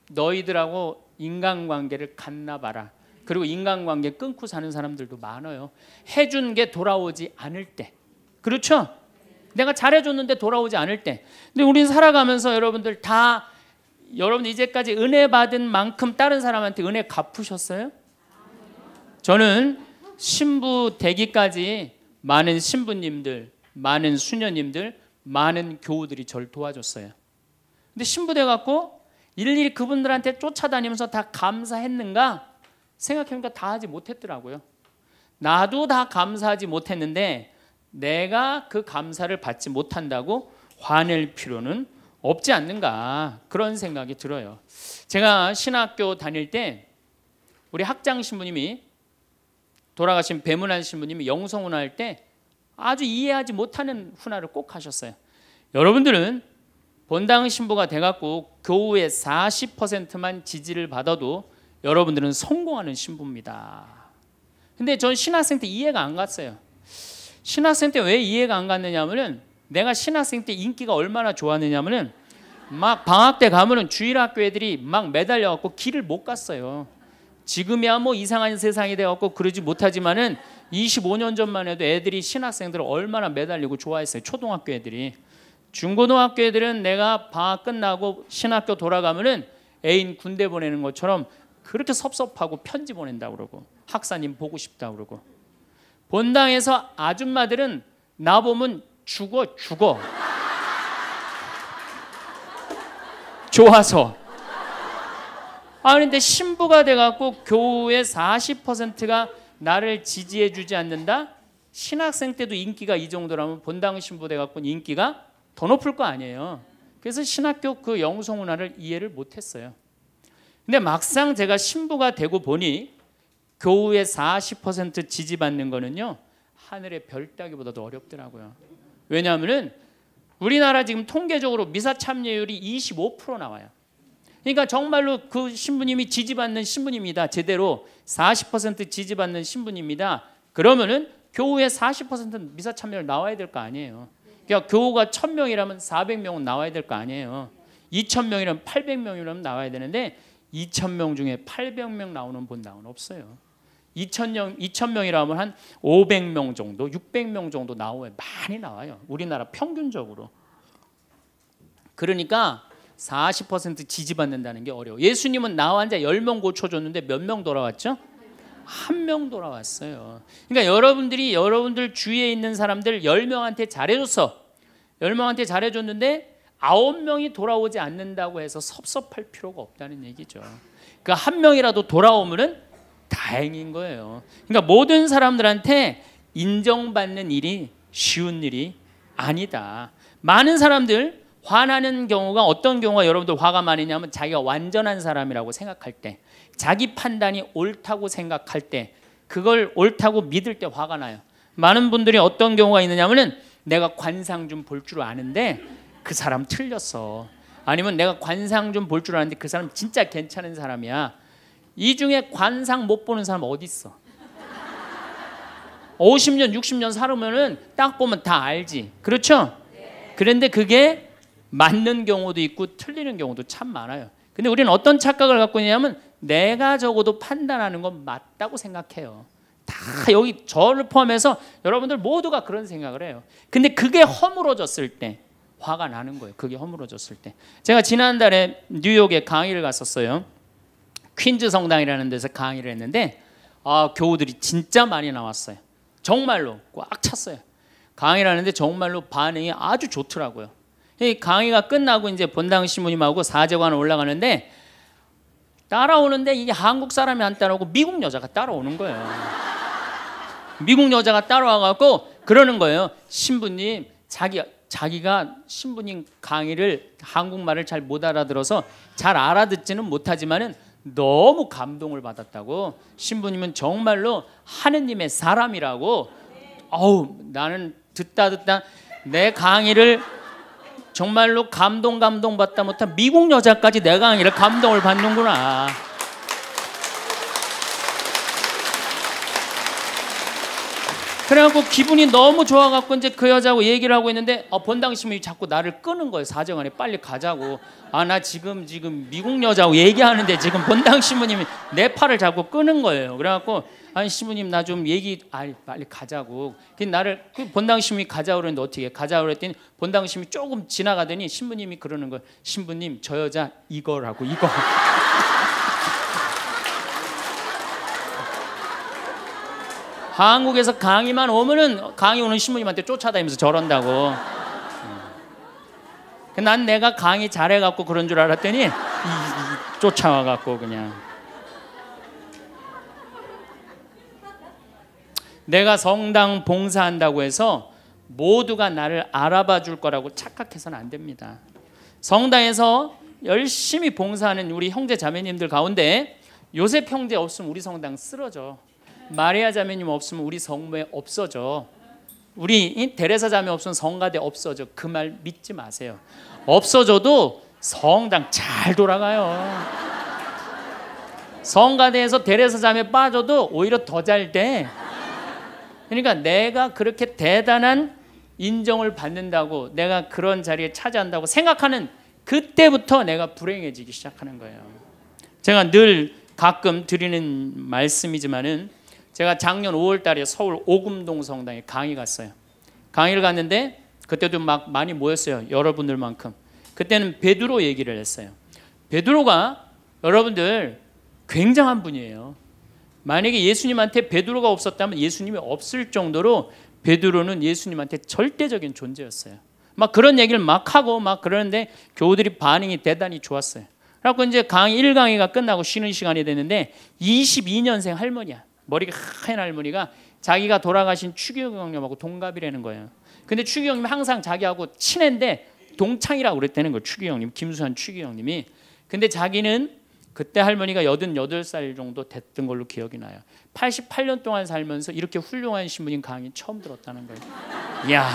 너희들하고 인간관계를 갖나봐라. 그리고 인간관계 끊고 사는 사람들도 많아요. 해준 게 돌아오지 않을 때. 그렇죠? 내가 잘해줬는데 돌아오지 않을 때. 근데 우린 살아가면서 여러분들 다 여러분 이제까지 은혜 받은 만큼 다른 사람한테 은혜 갚으셨어요? 저는 신부 되기까지 많은 신부님들, 많은 수녀님들, 많은 교우들이 절 도와줬어요. 근데 신부 돼 갖고 일일이 그분들한테 쫓아다니면서 다 감사했는가 생각해보니까 다 하지 못했더라고요. 나도 다 감사하지 못했는데 내가 그 감사를 받지 못한다고 화낼 필요는 없지 않는가 그런 생각이 들어요. 제가 신학교 다닐 때 우리 학장 신부님이 돌아가신 배문환 신부님이 영성훈 할때 아주 이해하지 못하는 훈화를 꼭 하셨어요. 여러분들은 본당 신부가 돼갖고 교우의 40%만 지지를 받아도 여러분들은 성공하는 신부입니다. 근데 전 신학생 때 이해가 안 갔어요. 신학생 때 왜 이해가 안 갔느냐면은 내가 신학생 때 인기가 얼마나 좋았느냐면은 막 방학 때 가면은 주일 학교 애들이 막 매달려 갖고 길을 못 갔어요. 지금이야 뭐 이상한 세상이 돼 갖고 그러지 못하지만은 25년 전만 해도 애들이 신학생들을 얼마나 매달리고 좋아했어요. 초등학교 애들이. 중고등학교 애들은 내가 방학 끝나고 신학교 돌아가면은 애인 군대 보내는 것처럼 그렇게 섭섭하고 편지 보낸다 그러고 학사님 보고 싶다 그러고 본당에서 아줌마들은 나 보면 죽어 죽어 좋아서 아 그런데 신부가 돼갖고 교우의 40%가 나를 지지해주지 않는다 신학생 때도 인기가 이 정도라면 본당 신부 돼갖고 인기가 더 높을 거 아니에요. 그래서 신학교 그 영성 문화를 이해를 못했어요. 근데 막상 제가 신부가 되고 보니 교우의 40% 지지받는 거는요 하늘의 별 따기보다도 어렵더라고요. 왜냐하면 우리나라 지금 통계적으로 미사 참여율이 25% 나와요. 그러니까 정말로 그 신부님이 지지받는 신부님이다. 제대로 40% 지지받는 신부님이다. 그러면은 교우의 40% 미사 참여율 나와야 될 거 아니에요. 그러니까 교우가 1000명이라면 400명은 나와야 될 거 아니에요. 2000명이라면 800명이라면 나와야 되는데 2000명 중에 800명 나오는 본당은 없어요. 2000명, 2000명이라면 한 500명 정도, 600명 정도 나오면 많이 나와요. 우리나라 평균적으로. 그러니까 40% 지지받는다는 게 어려워. 예수님은 나와 앉아 10명 고쳐줬는데 몇 명 돌아왔죠? 한명 돌아왔어요. 그러니까 여러분들이 여러분들 주위에 있는 사람들 10명한테 잘해줬어. 10명한테 잘해줬는데 9명이 돌아오지 않는다고 해서 섭섭할 필요가 없다는 얘기죠. 그 한 명이라도 돌아오면은 다행인 거예요. 그러니까 모든 사람들한테 인정받는 일이 쉬운 일이 아니다. 많은 사람들 화나는 경우가 어떤 경우가 여러분들 화가 많이냐면 자기가 완전한 사람이라고 생각할 때 자기 판단이 옳다고 생각할 때 그걸 옳다고 믿을 때 화가 나요. 많은 분들이 어떤 경우가 있느냐면은 내가 관상 좀 볼 줄 아는데 그 사람 틀렸어. 아니면 내가 관상 좀 볼 줄 아는데 그 사람 진짜 괜찮은 사람이야. 이 중에 관상 못 보는 사람 어디 있어? 50년, 60년 살으면은 딱 보면 다 알지. 그렇죠? 그런데 그게 맞는 경우도 있고 틀리는 경우도 참 많아요. 근데 우리는 어떤 착각을 갖고 있냐면 내가 적어도 판단하는 건 맞다고 생각해요. 다 여기 저를 포함해서 여러분들 모두가 그런 생각을 해요. 근데 그게 허물어졌을 때 화가 나는 거예요. 그게 허물어졌을 때. 제가 지난달에 뉴욕에 강의를 갔었어요. 퀸즈 성당이라는 데서 강의를 했는데 아, 교우들이 진짜 많이 나왔어요. 정말로 꽉 찼어요. 강의를 하는데 정말로 반응이 아주 좋더라고요. 이 강의가 끝나고 이제 본당 신부님하고 사제관 올라가는데 따라오는데 이게 한국 사람이 안 따라오고 미국 여자가 따라오는 거예요. 미국 여자가 따라와갖고 그러는 거예요. 신부님 자기 자기가 신부님 강의를 한국말을 잘 못 알아들어서 잘 알아듣지는 못하지만은 너무 감동을 받았다고 신부님은 정말로 하느님의 사람이라고 어우 나는 듣다 듣다 내 강의를 정말로 감동 감동 받다 못한 미국 여자까지 내 강의를 감동을 받는구나. 그래갖고 기분이 너무 좋아갖고 이제 그 여자하고 얘기를 하고 있는데 어, 본당 신문이 자꾸 나를 끄는 거예요 사정 안에 빨리 가자고 아 나 지금 지금 미국 여자하고 얘기하는데 지금 본당 신부님이 내 팔을 자꾸 끄는 거예요 그래갖고 아니 신부님 나 좀 얘기 아니 빨리 가자고 그 나를 그 본당 신부님이 가자고 그러는데 어떻게 가자고 그랬더니 본당 신부님이 조금 지나가더니 신부님이 그러는 거예요 신부님 저 여자 이거라고 이거 한국에서 강의만 오면은 강의 오는 신부님한테 쫓아다니면서 저런다고. 난 내가 강의 잘해갖고 그런 줄 알았더니 쫓아와갖고 그냥. 내가 성당 봉사한다고 해서 모두가 나를 알아봐 줄 거라고 착각해서는 안 됩니다. 성당에서 열심히 봉사하는 우리 형제 자매님들 가운데 요셉 형제 없으면 우리 성당 쓰러져. 마리아 자매님 없으면 우리 성모에 없어져. 우리 데레사 자매 없으면 성가대 없어져. 그 말 믿지 마세요. 없어져도 성당 잘 돌아가요. 성가대에서 데레사 자매 빠져도 오히려 더 잘 돼. 그러니까 내가 그렇게 대단한 인정을 받는다고 내가 그런 자리에 차지한다고 생각하는 그때부터 내가 불행해지기 시작하는 거예요. 제가 늘 가끔 드리는 말씀이지만은 제가 작년 5월 달에 서울 오금동 성당에 강의 갔어요. 강의를 갔는데 그때도 막 많이 모였어요. 여러분들만큼. 그때는 베드로 얘기를 했어요. 베드로가 여러분들 굉장한 분이에요. 만약에 예수님한테 베드로가 없었다면 예수님이 없을 정도로 베드로는 예수님한테 절대적인 존재였어요. 막 그런 얘기를 막 하고 막 그러는데 교우들이 반응이 대단히 좋았어요. 그래갖 이제 강 1강의가 끝나고 쉬는 시간이 됐는데 22년생 할머니야. 머리가 하얀 할머니가 자기가 돌아가신 추기경 형님하고 동갑이라는 거예요. 근데 추기경 님 항상 자기하고 친한데 동창이라고 그랬다는 거예요. 추기경 님 김수환 추기경 님이. 근데 자기는 그때 할머니가 88살 정도 됐던 걸로 기억이 나요. 88년 동안 살면서 이렇게 훌륭한 신부님 강의 처음 들었다는 거예요. 이야,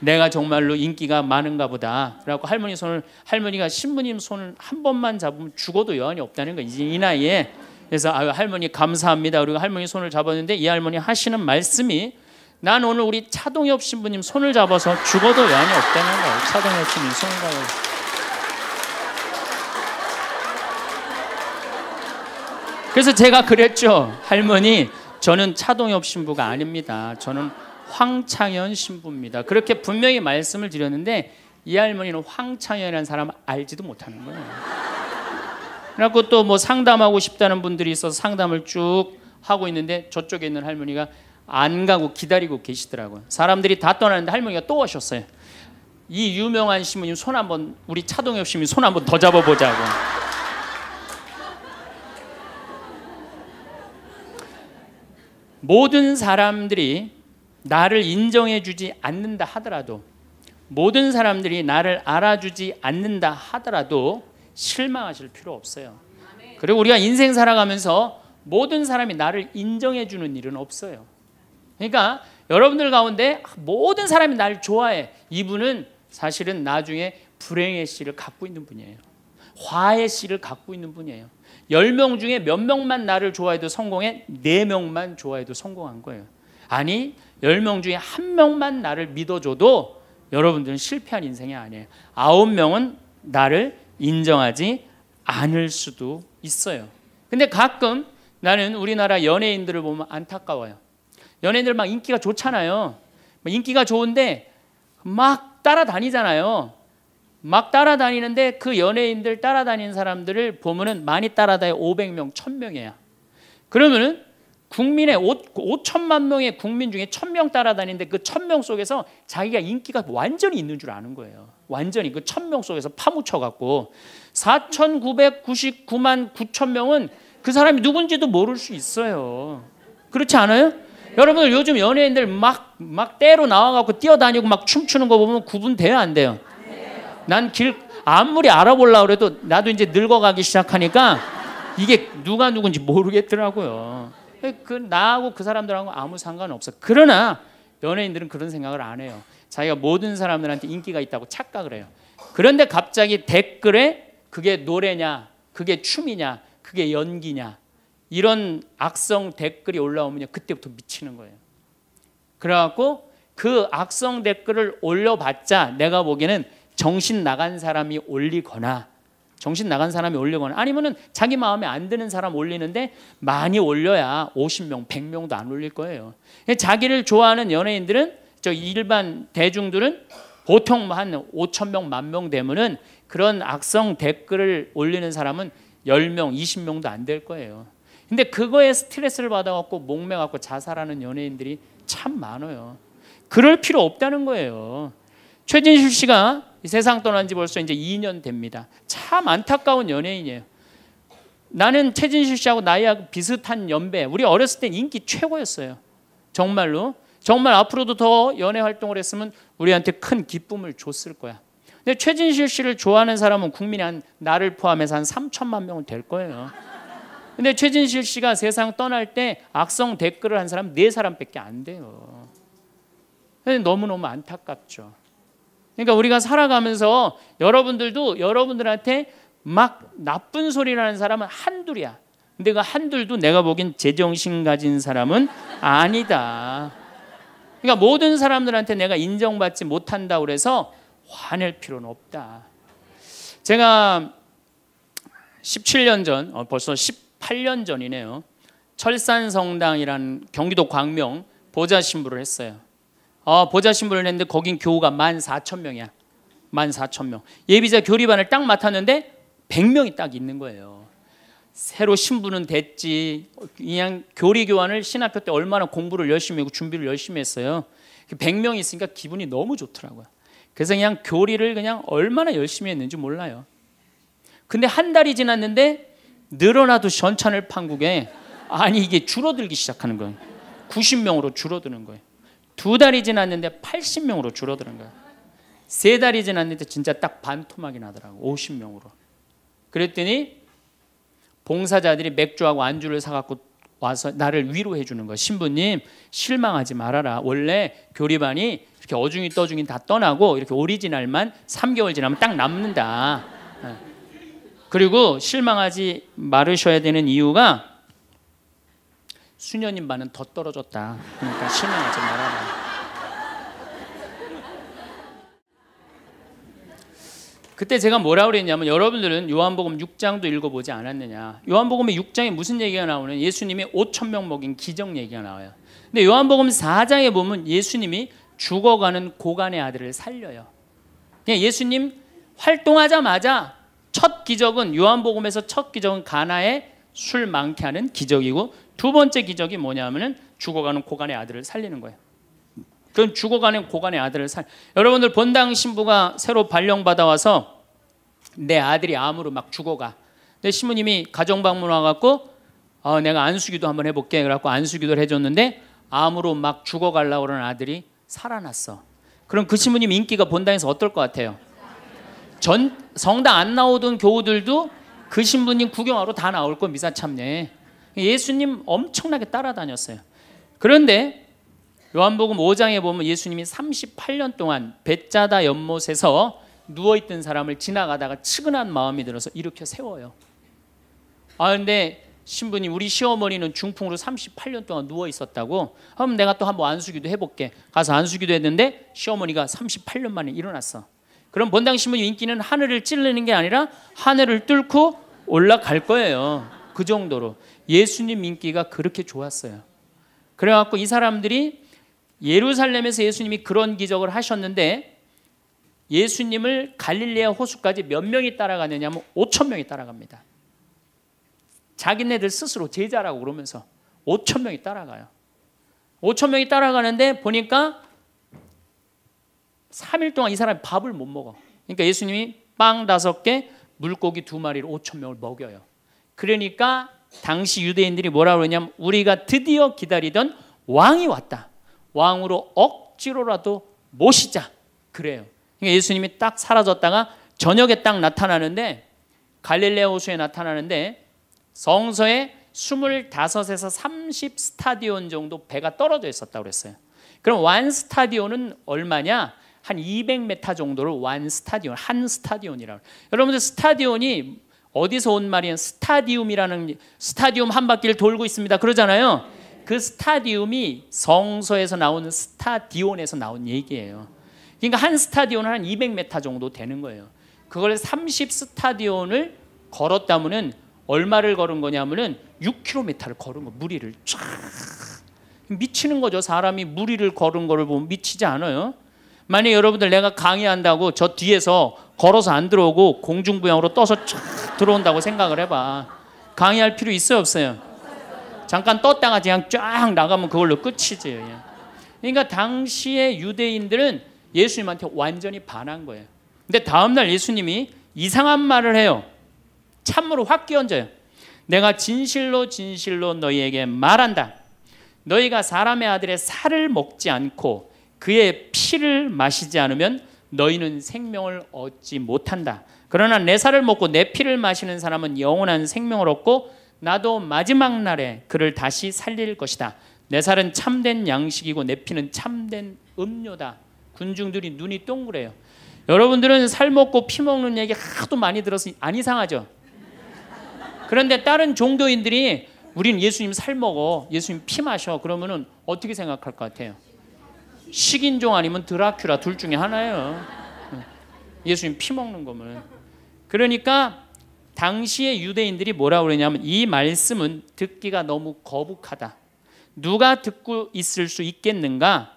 내가 정말로 인기가 많은가 보다. 라고 할머니 손을, 할머니가 신부님 손을 한 번만 잡으면 죽어도 여한이 없다는 거예요. 이 나이에. 그래서 아 할머니 감사합니다. 그리고 할머니 손을 잡았는데 이 할머니 하시는 말씀이 난 오늘 우리 차동엽 신부님 손을 잡아서 죽어도 외이 없다는 거예요. 차동엽 신부님 손을 잡아서. 그래서 제가 그랬죠. 할머니, 저는 차동엽 신부가 아닙니다. 저는 황창현 신부입니다. 그렇게 분명히 말씀을 드렸는데 이 할머니는 황창현이라는 사람 알지도 못하는 거예요. 그래갖고 또 뭐 상담하고 싶다는 분들이 있어서 상담을 쭉 하고 있는데 저쪽에 있는 할머니가 안 가고 기다리고 계시더라고요. 사람들이 다 떠나는데 할머니가 또 오셨어요. 이 유명한 신모님손 한번 우리 차동엽 신모님손 한번 더 잡아보자고. 모든 사람들이 나를 인정해주지 않는다 하더라도 모든 사람들이 나를 알아주지 않는다 하더라도 실망하실 필요 없어요. 그리고 우리가 인생 살아가면서 모든 사람이 나를 인정해 주는 일은 없어요. 그러니까 여러분들 가운데 모든 사람이 나를 좋아해. 이분은 사실은 나중에 불행의 씨를 갖고 있는 분이에요. 화의 씨를 갖고 있는 분이에요. 10명 중에 몇 명만 나를 좋아해도 성공해 4명만 좋아해도 성공한 거예요. 아니 10명 중에 한 명만 나를 믿어줘도 여러분들은 실패한 인생이 아니에요. 9명은 나를 인정하지 않을 수도 있어요. 근데 가끔 나는 우리나라 연예인들을 보면 안타까워요. 연예인들 막 인기가 좋잖아요. 인기가 좋은데 막 따라다니잖아요. 막 따라다니는데 그 연예인들 따라다니는 사람들을 보면은 많이 따라다녀 500명, 1000명이야. 그러면은 국민의 5, 5천만 명의 국민 중에 1000명 따라다니는데 그 1000명 속에서 자기가 인기가 완전히 있는 줄 아는 거예요. 완전히 그 천명 속에서 파묻혀 갖고 4,999만 9천 명은 그 사람이 누군지도 모를 수 있어요. 그렇지 않아요? 여러분들 요즘 연예인들 막막 때로 나와 갖고 뛰어다니고 막 춤추는 거 보면 구분돼요, 안 돼요? 난 길 아무리 알아보려 그래도 나도 이제 늙어가기 시작하니까 이게 누가 누군지 모르겠더라고요. 그 나하고 그 사람들하고 아무 상관없어. 그러나 연예인들은 그런 생각을 안 해요. 자기가 모든 사람들한테 인기가 있다고 착각을 해요. 그런데 갑자기 댓글에 그게 노래냐, 그게 춤이냐, 그게 연기냐 이런 악성 댓글이 올라오면 그때부터 미치는 거예요. 그래갖고 그 악성 댓글을 올려봤자 내가 보기에는 정신 나간 사람이 올리거나 정신 나간 사람이 올리거나 아니면은 자기 마음에 안 드는 사람 올리는데 많이 올려야 50명, 100명도 안 올릴 거예요. 자기를 좋아하는 연예인들은 저 일반 대중들은 보통 뭐 한 5천 명, 만명 되면은 그런 악성 댓글을 올리는 사람은 10명, 20명도 안 될 거예요. 근데 그거에 스트레스를 받아갖고 목매 갖고 자살하는 연예인들이 참 많아요. 그럴 필요 없다는 거예요. 최진실 씨가 세상 떠난 지 벌써 이제 2년 됩니다. 참 안타까운 연예인이에요. 나는 최진실 씨하고 나이하고 비슷한 연배. 우리 어렸을 땐 인기 최고였어요. 정말로. 정말 앞으로도 더 연애 활동을 했으면 우리한테 큰 기쁨을 줬을 거야. 근데 최진실 씨를 좋아하는 사람은 국민이 한 나를 포함해서 한 3천만 명은 될 거예요. 근데 최진실 씨가 세상 떠날 때 악성 댓글을 한 사람 네 사람밖에 안 돼요. 너무너무 안타깝죠. 그러니까 우리가 살아가면서 여러분들도 여러분들한테 막 나쁜 소리라는 사람은 한둘이야. 근데 그 한둘도 내가 보기엔 제정신 가진 사람은 아니다. 그러니까 모든 사람들한테 내가 인정받지 못한다 그래서 화낼 필요는 없다. 제가 17년 전, 어, 벌써 18년 전이네요. 철산성당이라는 경기도 광명 보좌 신부를 했어요. 어, 보좌 신부를 했는데 거긴 교우가 14,000명이야. 14,000명. 예비자 교리반을 딱 맡았는데 100명이 딱 있는 거예요. 새로 신부는 됐지 그냥 교리 교환을 신학교 때 얼마나 공부를 열심히 하고 준비를 열심히 했어요. 100명이 그 있으니까 기분이 너무 좋더라고요. 그래서 그냥 교리를 그냥 얼마나 열심히 했는지 몰라요. 근데 한 달이 지났는데 늘어나도 전찬을 판국에 아니 이게 줄어들기 시작하는 거예요. 90명으로 줄어드는 거예요. 두 달이 지났는데 80명으로 줄어드는 거예요. 세 달이 지났는데 진짜 딱 반토막이 나더라고. 50명으로. 그랬더니 봉사자들이 맥주하고 안주를 사갖고 와서 나를 위로해 주는 거야. 신부님 실망하지 말아라. 원래 교리반이 이렇게 어중이 떠중이 다 떠나고 이렇게 오리지널만 3개월 지나면 딱 남는다. 예. 그리고 실망하지 말으셔야 되는 이유가 수녀님 반은 더 떨어졌다. 그러니까 실망하지 말아라. 그때 제가 뭐라고 그랬냐면 여러분들은 요한복음 6장도 읽어보지 않았느냐. 요한복음의 6장에 무슨 얘기가 나오는 예수님이 5천 명 먹인 기적 얘기가 나와요. 근데 요한복음 4장에 보면 예수님이 죽어가는 고간의 아들을 살려요. 그냥 예수님 활동하자마자 첫 기적은 요한복음에서 첫 기적은 가나에 술 많게 하는 기적이고 두 번째 기적이 뭐냐면은 죽어가는 고간의 아들을 살리는 거예요. 그럼 죽어가는 고관의 아들을 살. 여러분들 본당 신부가 새로 발령 받아와서 내 아들이 암으로 막 죽어가. 내 신부님이 가정 방문 와갖고 어, 내가 안수기도 한번 해볼게. 그래갖고 안수기도를 해줬는데 암으로 막죽어가려고하는 아들이 살아났어. 그럼 그 신부님 인기가 본당에서 어떨 것 같아요? 전 성당 안 나오던 교우들도 그 신부님 구경하러 다 나올 거 미사 참례. 예수님 엄청나게 따라다녔어요. 그런데 요한복음 5장에 보면 예수님이 38년 동안 벳자다 연못에서 누워 있던 사람을 지나가다가 측은한 마음이 들어서 일으켜 세워요. 아 근데 신부님 우리 시어머니는 중풍으로 38년 동안 누워 있었다고. 그럼 내가 또 한번 안수기도 해볼게. 가서 안수기도 했는데 시어머니가 38년 만에 일어났어. 그럼 본당 신부님 인기는 하늘을 찌르는 게 아니라 하늘을 뚫고 올라갈 거예요. 그 정도로 예수님 인기가 그렇게 좋았어요. 그래갖고 이 사람들이 예루살렘에서 예수님이 그런 기적을 하셨는데 예수님을 갈릴레아 호수까지 몇 명이 따라가느냐 하면 5천 명이 따라갑니다. 자기네들 스스로 제자라고 그러면서 5천 명이 따라가요. 5천 명이 따라가는데 보니까 3일 동안 이 사람이 밥을 못 먹어. 그러니까 예수님이 빵 다섯 개, 물고기 두 마리를 5천 명을 먹여요. 그러니까 당시 유대인들이 뭐라 고 그러냐면 우리가 드디어 기다리던 왕이 왔다. 왕으로 억지로라도 모시자 그래요. 그러니까 예수님이 딱 사라졌다가 저녁에 딱 나타나는데 갈릴레 호수에 나타나는데 성서에 25에서 30 스타디온 정도 배가 떨어져 있었다고 그랬어요. 그럼 완 스타디온은 얼마냐? 한 200m 정도를 완 스타디온, 한 스타디온이라고. 여러분들 스타디온이 어디서 온 말이에요? 스타디움이라는 스타디움 한 바퀴를 돌고 있습니다. 그러잖아요. 그 스타디움이 성서에서 나온 스타디온에서 나온 얘기예요. 그러니까 한 스타디온은 한 200m 정도 되는 거예요. 그걸 30 스타디온을 걸었다면은 얼마를 걸은 거냐면은 6km를 걸은 거 무리를 쫙 미치는 거죠. 사람이 무리를 걸은 거를 보면 미치지 않아요. 만약 여러분들 내가 강의한다고 저 뒤에서 걸어서 안 들어오고 공중부양으로 떠서 쫙 들어온다고 생각을 해봐. 강의할 필요 있어요 없어요? 잠깐 떴다가 그냥 쫙 나가면 그걸로 끝이지. 그러니까 당시의 유대인들은 예수님한테 완전히 반한 거예요. 근데 다음날 예수님이 이상한 말을 해요. 참으로 확 끼얹어요. 내가 진실로 진실로 너희에게 말한다. 너희가 사람의 아들의 살을 먹지 않고 그의 피를 마시지 않으면 너희는 생명을 얻지 못한다. 그러나 내 살을 먹고 내 피를 마시는 사람은 영원한 생명을 얻고 나도 마지막 날에 그를 다시 살릴 것이다. 내 살은 참된 양식이고 내 피는 참된 음료다. 군중들이 눈이 동그래요. 여러분들은 살 먹고 피 먹는 얘기 하도 많이 들어서 안 이상하죠. 그런데 다른 종교인들이 우리는 예수님 살 먹어, 예수님 피 마셔 그러면은 어떻게 생각할 것 같아요? 식인종 아니면 드라큘라 둘 중에 하나예요. 예수님 피 먹는 거면. 그러니까 당시의 유대인들이 뭐라 고 그러냐면 이 말씀은 듣기가 너무 거북하다. 누가 듣고 있을 수 있겠는가?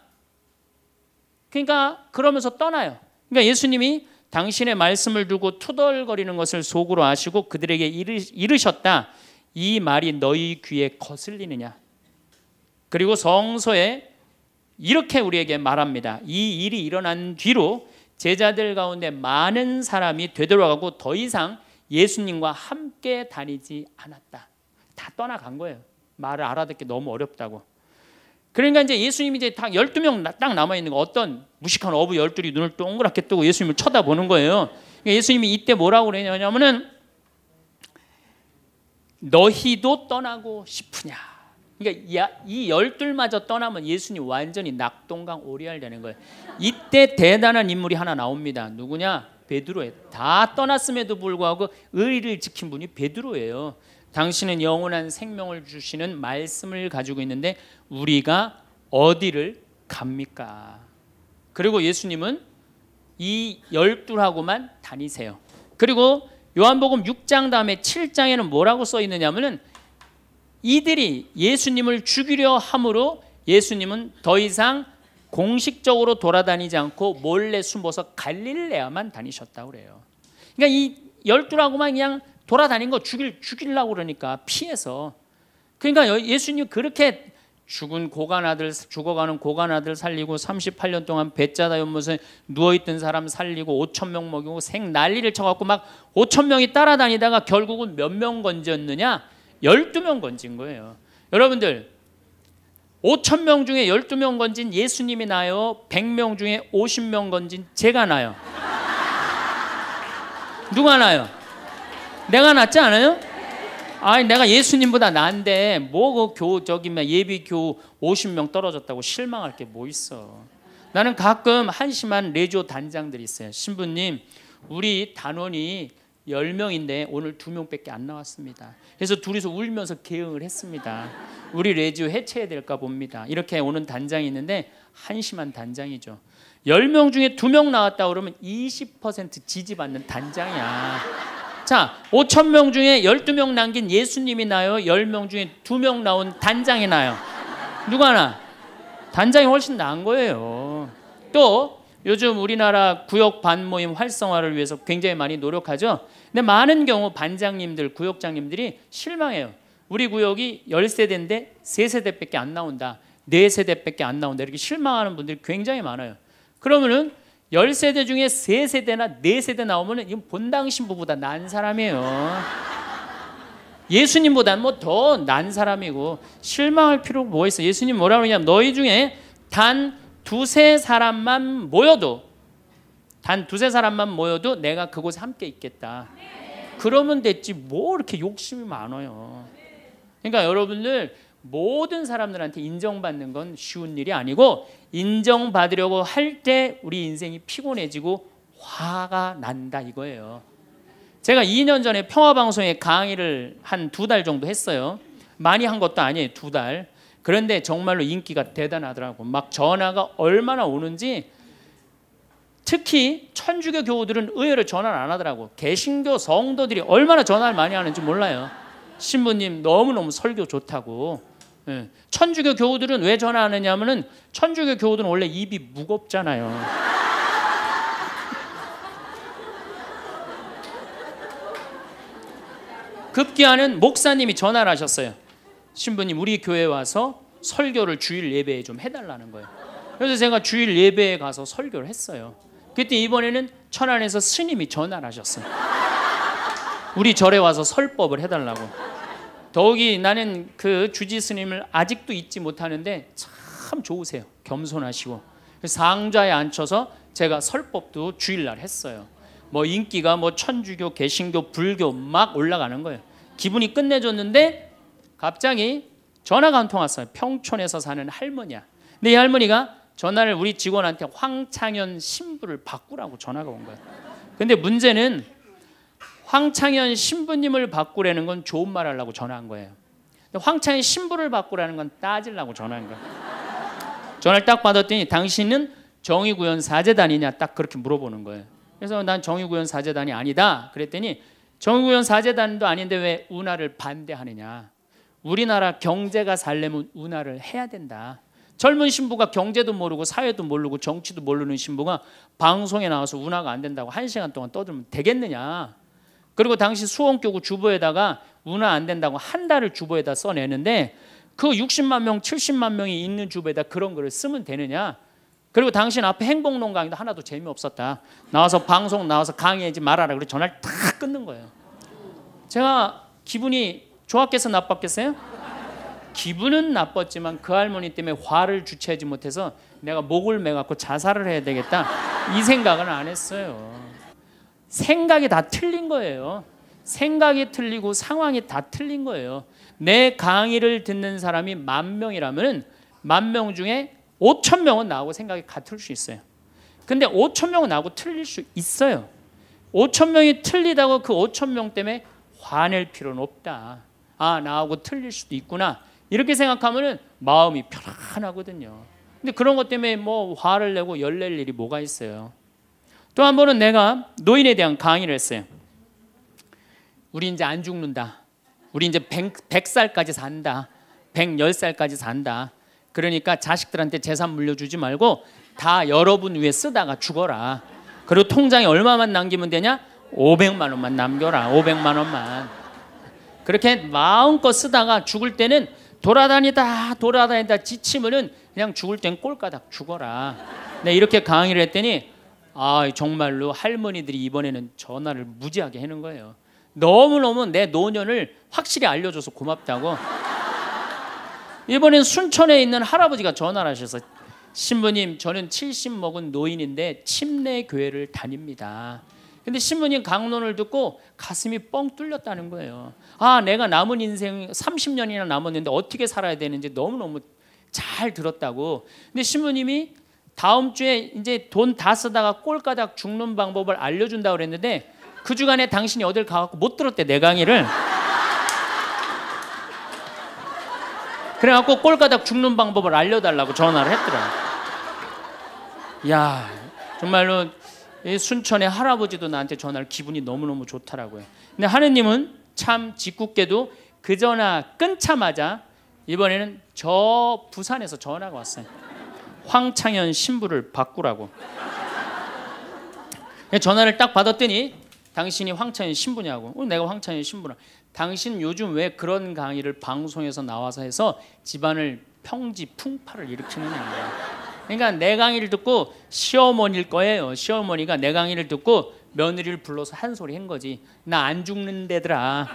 그러니까 그러면서 떠나요. 그러니까 예수님이 당신의 말씀을 두고 투덜거리는 것을 속으로 아시고 그들에게 이르셨다. 이 말이 너희 귀에 거슬리느냐? 그리고 성서에 이렇게 우리에게 말합니다. 이 일이 일어난 뒤로 제자들 가운데 많은 사람이 되돌아가고 더 이상 예수님과 함께 다니지 않았다. 다 떠나간 거예요. 말을 알아듣기 너무 어렵다고. 그러니까 이제 예수님이 이제 딱 12명 딱 남아 있는 거 어떤 무식한 어부 12이 눈을 동그랗게 뜨고 예수님을 쳐다보는 거예요. 그러니까 예수님이 이때 뭐라고 그러냐면은 너희도 떠나고 싶으냐. 그러니까 이 열둘마저 떠나면 예수님 완전히 낙동강 오리알 되는 거예요. 이때 대단한 인물이 하나 나옵니다. 누구냐? 베드로예요. 다 떠났음에도 불구하고 의를 지킨 분이 베드로예요. 당신은 영원한 생명을 주시는 말씀을 가지고 있는데 우리가 어디를 갑니까? 그리고 예수님은 이 열둘하고만 다니세요. 그리고 요한복음 6장 다음에 7장에는 뭐라고 써 있느냐면은 이들이 예수님을 죽이려 함으로 예수님은 더 이상 공식적으로 돌아다니지 않고 몰래 숨어서 갈릴레아만 다니셨다고 그래요. 그러니까 이 열두라고만 그냥 돌아다닌 거 죽일 죽이려고 그러니까 피해서 그러니까 예수님 그렇게 죽은 고관 아들 죽어가는 고관 아들 살리고 38년 동안 배짜다 연못에 누워 있던 사람 살리고 5천 명 먹이고 생 난리를 쳐 갖고 막 5천 명이 따라다니다가 결국은 몇 명 건졌느냐? 12명 건진 거예요. 여러분들 5천 명 중에 12명 건진 예수님이 나요. 100명 중에 50명 건진 제가 나요. 누가 나요? 내가 낫지 않아요? 아니 내가 예수님보다 나데 뭐그 교 저기 뭐 예비 교 50명 떨어졌다고 실망할 게 뭐 있어. 나는 가끔 한심한 레조 단장들이 있어요. 신부님, 우리 단원이 10명인데 오늘 2명밖에 안 나왔습니다. 그래서 둘이서 울면서 개응을 했습니다. 우리 레지오 해체해야 될까 봅니다. 이렇게 오는 단장이 있는데 한심한 단장이죠. 10명 중에 2명 나왔다 그러면 20% 지지받는 단장이야. 자, 5천 명 중에 12명 남긴 예수님이 나요. 10명 중에 2명 나온 단장이 나요. 누가 나? 단장이 훨씬 나은 거예요. 또 요즘 우리나라 구역 반모임 활성화를 위해서 굉장히 많이 노력하죠. 근데 많은 경우 반장님들, 구역장님들이 실망해요. 우리 구역이 10세대인데 3세대밖에 안 나온다. 4세대밖에 안 나온다. 이렇게 실망하는 분들이 굉장히 많아요. 그러면은 10세대 중에 3세대나 4세대 나오면은 이건 본당 신부보다 난 사람이에요. 예수님보다는 뭐더 난 사람이고 실망할 필요가 뭐 있어. 예수님 뭐라 그러냐면 너희 중에 단 두세 사람만 모여도 단 두세 사람만 모여도 내가 그곳에 함께 있겠다. 그러면 됐지 뭐 이렇게 욕심이 많아요. 그러니까 여러분들 모든 사람들한테 인정받는 건 쉬운 일이 아니고 인정받으려고 할 때 우리 인생이 피곤해지고 화가 난다 이거예요. 제가 2년 전에 평화방송에 강의를 한 두 달 정도 했어요. 많이 한 것도 아니에요. 두 달. 그런데 정말로 인기가 대단하더라고. 막 전화가 얼마나 오는지 특히 천주교 교우들은 의외로 전화를 안 하더라고. 개신교 성도들이 얼마나 전화를 많이 하는지 몰라요. 신부님 너무너무 설교 좋다고. 예. 천주교 교우들은 왜 전화하느냐면은 천주교 교우들은 원래 입이 무겁잖아요. 급기야는 목사님이 전화를 하셨어요. 신부님 우리 교회 와서 설교를 주일 예배에 좀 해달라는 거예요. 그래서 제가 주일 예배에 가서 설교를 했어요. 그때 이번에는 천안에서 스님이 전화를 하셨어요. 우리 절에 와서 설법을 해달라고. 더욱이 나는 그 주지 스님을 아직도 잊지 못하는데 참 좋으세요. 겸손하시고 그 상자에 앉혀서 제가 설법도 주일날 했어요. 뭐 인기가 뭐 천주교, 개신교, 불교 막 올라가는 거예요. 기분이 끝내줬는데 갑자기 전화가 안 통왔어요. 평촌에서 사는 할머니야. 근데 이 할머니가 전화를 우리 직원한테 황창현 신부를 바꾸라고 전화가 온 거야. 근데 문제는 황창현 신부님을 바꾸라는 건 좋은 말 하려고 전화한 거예요. 황창현 신부를 바꾸라는 건 따질라고 전화한 거예 전화를 딱 받았더니 당신은 정의구현 사재단이냐 딱 그렇게 물어보는 거예요. 그래서 난 정의구현 사재단이 아니다. 그랬더니 정의구현 사재단도 아닌데 왜 운하를 반대하느냐. 우리나라 경제가 살려면 운하를 해야 된다. 젊은 신부가 경제도 모르고 사회도 모르고 정치도 모르는 신부가 방송에 나와서 운하가 안 된다고 한 시간 동안 떠들면 되겠느냐. 그리고 당시 수원교구 주보에다가 운하 안 된다고 한 달을 주보에다 써내는데 그 60만 명, 70만 명이 있는 주보에다 그런 거를 쓰면 되느냐. 그리고 당신 앞에 행복론 강의도 하나도 재미없었다. 나와서 방송 나와서 강의하지 말아라. 그리고 전화를 다 끊는 거예요. 제가 기분이 좋았겠어 나빴겠어요? 기분은 나빴지만 그 할머니 때문에 화를 주체하지 못해서 내가 목을 매갖고 자살을 해야 되겠다 이 생각은 안 했어요. 생각이 다 틀린 거예요. 생각이 틀리고 상황이 다 틀린 거예요. 내 강의를 듣는 사람이 만 명이라면 만명 중에 5천 명은 나하고 생각이 같을 수 있어요. 근데 5천 명은 나하고 틀릴 수 있어요. 5천 명이 틀리다고 그 5천 명 때문에 화낼 필요는 없다. 아 나하고 틀릴 수도 있구나 이렇게 생각하면은 마음이 편안하거든요. 근데 그런 것 때문에 뭐 화를 내고 열낼 일이 뭐가 있어요. 또 한 번은 내가 노인에 대한 강의를 했어요. 우리 이제 안 죽는다. 우리 이제 100, 살까지 산다. 110살까지 산다. 그러니까 자식들한테 재산 물려주지 말고 다 여러분 위해 쓰다가 죽어라. 그리고 통장에 얼마만 남기면 되냐? 500만 원만 남겨라. 500만 원만. 그렇게 마음껏 쓰다가 죽을 때는 돌아다니다 돌아다니다 지치면은 그냥 죽을 땐 꼴가닥 죽어라. 네, 이렇게 강의를 했더니 아 정말로 할머니들이 이번에는 전화를 무지하게 하는 거예요. 너무너무 내 노년을 확실히 알려줘서 고맙다고. 이번엔 순천에 있는 할아버지가 전화를 하셔서 신부님 저는 70 먹은 노인인데 침례 교회를 다닙니다. 근데 신부님 강론을 듣고 가슴이 뻥 뚫렸다는 거예요. 아, 내가 남은 인생 30년이나 남았는데 어떻게 살아야 되는지 너무너무 잘 들었다고. 근데 신부님이 다음 주에 이제 돈 다 쓰다가 꼴가닥 죽는 방법을 알려준다고 그랬는데 그 주간에 당신이 어딜 가갖고 못 들었대 내 강의를 그래갖고 꼴가닥 죽는 방법을 알려달라고 전화를 했더라 야 정말로 순천의 할아버지도 나한테 전화를 기분이 너무너무 좋더라고 해. 근데 하느님은 참 짓궂게도 그 전화 끊자마자 이번에는 저 부산에서 전화가 왔어요. 황창현 신부를 바꾸라고. 전화를 딱 받았더니 당신이 황창현 신부냐고. 어, 내가 황창현 신부라. 당신 요즘 왜 그런 강의를 방송에서 나와서 해서 집안을 평지 풍파를 일으키느냐. 그러니까 내 강의를 듣고 시어머니일 거예요. 시어머니가 내 강의를 듣고 며느리를 불러서 한 소리 한 거지. 나 안 죽는데더라.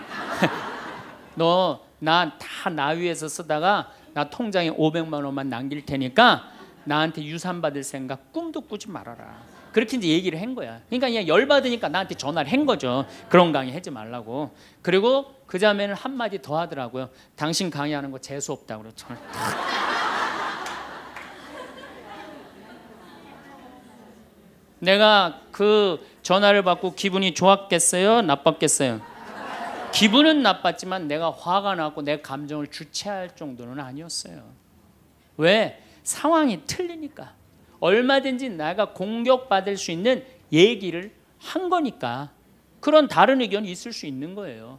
너 나 다 나 위에서 쓰다가 나 통장에 500만 원만 남길 테니까 나한테 유산 받을 생각 꿈도 꾸지 말아라. 그렇게 이제 얘기를 한 거야. 그러니까 그냥 열 받으니까 나한테 전화를 한 거죠. 그런 강의 하지 말라고. 그리고 그 자매는 한 마디 더 하더라고요. 당신 강의하는 거 재수 없다 그러죠. 내가 그 전화를 받고 기분이 좋았겠어요? 나빴겠어요? 기분은 나빴지만 내가 화가 나고 내 감정을 주체할 정도는 아니었어요. 왜? 상황이 틀리니까. 얼마든지 내가 공격받을 수 있는 얘기를 한 거니까. 그런 다른 의견이 있을 수 있는 거예요.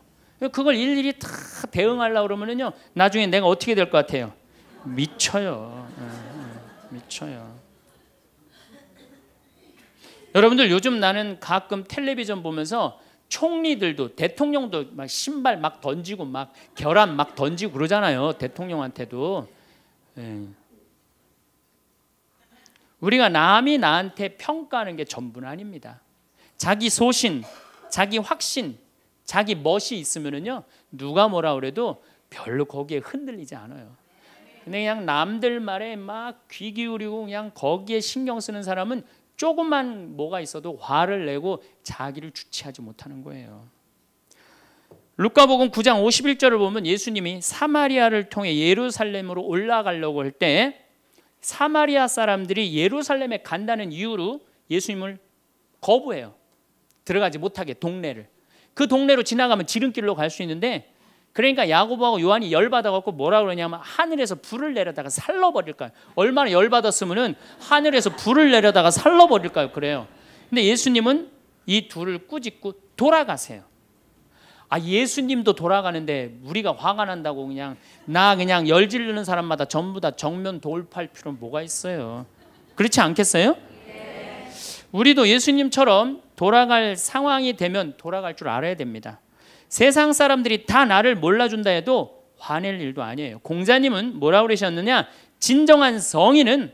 그걸 일일이 다 대응하려고 그러면은요, 나중에 내가 어떻게 될 것 같아요? 미쳐요. 예, 예, 미쳐요. 여러분들 요즘 나는 가끔 텔레비전 보면서 총리들도 대통령도 막 신발 막 던지고 막 결함 막 던지고 그러잖아요. 대통령한테도. 예. 우리가 남이 나한테 평가하는 게 전부는 아닙니다. 자기 소신, 자기 확신, 자기 멋이 있으면은요. 누가 뭐라 그래도 별로 거기에 흔들리지 않아요. 근데 그냥 남들 말에 막 귀 기울이고 그냥 거기에 신경 쓰는 사람은 조금만 뭐가 있어도 화를 내고 자기를 주체하지 못하는 거예요. 루카복음 9장 51절을 보면 예수님이 사마리아를 통해 예루살렘으로 올라가려고 할 때 사마리아 사람들이 예루살렘에 간다는 이유로 예수님을 거부해요. 들어가지 못하게 동네를. 그 동네로 지나가면 지름길로 갈 수 있는데 그러니까 야고보하고 요한이 열받아갖고 뭐라 그러냐면 하늘에서 불을 내려다가 살러버릴까요? 얼마나 열받았으면 하늘에서 불을 내려다가 살러버릴까요? 그래요. 근데 예수님은 이 둘을 꾸짖고 돌아가세요. 아 예수님도 돌아가는데 우리가 화가 난다고 그냥 나 그냥 열질르는 사람마다 전부 다 정면 돌파할 필요는 뭐가 있어요? 그렇지 않겠어요? 우리도 예수님처럼 돌아갈 상황이 되면 돌아갈 줄 알아야 됩니다. 세상 사람들이 다 나를 몰라준다 해도 화낼 일도 아니에요. 공자님은 뭐라고 그러셨느냐? 진정한 성인은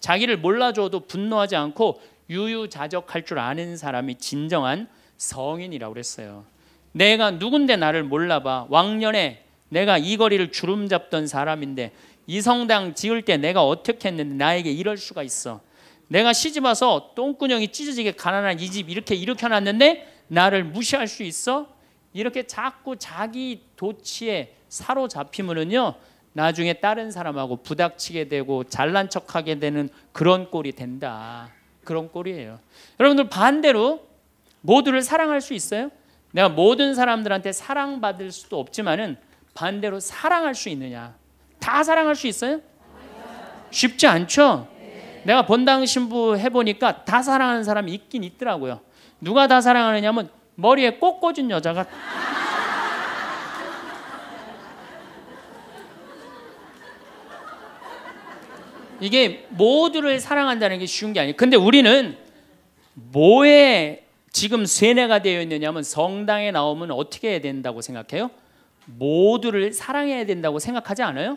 자기를 몰라줘도 분노하지 않고 유유자적할 줄 아는 사람이 진정한 성인이라고 그랬어요. 내가 누군데 나를 몰라봐. 왕년에 내가 이 거리를 주름 잡던 사람인데 이 성당 지을 때 내가 어떻게 했는데 나에게 이럴 수가 있어. 내가 시집 와서 똥구녕이 찢어지게 가난한 이 집 이렇게 일으켜 놨는데 나를 무시할 수 있어? 이렇게 자꾸 자기 도치에 사로잡히면은요 나중에 다른 사람하고 부닥치게 되고 잘난 척하게 되는 그런 꼴이 된다. 그런 꼴이에요. 여러분들 반대로 모두를 사랑할 수 있어요? 내가 모든 사람들한테 사랑받을 수도 없지만은 반대로 사랑할 수 있느냐? 다 사랑할 수 있어요? 쉽지 않죠. 내가 본당 신부 해보니까 다 사랑하는 사람이 있긴 있더라고요. 누가 다 사랑하느냐면 하 머리에 꽃 꽂은 여자가 이게 모두를 사랑한다는 게 쉬운 게 아니에요. 근데 우리는 뭐에 지금 세뇌가 되어 있느냐면 성당에 나오면 어떻게 해야 된다고 생각해요? 모두를 사랑해야 된다고 생각하지 않아요?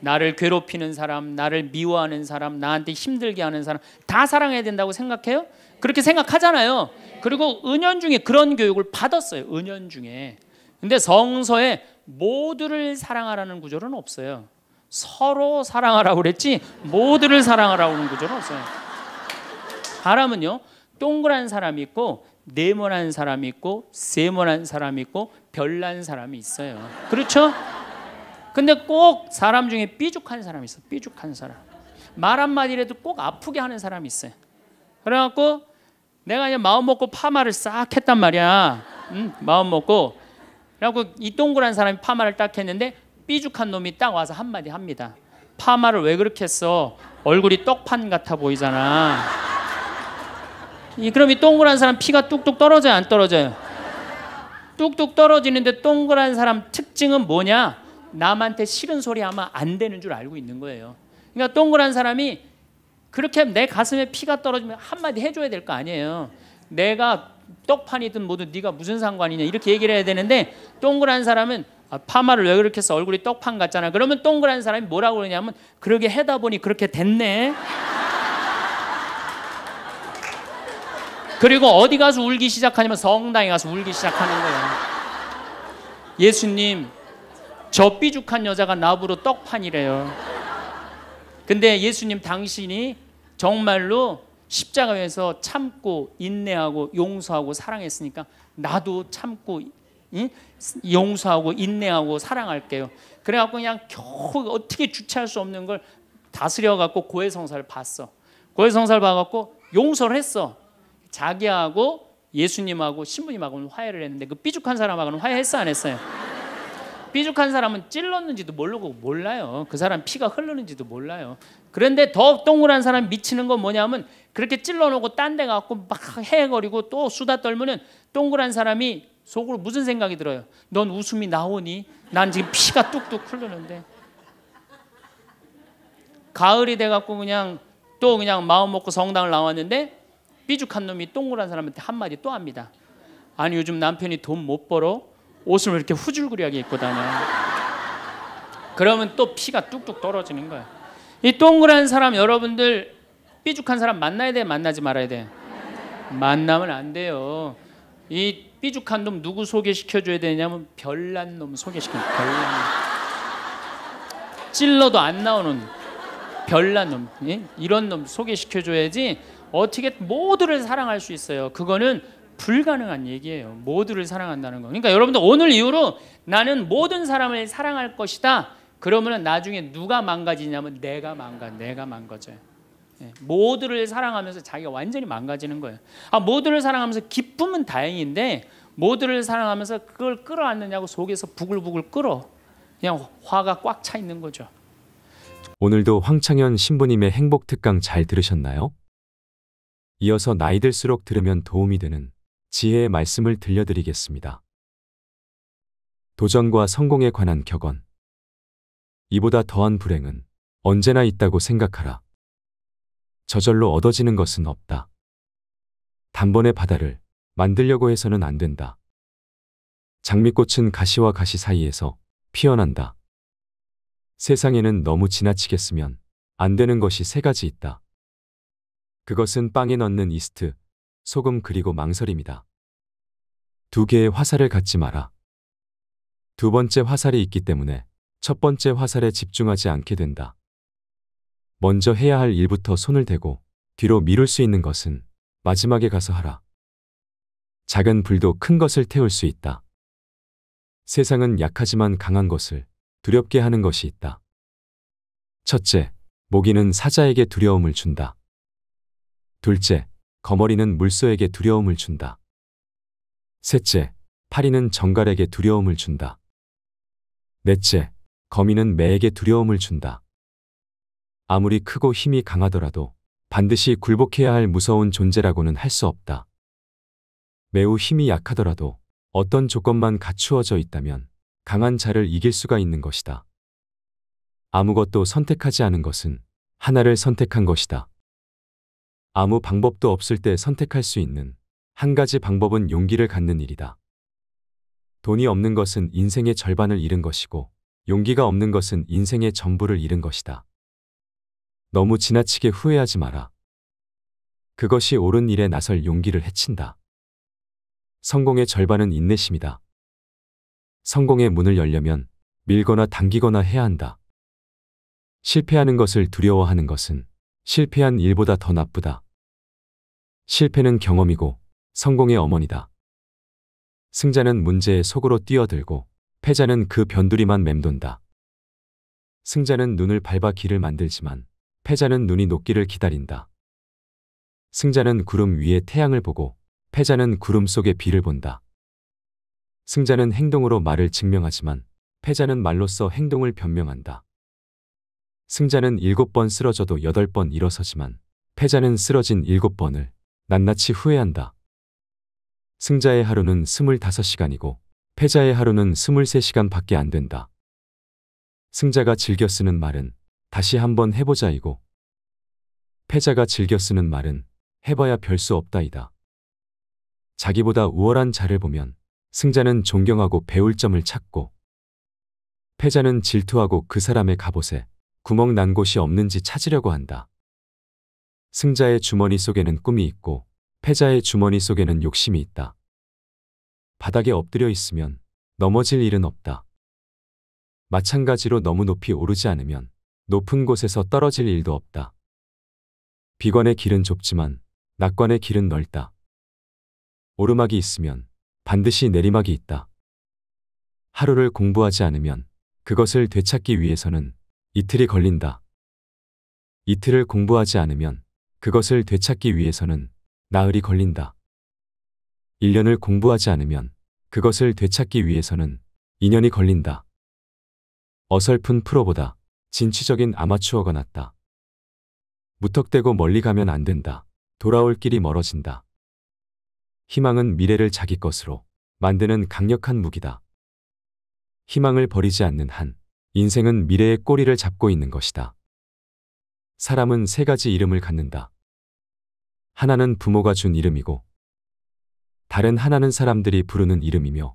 나를 괴롭히는 사람, 나를 미워하는 사람, 나한테 힘들게 하는 사람 다 사랑해야 된다고 생각해요? 그렇게 생각하잖아요. 그리고 은연 중에 그런 교육을 받았어요. 은연 중에. 근데 성서에 모두를 사랑하라는 구절은 없어요. 서로 사랑하라고 그랬지 모두를 사랑하라고는 구절은 없어요. 사람은요. 동그란 사람이 있고 네모난 사람이 있고 세모난 사람이 있고 별난 사람이 있어요. 그렇죠? 근데 꼭 사람 중에 삐죽한 사람이 있어. 삐죽한 사람. 말 한마디라도 꼭 아프게 하는 사람이 있어요. 그래갖고 내가 이제 마음 먹고 파마를 싹 했단 말이야. 응? 마음 먹고. 그래갖고 이 동그란 사람이 파마를 딱 했는데 삐죽한 놈이 딱 와서 한마디 합니다. 파마를 왜 그렇게 했어? 얼굴이 떡판 같아 보이잖아. 이 그럼 이 동그란 사람 피가 뚝뚝 떨어져요, 안 떨어져요? 뚝뚝 떨어지는데 동그란 사람 특징은 뭐냐? 남한테 싫은 소리 하면 안 되는 줄 알고 있는 거예요. 그러니까 동그란 사람이 그렇게 내 가슴에 피가 떨어지면 한마디 해줘야 될 거 아니에요. 내가 떡판이든 뭐든 네가 무슨 상관이냐 이렇게 얘기를 해야 되는데 동그란 사람은 아, 파마를 왜 그렇게 해서 얼굴이 떡판 같잖아. 그러면 동그란 사람이 뭐라고 그러냐면 그러게 해다 보니 그렇게 됐네. 그리고 어디 가서 울기 시작하냐면 성당에 가서 울기 시작하는 거예 예수님, 저 삐죽한 여자가 나부로 떡판이래요. 근데 예수님 당신이 정말로 십자가에서 참고 인내하고 용서하고 사랑했으니까 나도 참고 응? 용서하고 인내하고 사랑할게요. 그래갖고 그냥 겨우 어떻게 주체할 수 없는 걸 다스려갖고 고해성사를 봤어. 고해성사를 봐갖고 용서를 했어. 자기하고 예수님하고 신부님하고는 화해를 했는데 그 삐죽한 사람하고는 화해했어 안 했어요? 삐죽한 사람은 찔렀는지도 모르고 몰라요. 그 사람 피가 흐르는지도 몰라요. 그런데 더 동그란 사람 미치는 건 뭐냐면 그렇게 찔러놓고 딴 데 가고 막 헤거리고 또 수다 떨면은 동그란 사람이 속으로 무슨 생각이 들어요? 넌 웃음이 나오니? 난 지금 피가 뚝뚝 흐르는데. 가을이 돼갖고 그냥 또 그냥 마음 먹고 성당을 나왔는데 삐죽한 놈이 동그란 사람한테 한마디 또 합니다. 아니 요즘 남편이 돈 못 벌어 옷을 왜 이렇게 후줄그리하게 입고 다녀. 그러면 또 피가 뚝뚝 떨어지는 거야. 이 동그란 사람 여러분들 삐죽한 사람 만나야 돼 만나지 말아야 돼 만나면 안 돼요 이 삐죽한 놈 누구 소개시켜줘야 되냐면 별난 놈 소개시켜 별난 놈. 찔러도 안 나오는 별난 놈 예? 이런 놈 소개시켜줘야지 어떻게 모두를 사랑할 수 있어요 그거는 불가능한 얘기예요 모두를 사랑한다는 거 그러니까 여러분들 오늘 이후로 나는 모든 사람을 사랑할 것이다 그러면 나중에 누가 망가지냐면 내가 망가, 내가 망가져요. 예, 모두를 사랑하면서 자기가 완전히 망가지는 거예요. 아, 모두를 사랑하면서 기쁨은 다행인데 모두를 사랑하면서 그걸 끌어안느냐고 속에서 부글부글 끌어 그냥 화가 꽉 차 있는 거죠. 오늘도 황창현 신부님의 행복 특강 잘 들으셨나요? 이어서 나이 들수록 들으면 도움이 되는 지혜의 말씀을 들려드리겠습니다. 도전과 성공에 관한 격언 이보다 더한 불행은 언제나 있다고 생각하라. 저절로 얻어지는 것은 없다. 단번에 바다를 만들려고 해서는 안 된다. 장미꽃은 가시와 가시 사이에서 피어난다. 세상에는 너무 지나치게 쓰면 안 되는 것이 세 가지 있다. 그것은 빵에 넣는 이스트, 소금 그리고 망설입니다. 두 개의 화살을 갖지 마라. 두 번째 화살이 있기 때문에 첫 번째 화살에 집중하지 않게 된다. 먼저 해야 할 일부터 손을 대고 뒤로 미룰 수 있는 것은 마지막에 가서 하라. 작은 불도 큰 것을 태울 수 있다. 세상은 약하지만 강한 것을 두렵게 하는 것이 있다. 첫째, 모기는 사자에게 두려움을 준다. 둘째, 거머리는 물소에게 두려움을 준다. 셋째, 파리는 정갈에게 두려움을 준다. 넷째, 거미는 매에게 두려움을 준다. 아무리 크고 힘이 강하더라도 반드시 굴복해야 할 무서운 존재라고는 할 수 없다. 매우 힘이 약하더라도 어떤 조건만 갖추어져 있다면 강한 자를 이길 수가 있는 것이다. 아무것도 선택하지 않은 것은 하나를 선택한 것이다. 아무 방법도 없을 때 선택할 수 있는 한 가지 방법은 용기를 갖는 일이다. 돈이 없는 것은 인생의 절반을 잃은 것이고 용기가 없는 것은 인생의 전부를 잃은 것이다. 너무 지나치게 후회하지 마라. 그것이 옳은 일에 나설 용기를 해친다. 성공의 절반은 인내심이다. 성공의 문을 열려면 밀거나 당기거나 해야 한다. 실패하는 것을 두려워하는 것은 실패한 일보다 더 나쁘다. 실패는 경험이고 성공의 어머니다. 승자는 문제의 속으로 뛰어들고 패자는 그 변두리만 맴돈다. 승자는 눈을 밟아 길을 만들지만 패자는 눈이 녹기를 기다린다. 승자는 구름 위에 태양을 보고 패자는 구름 속에 비를 본다. 승자는 행동으로 말을 증명하지만 패자는 말로써 행동을 변명한다. 승자는 일곱 번 쓰러져도 여덟 번 일어서지만 패자는 쓰러진 일곱 번을 낱낱이 후회한다. 승자의 하루는 스물다섯 시간이고 패자의 하루는 23시간밖에 안 된다. 승자가 즐겨 쓰는 말은 다시 한번 해보자이고 패자가 즐겨 쓰는 말은 해봐야 별 수 없다이다. 자기보다 우월한 자를 보면 승자는 존경하고 배울 점을 찾고 패자는 질투하고 그 사람의 갑옷에 구멍 난 곳이 없는지 찾으려고 한다. 승자의 주머니 속에는 꿈이 있고 패자의 주머니 속에는 욕심이 있다. 바닥에 엎드려 있으면 넘어질 일은 없다. 마찬가지로 너무 높이 오르지 않으면 높은 곳에서 떨어질 일도 없다. 비관의 길은 좁지만 낙관의 길은 넓다. 오르막이 있으면 반드시 내리막이 있다. 하루를 공부하지 않으면 그것을 되찾기 위해서는 이틀이 걸린다. 이틀을 공부하지 않으면 그것을 되찾기 위해서는 나흘이 걸린다. 1년을 공부하지 않으면 그것을 되찾기 위해서는 2년이 걸린다. 어설픈 프로보다 진취적인 아마추어가 낫다. 무턱대고 멀리 가면 안 된다. 돌아올 길이 멀어진다. 희망은 미래를 자기 것으로 만드는 강력한 무기다. 희망을 버리지 않는 한 인생은 미래의 꼬리를 잡고 있는 것이다. 사람은 세 가지 이름을 갖는다. 하나는 부모가 준 이름이고 다른 하나는 사람들이 부르는 이름이며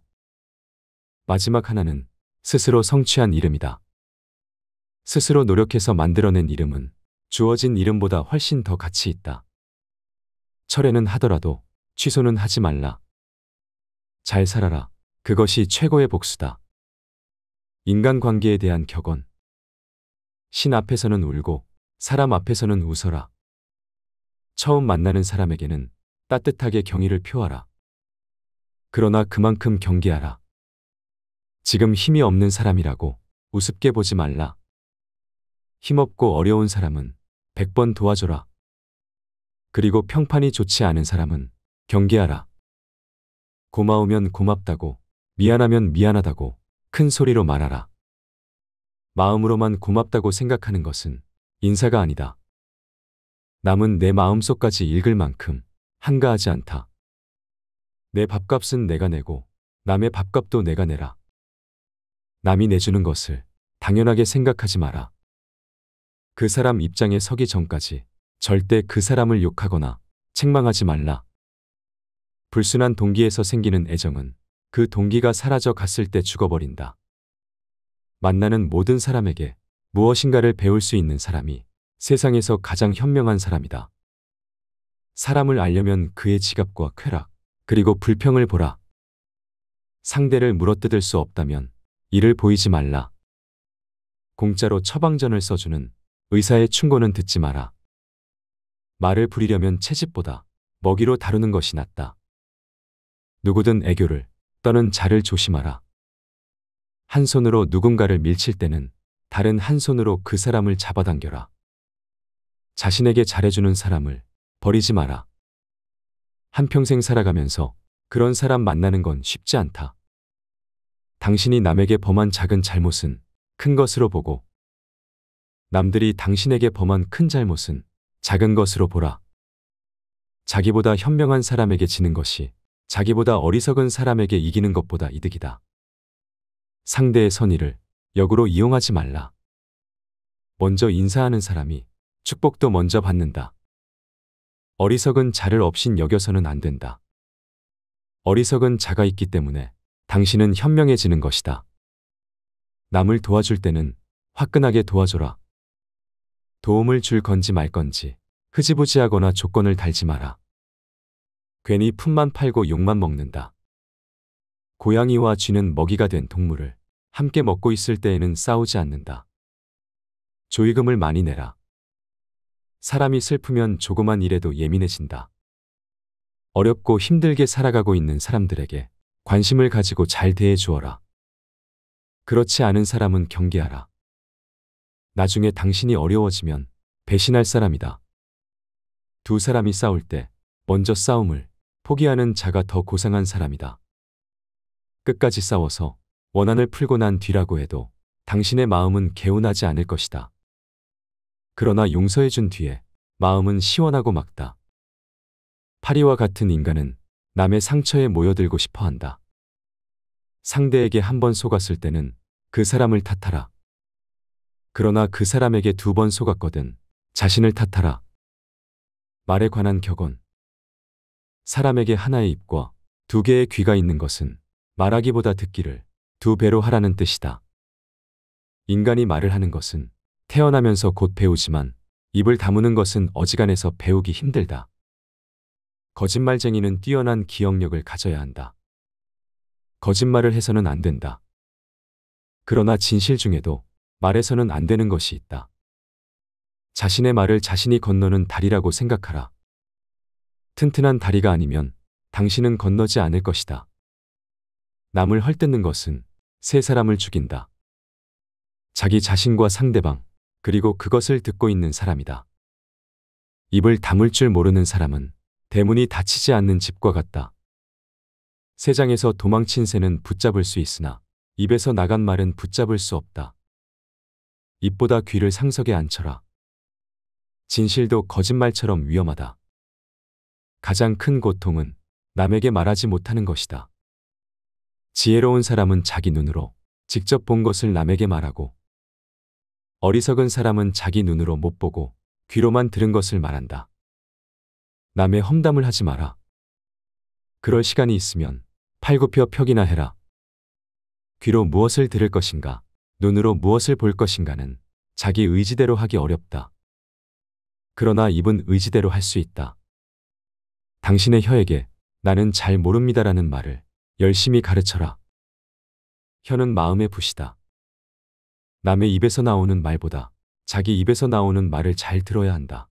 마지막 하나는 스스로 성취한 이름이다. 스스로 노력해서 만들어낸 이름은 주어진 이름보다 훨씬 더 가치 있다. 철회는 하더라도 취소는 하지 말라. 잘 살아라. 그것이 최고의 복수다. 인간관계에 대한 격언. 신 앞에서는 울고 사람 앞에서는 웃어라. 처음 만나는 사람에게는 따뜻하게 경의를 표하라. 그러나 그만큼 경계하라. 지금 힘이 없는 사람이라고 우습게 보지 말라. 힘없고 어려운 사람은 100번 도와줘라. 그리고 평판이 좋지 않은 사람은 경계하라. 고마우면 고맙다고, 미안하면 미안하다고 큰 소리로 말하라. 마음으로만 고맙다고 생각하는 것은 인사가 아니다. 남은 내 마음속까지 읽을 만큼 한가하지 않다. 내 밥값은 내가 내고 남의 밥값도 내가 내라. 남이 내주는 것을 당연하게 생각하지 마라. 그 사람 입장에 서기 전까지 절대 그 사람을 욕하거나 책망하지 말라. 불순한 동기에서 생기는 애정은 그 동기가 사라져 갔을 때 죽어버린다. 만나는 모든 사람에게 무엇인가를 배울 수 있는 사람이 세상에서 가장 현명한 사람이다. 사람을 알려면 그의 지갑과 쾌락, 그리고 불평을 보라. 상대를 물어뜯을 수 없다면 이를 보이지 말라. 공짜로 처방전을 써주는 의사의 충고는 듣지 마라. 말을 부리려면 채집보다 먹이로 다루는 것이 낫다. 누구든 애교를 떠는 자를 조심하라. 한 손으로 누군가를 밀칠 때는 다른 한 손으로 그 사람을 잡아당겨라. 자신에게 잘해주는 사람을 버리지 마라. 한평생 살아가면서 그런 사람 만나는 건 쉽지 않다. 당신이 남에게 범한 작은 잘못은 큰 것으로 보고 남들이 당신에게 범한 큰 잘못은 작은 것으로 보라. 자기보다 현명한 사람에게 지는 것이 자기보다 어리석은 사람에게 이기는 것보다 이득이다. 상대의 선의를 역으로 이용하지 말라. 먼저 인사하는 사람이 축복도 먼저 받는다. 어리석은 자를 없인 여겨서는 안 된다. 어리석은 자가 있기 때문에 당신은 현명해지는 것이다. 남을 도와줄 때는 화끈하게 도와줘라. 도움을 줄 건지 말 건지 흐지부지하거나 조건을 달지 마라. 괜히 품만 팔고 욕만 먹는다. 고양이와 쥐는 먹이가 된 동물을 함께 먹고 있을 때에는 싸우지 않는다. 조의금을 많이 내라. 사람이 슬프면 조그만 일에도 예민해진다. 어렵고 힘들게 살아가고 있는 사람들에게 관심을 가지고 잘 대해 주어라. 그렇지 않은 사람은 경계하라. 나중에 당신이 어려워지면 배신할 사람이다. 두 사람이 싸울 때 먼저 싸움을 포기하는 자가 더 고상한 사람이다. 끝까지 싸워서 원한을 풀고 난 뒤라고 해도 당신의 마음은 개운하지 않을 것이다. 그러나 용서해 준 뒤에 마음은 시원하고 막다. 파리와 같은 인간은 남의 상처에 모여들고 싶어 한다. 상대에게 한 번 속았을 때는 그 사람을 탓하라. 그러나 그 사람에게 두 번 속았거든 자신을 탓하라. 말에 관한 격언. 사람에게 하나의 입과 두 개의 귀가 있는 것은 말하기보다 듣기를 두 배로 하라는 뜻이다. 인간이 말을 하는 것은 태어나면서 곧 배우지만 입을 다무는 것은 어지간해서 배우기 힘들다. 거짓말쟁이는 뛰어난 기억력을 가져야 한다. 거짓말을 해서는 안 된다. 그러나 진실 중에도 말해서는 안 되는 것이 있다. 자신의 말을 자신이 건너는 다리라고 생각하라. 튼튼한 다리가 아니면 당신은 건너지 않을 것이다. 남을 헐뜯는 것은 세 사람을 죽인다. 자기 자신과 상대방, 그리고 그것을 듣고 있는 사람이다. 입을 다물 줄 모르는 사람은 대문이 닫히지 않는 집과 같다. 세장에서 도망친 새는 붙잡을 수 있으나 입에서 나간 말은 붙잡을 수 없다. 입보다 귀를 상석에 앉혀라. 진실도 거짓말처럼 위험하다. 가장 큰 고통은 남에게 말하지 못하는 것이다. 지혜로운 사람은 자기 눈으로 직접 본 것을 남에게 말하고 어리석은 사람은 자기 눈으로 못 보고 귀로만 들은 것을 말한다. 남의 험담을 하지 마라. 그럴 시간이 있으면 팔굽혀 펴기나 해라. 귀로 무엇을 들을 것인가, 눈으로 무엇을 볼 것인가는 자기 의지대로 하기 어렵다. 그러나 입은 의지대로 할 수 있다. 당신의 혀에게 나는 잘 모릅니다라는 말을 열심히 가르쳐라. 혀는 마음의 붓이다. 남의 입에서 나오는 말보다 자기 입에서 나오는 말을 잘 들어야 한다.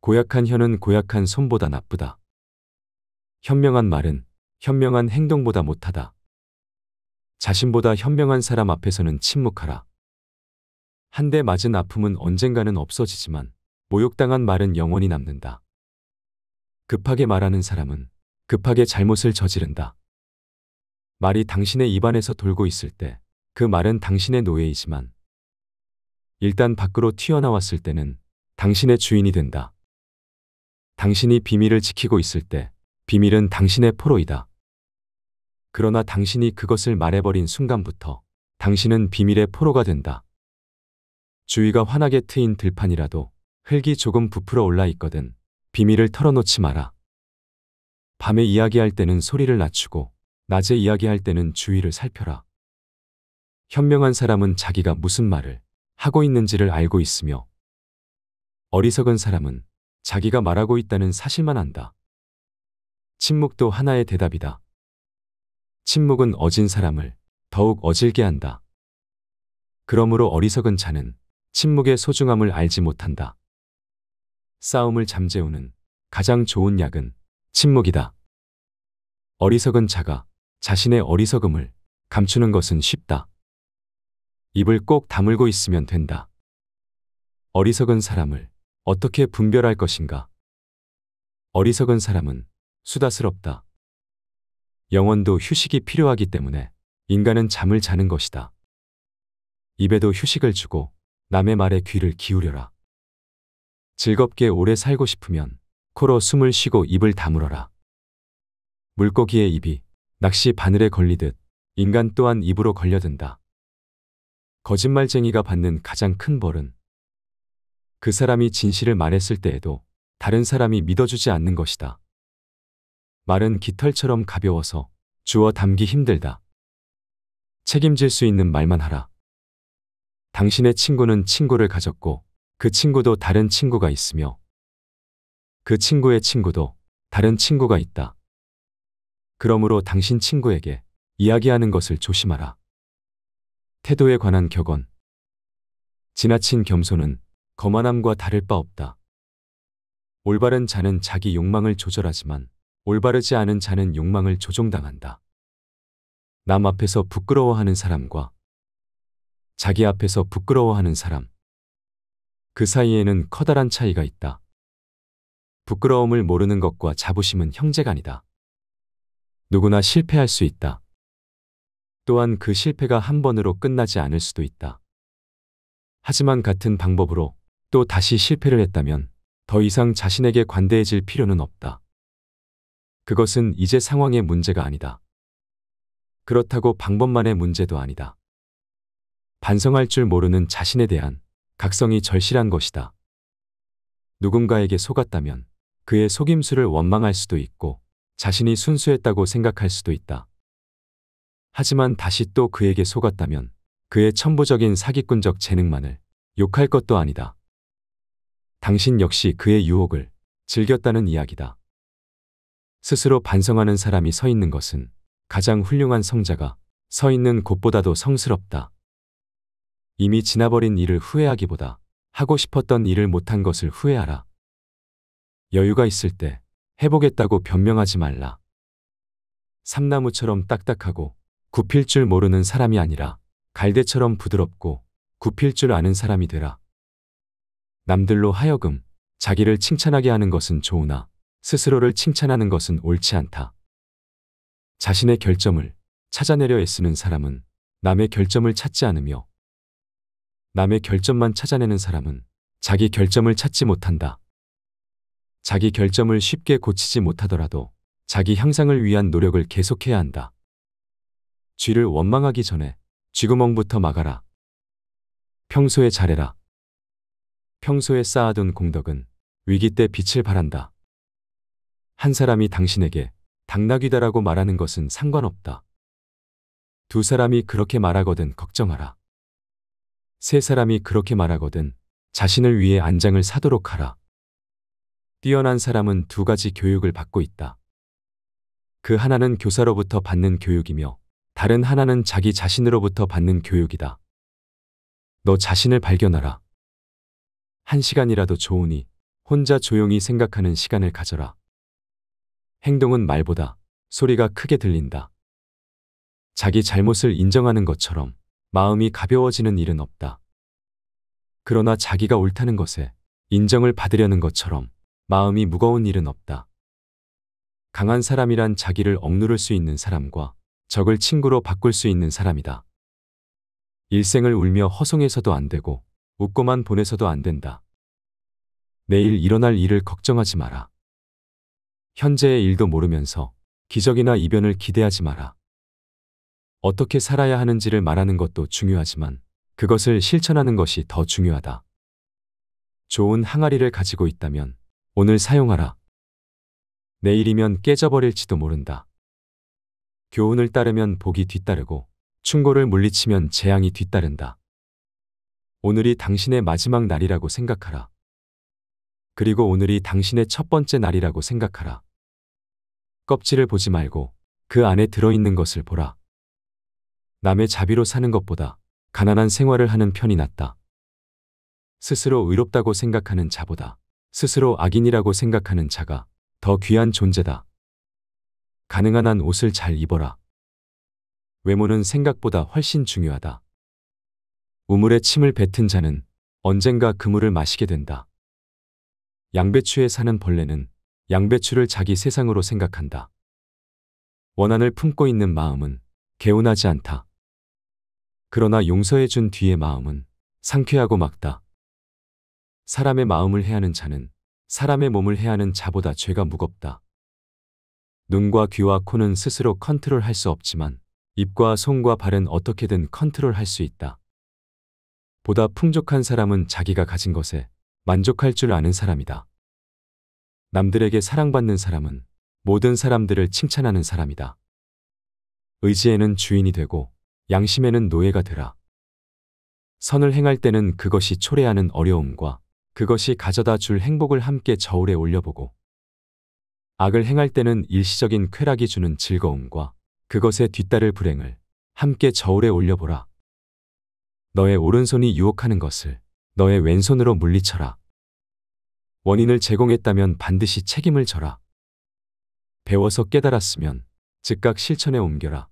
고약한 혀는 고약한 손보다 나쁘다. 현명한 말은 현명한 행동보다 못하다. 자신보다 현명한 사람 앞에서는 침묵하라. 한 대 맞은 아픔은 언젠가는 없어지지만 모욕당한 말은 영원히 남는다. 급하게 말하는 사람은 급하게 잘못을 저지른다. 말이 당신의 입안에서 돌고 있을 때그 말은 당신의 노예이지만 일단 밖으로 튀어나왔을 때는 당신의 주인이 된다. 당신이 비밀을 지키고 있을 때 비밀은 당신의 포로이다. 그러나 당신이 그것을 말해버린 순간부터 당신은 비밀의 포로가 된다. 주위가 환하게 트인 들판이라도 흙이 조금 부풀어 올라 있거든 비밀을 털어놓지 마라. 밤에 이야기할 때는 소리를 낮추고 낮에 이야기할 때는 주위를 살펴라. 현명한 사람은 자기가 무슨 말을 하고 있는지를 알고 있으며 어리석은 사람은 자기가 말하고 있다는 사실만 안다. 침묵도 하나의 대답이다. 침묵은 어진 사람을 더욱 어질게 한다. 그러므로 어리석은 자는 침묵의 소중함을 알지 못한다. 싸움을 잠재우는 가장 좋은 약은 침묵이다. 어리석은 자가 자신의 어리석음을 감추는 것은 쉽다. 입을 꼭 다물고 있으면 된다. 어리석은 사람을 어떻게 분별할 것인가? 어리석은 사람은 수다스럽다. 영혼도 휴식이 필요하기 때문에 인간은 잠을 자는 것이다. 입에도 휴식을 주고 남의 말에 귀를 기울여라. 즐겁게 오래 살고 싶으면 코로 숨을 쉬고 입을 다물어라. 물고기의 입이 낚시 바늘에 걸리듯 인간 또한 입으로 걸려든다. 거짓말쟁이가 받는 가장 큰 벌은 그 사람이 진실을 말했을 때에도 다른 사람이 믿어주지 않는 것이다. 말은 깃털처럼 가벼워서 주워 담기 힘들다. 책임질 수 있는 말만 하라. 당신의 친구는 친구를 가졌고 그 친구도 다른 친구가 있으며 그 친구의 친구도 다른 친구가 있다. 그러므로 당신 친구에게 이야기하는 것을 조심하라. 태도에 관한 격언. 지나친 겸손은 거만함과 다를 바 없다. 올바른 자는 자기 욕망을 조절하지만 올바르지 않은 자는 욕망을 조종당한다. 남 앞에서 부끄러워하는 사람과 자기 앞에서 부끄러워하는 사람. 그 사이에는 커다란 차이가 있다. 부끄러움을 모르는 것과 자부심은 형제간이다. 누구나 실패할 수 있다. 또한 그 실패가 한 번으로 끝나지 않을 수도 있다. 하지만 같은 방법으로 또 다시 실패를 했다면 더 이상 자신에게 관대해질 필요는 없다. 그것은 이제 상황의 문제가 아니다. 그렇다고 방법만의 문제도 아니다. 반성할 줄 모르는 자신에 대한 각성이 절실한 것이다. 누군가에게 속았다면 그의 속임수를 원망할 수도 있고 자신이 순수했다고 생각할 수도 있다. 하지만 다시 또 그에게 속았다면 그의 천부적인 사기꾼적 재능만을 욕할 것도 아니다. 당신 역시 그의 유혹을 즐겼다는 이야기다. 스스로 반성하는 사람이 서 있는 것은 가장 훌륭한 성자가 서 있는 곳보다도 성스럽다. 이미 지나버린 일을 후회하기보다 하고 싶었던 일을 못한 것을 후회하라. 여유가 있을 때 해보겠다고 변명하지 말라. 삼나무처럼 딱딱하고 굽힐 줄 모르는 사람이 아니라 갈대처럼 부드럽고 굽힐 줄 아는 사람이 되라. 남들로 하여금 자기를 칭찬하게 하는 것은 좋으나 스스로를 칭찬하는 것은 옳지 않다. 자신의 결점을 찾아내려 애쓰는 사람은 남의 결점을 찾지 않으며 남의 결점만 찾아내는 사람은 자기 결점을 찾지 못한다. 자기 결점을 쉽게 고치지 못하더라도 자기 향상을 위한 노력을 계속해야 한다. 쥐를 원망하기 전에 쥐구멍부터 막아라. 평소에 잘해라. 평소에 쌓아둔 공덕은 위기 때 빛을 발한다. 한 사람이 당신에게 당나귀다라고 말하는 것은 상관없다. 두 사람이 그렇게 말하거든 걱정하라. 세 사람이 그렇게 말하거든 자신을 위해 안장을 사도록 하라. 뛰어난 사람은 두 가지 교육을 받고 있다. 그 하나는 교사로부터 받는 교육이며 다른 하나는 자기 자신으로부터 받는 교육이다. 너 자신을 발견하라. 한 시간이라도 좋으니 혼자 조용히 생각하는 시간을 가져라. 행동은 말보다 소리가 크게 들린다. 자기 잘못을 인정하는 것처럼 마음이 가벼워지는 일은 없다. 그러나 자기가 옳다는 것에 인정을 받으려는 것처럼 마음이 무거운 일은 없다. 강한 사람이란 자기를 억누를 수 있는 사람과 적을 친구로 바꿀 수 있는 사람이다. 일생을 울며 허송해서도 안 되고 웃고만 보내서도 안 된다. 내일 일어날 일을 걱정하지 마라. 현재의 일도 모르면서 기적이나 이변을 기대하지 마라. 어떻게 살아야 하는지를 말하는 것도 중요하지만 그것을 실천하는 것이 더 중요하다. 좋은 항아리를 가지고 있다면 오늘 사용하라. 내일이면 깨져버릴지도 모른다. 교훈을 따르면 복이 뒤따르고 충고를 물리치면 재앙이 뒤따른다. 오늘이 당신의 마지막 날이라고 생각하라. 그리고 오늘이 당신의 첫 번째 날이라고 생각하라. 껍질을 보지 말고 그 안에 들어있는 것을 보라. 남의 자비로 사는 것보다 가난한 생활을 하는 편이 낫다. 스스로 의롭다고 생각하는 자보다 스스로 악인이라고 생각하는 자가 더 귀한 존재다. 가능한 한 옷을 잘 입어라. 외모는 생각보다 훨씬 중요하다. 우물에 침을 뱉은 자는 언젠가 그물을 마시게 된다. 양배추에 사는 벌레는 양배추를 자기 세상으로 생각한다. 원한을 품고 있는 마음은 개운하지 않다. 그러나 용서해 준 뒤의 마음은 상쾌하고 막다. 사람의 마음을 해하는 자는 사람의 몸을 해하는 자보다 죄가 무겁다. 눈과 귀와 코는 스스로 컨트롤할 수 없지만 입과 손과 발은 어떻게든 컨트롤할 수 있다. 보다 풍족한 사람은 자기가 가진 것에 만족할 줄 아는 사람이다. 남들에게 사랑받는 사람은 모든 사람들을 칭찬하는 사람이다. 의지에는 주인이 되고 양심에는 노예가 되라. 선을 행할 때는 그것이 초래하는 어려움과 그것이 가져다 줄 행복을 함께 저울에 올려보고 악을 행할 때는 일시적인 쾌락이 주는 즐거움과 그것의 뒤따를 불행을 함께 저울에 올려보라. 너의 오른손이 유혹하는 것을 너의 왼손으로 물리쳐라. 원인을 제공했다면 반드시 책임을 져라. 배워서 깨달았으면 즉각 실천에 옮겨라.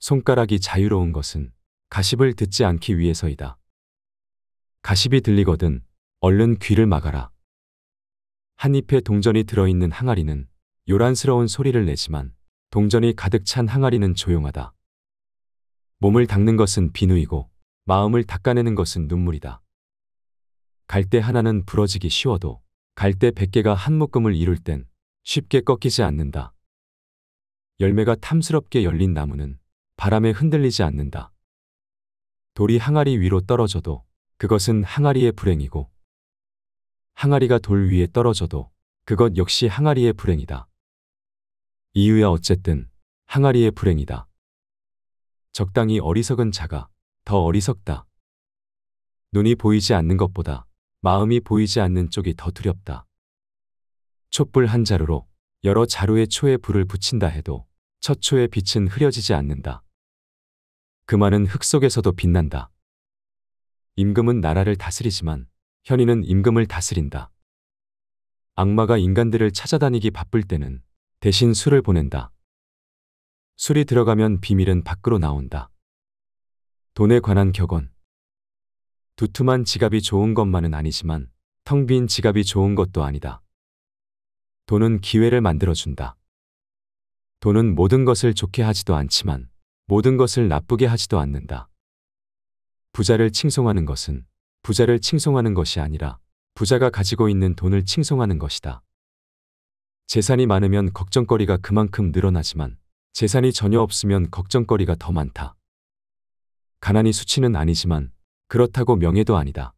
손가락이 자유로운 것은 가십을 듣지 않기 위해서이다. 가십이 들리거든 얼른 귀를 막아라. 한 잎의 동전이 들어있는 항아리는 요란스러운 소리를 내지만 동전이 가득 찬 항아리는 조용하다. 몸을 닦는 것은 비누이고 마음을 닦아내는 것은 눈물이다. 갈대 하나는 부러지기 쉬워도 갈대 100개가 한 묶음을 이룰 땐 쉽게 꺾이지 않는다. 열매가 탐스럽게 열린 나무는 바람에 흔들리지 않는다. 돌이 항아리 위로 떨어져도 그것은 항아리의 불행이고 항아리가 돌 위에 떨어져도 그것 역시 항아리의 불행이다. 이유야 어쨌든 항아리의 불행이다. 적당히 어리석은 자가 더 어리석다. 눈이 보이지 않는 것보다 마음이 보이지 않는 쪽이 더 두렵다. 촛불 한 자루로 여러 자루의 초에 불을 붙인다 해도 첫 초의 빛은 흐려지지 않는다. 그만은 흙 속에서도 빛난다. 임금은 나라를 다스리지만 현인은 임금을 다스린다. 악마가 인간들을 찾아다니기 바쁠 때는 대신 술을 보낸다. 술이 들어가면 비밀은 밖으로 나온다. 돈에 관한 격언. 두툼한 지갑이 좋은 것만은 아니지만 텅 빈 지갑이 좋은 것도 아니다. 돈은 기회를 만들어준다. 돈은 모든 것을 좋게 하지도 않지만 모든 것을 나쁘게 하지도 않는다. 부자를 칭송하는 것은 부자를 칭송하는 것이 아니라 부자가 가지고 있는 돈을 칭송하는 것이다. 재산이 많으면 걱정거리가 그만큼 늘어나지만 재산이 전혀 없으면 걱정거리가 더 많다. 가난이 수치는 아니지만 그렇다고 명예도 아니다.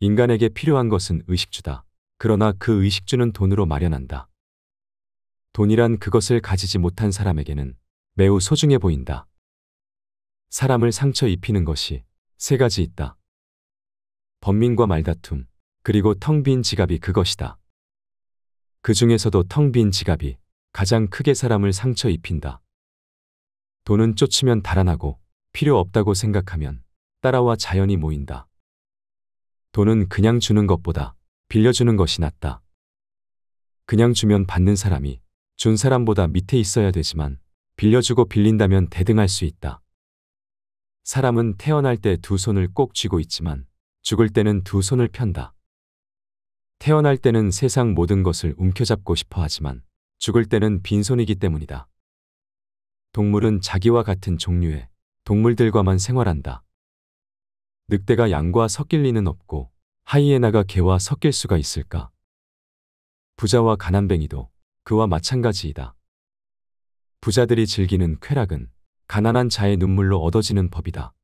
인간에게 필요한 것은 의식주다. 그러나 그 의식주는 돈으로 마련한다. 돈이란 그것을 가지지 못한 사람에게는 매우 소중해 보인다. 사람을 상처 입히는 것이 세 가지 있다. 범민과 말다툼, 그리고 텅 빈 지갑이 그것이다. 그 중에서도 텅 빈 지갑이 가장 크게 사람을 상처 입힌다. 돈은 쫓으면 달아나고 필요 없다고 생각하면 따라와 자연이 모인다. 돈은 그냥 주는 것보다 빌려주는 것이 낫다. 그냥 주면 받는 사람이 준 사람보다 밑에 있어야 되지만 빌려주고 빌린다면 대등할 수 있다. 사람은 태어날 때 두 손을 꼭 쥐고 있지만 죽을 때는 두 손을 편다. 태어날 때는 세상 모든 것을 움켜잡고 싶어 하지만 죽을 때는 빈손이기 때문이다. 동물은 자기와 같은 종류의 동물들과만 생활한다. 늑대가 양과 섞일 리는 없고 하이에나가 개와 섞일 수가 있을까? 부자와 가난뱅이도 그와 마찬가지이다. 부자들이 즐기는 쾌락은 가난한 자의 눈물로 얻어지는 법이다.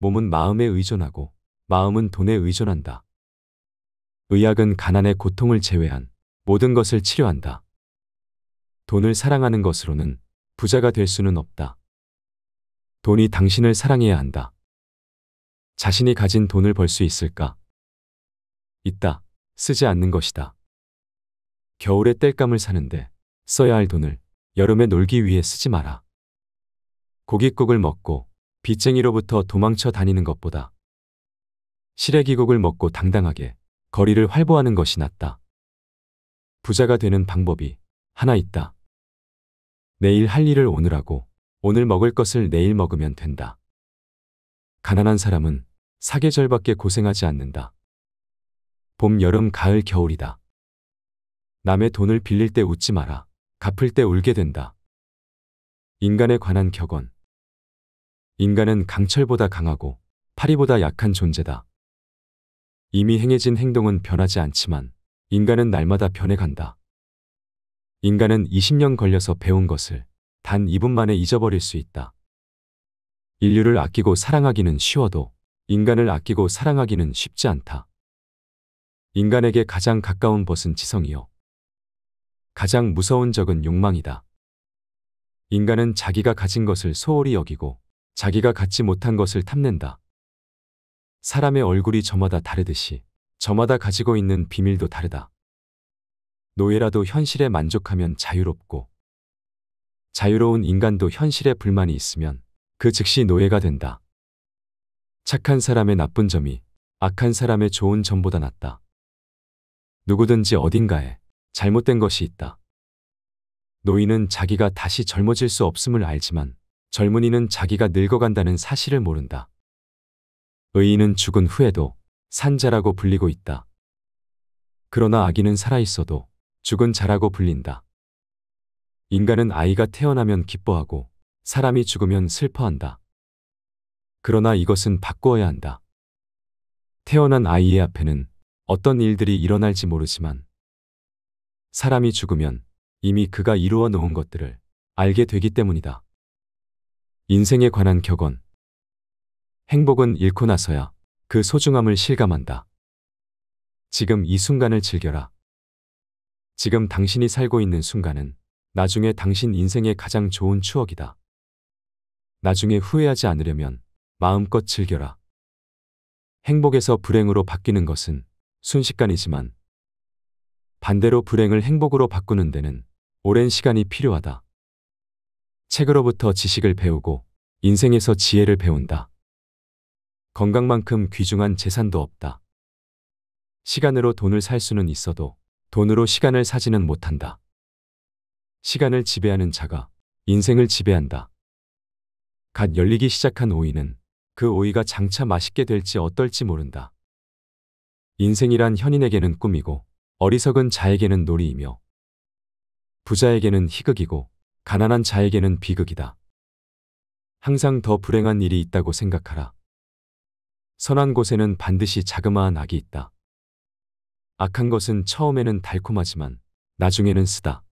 몸은 마음에 의존하고 마음은 돈에 의존한다. 의학은 가난의 고통을 제외한 모든 것을 치료한다. 돈을 사랑하는 것으로는 부자가 될 수는 없다. 돈이 당신을 사랑해야 한다. 자신이 가진 돈을 벌 수 있을까? 있다. 쓰지 않는 것이다. 겨울에 땔감을 사는데 써야 할 돈을 여름에 놀기 위해 쓰지 마라. 고깃국을 먹고 빚쟁이로부터 도망쳐 다니는 것보다 시래기국을 먹고 당당하게 거리를 활보하는 것이 낫다. 부자가 되는 방법이 하나 있다. 내일 할 일을 오늘 하고 오늘 먹을 것을 내일 먹으면 된다. 가난한 사람은 사계절밖에 고생하지 않는다. 봄, 여름, 가을, 겨울이다. 남의 돈을 빌릴 때 웃지 마라. 갚을 때 울게 된다. 인간에 관한 격언. 인간은 강철보다 강하고 파리보다 약한 존재다. 이미 행해진 행동은 변하지 않지만 인간은 날마다 변해간다. 인간은 20년 걸려서 배운 것을 단 2분 만에 잊어버릴 수 있다. 인류를 아끼고 사랑하기는 쉬워도 인간을 아끼고 사랑하기는 쉽지 않다. 인간에게 가장 가까운 벗은 지성이요. 가장 무서운 적은 욕망이다. 인간은 자기가 가진 것을 소홀히 여기고 자기가 갖지 못한 것을 탐낸다. 사람의 얼굴이 저마다 다르듯이 저마다 가지고 있는 비밀도 다르다. 노예라도 현실에 만족하면 자유롭고 자유로운 인간도 현실에 불만이 있으면 그 즉시 노예가 된다. 착한 사람의 나쁜 점이 악한 사람의 좋은 점보다 낫다. 누구든지 어딘가에 잘못된 것이 있다. 노인은 자기가 다시 젊어질 수 없음을 알지만 젊은이는 자기가 늙어간다는 사실을 모른다. 의인은 죽은 후에도 산자라고 불리고 있다. 그러나 아기는 살아있어도 죽은 자라고 불린다. 인간은 아이가 태어나면 기뻐하고 사람이 죽으면 슬퍼한다. 그러나 이것은 바꾸어야 한다. 태어난 아이의 앞에는 어떤 일들이 일어날지 모르지만 사람이 죽으면 이미 그가 이루어 놓은 것들을 알게 되기 때문이다. 인생에 관한 격언 행복은 잃고 나서야 그 소중함을 실감한다. 지금 이 순간을 즐겨라. 지금 당신이 살고 있는 순간은 나중에 당신 인생의 가장 좋은 추억이다. 나중에 후회하지 않으려면 마음껏 즐겨라. 행복에서 불행으로 바뀌는 것은 순식간이지만 반대로 불행을 행복으로 바꾸는 데는 오랜 시간이 필요하다. 책으로부터 지식을 배우고 인생에서 지혜를 배운다. 건강만큼 귀중한 재산도 없다. 시간으로 돈을 살 수는 있어도 돈으로 시간을 사지는 못한다. 시간을 지배하는 자가 인생을 지배한다. 갓 열리기 시작한 오이는 그 오이가 장차 맛있게 될지 어떨지 모른다. 인생이란 현인에게는 꿈이고 어리석은 자에게는 놀이이며 부자에게는 희극이고 가난한 자에게는 비극이다. 항상 더 불행한 일이 있다고 생각하라. 선한 곳에는 반드시 자그마한 악이 있다. 악한 것은 처음에는 달콤하지만 나중에는 쓰다.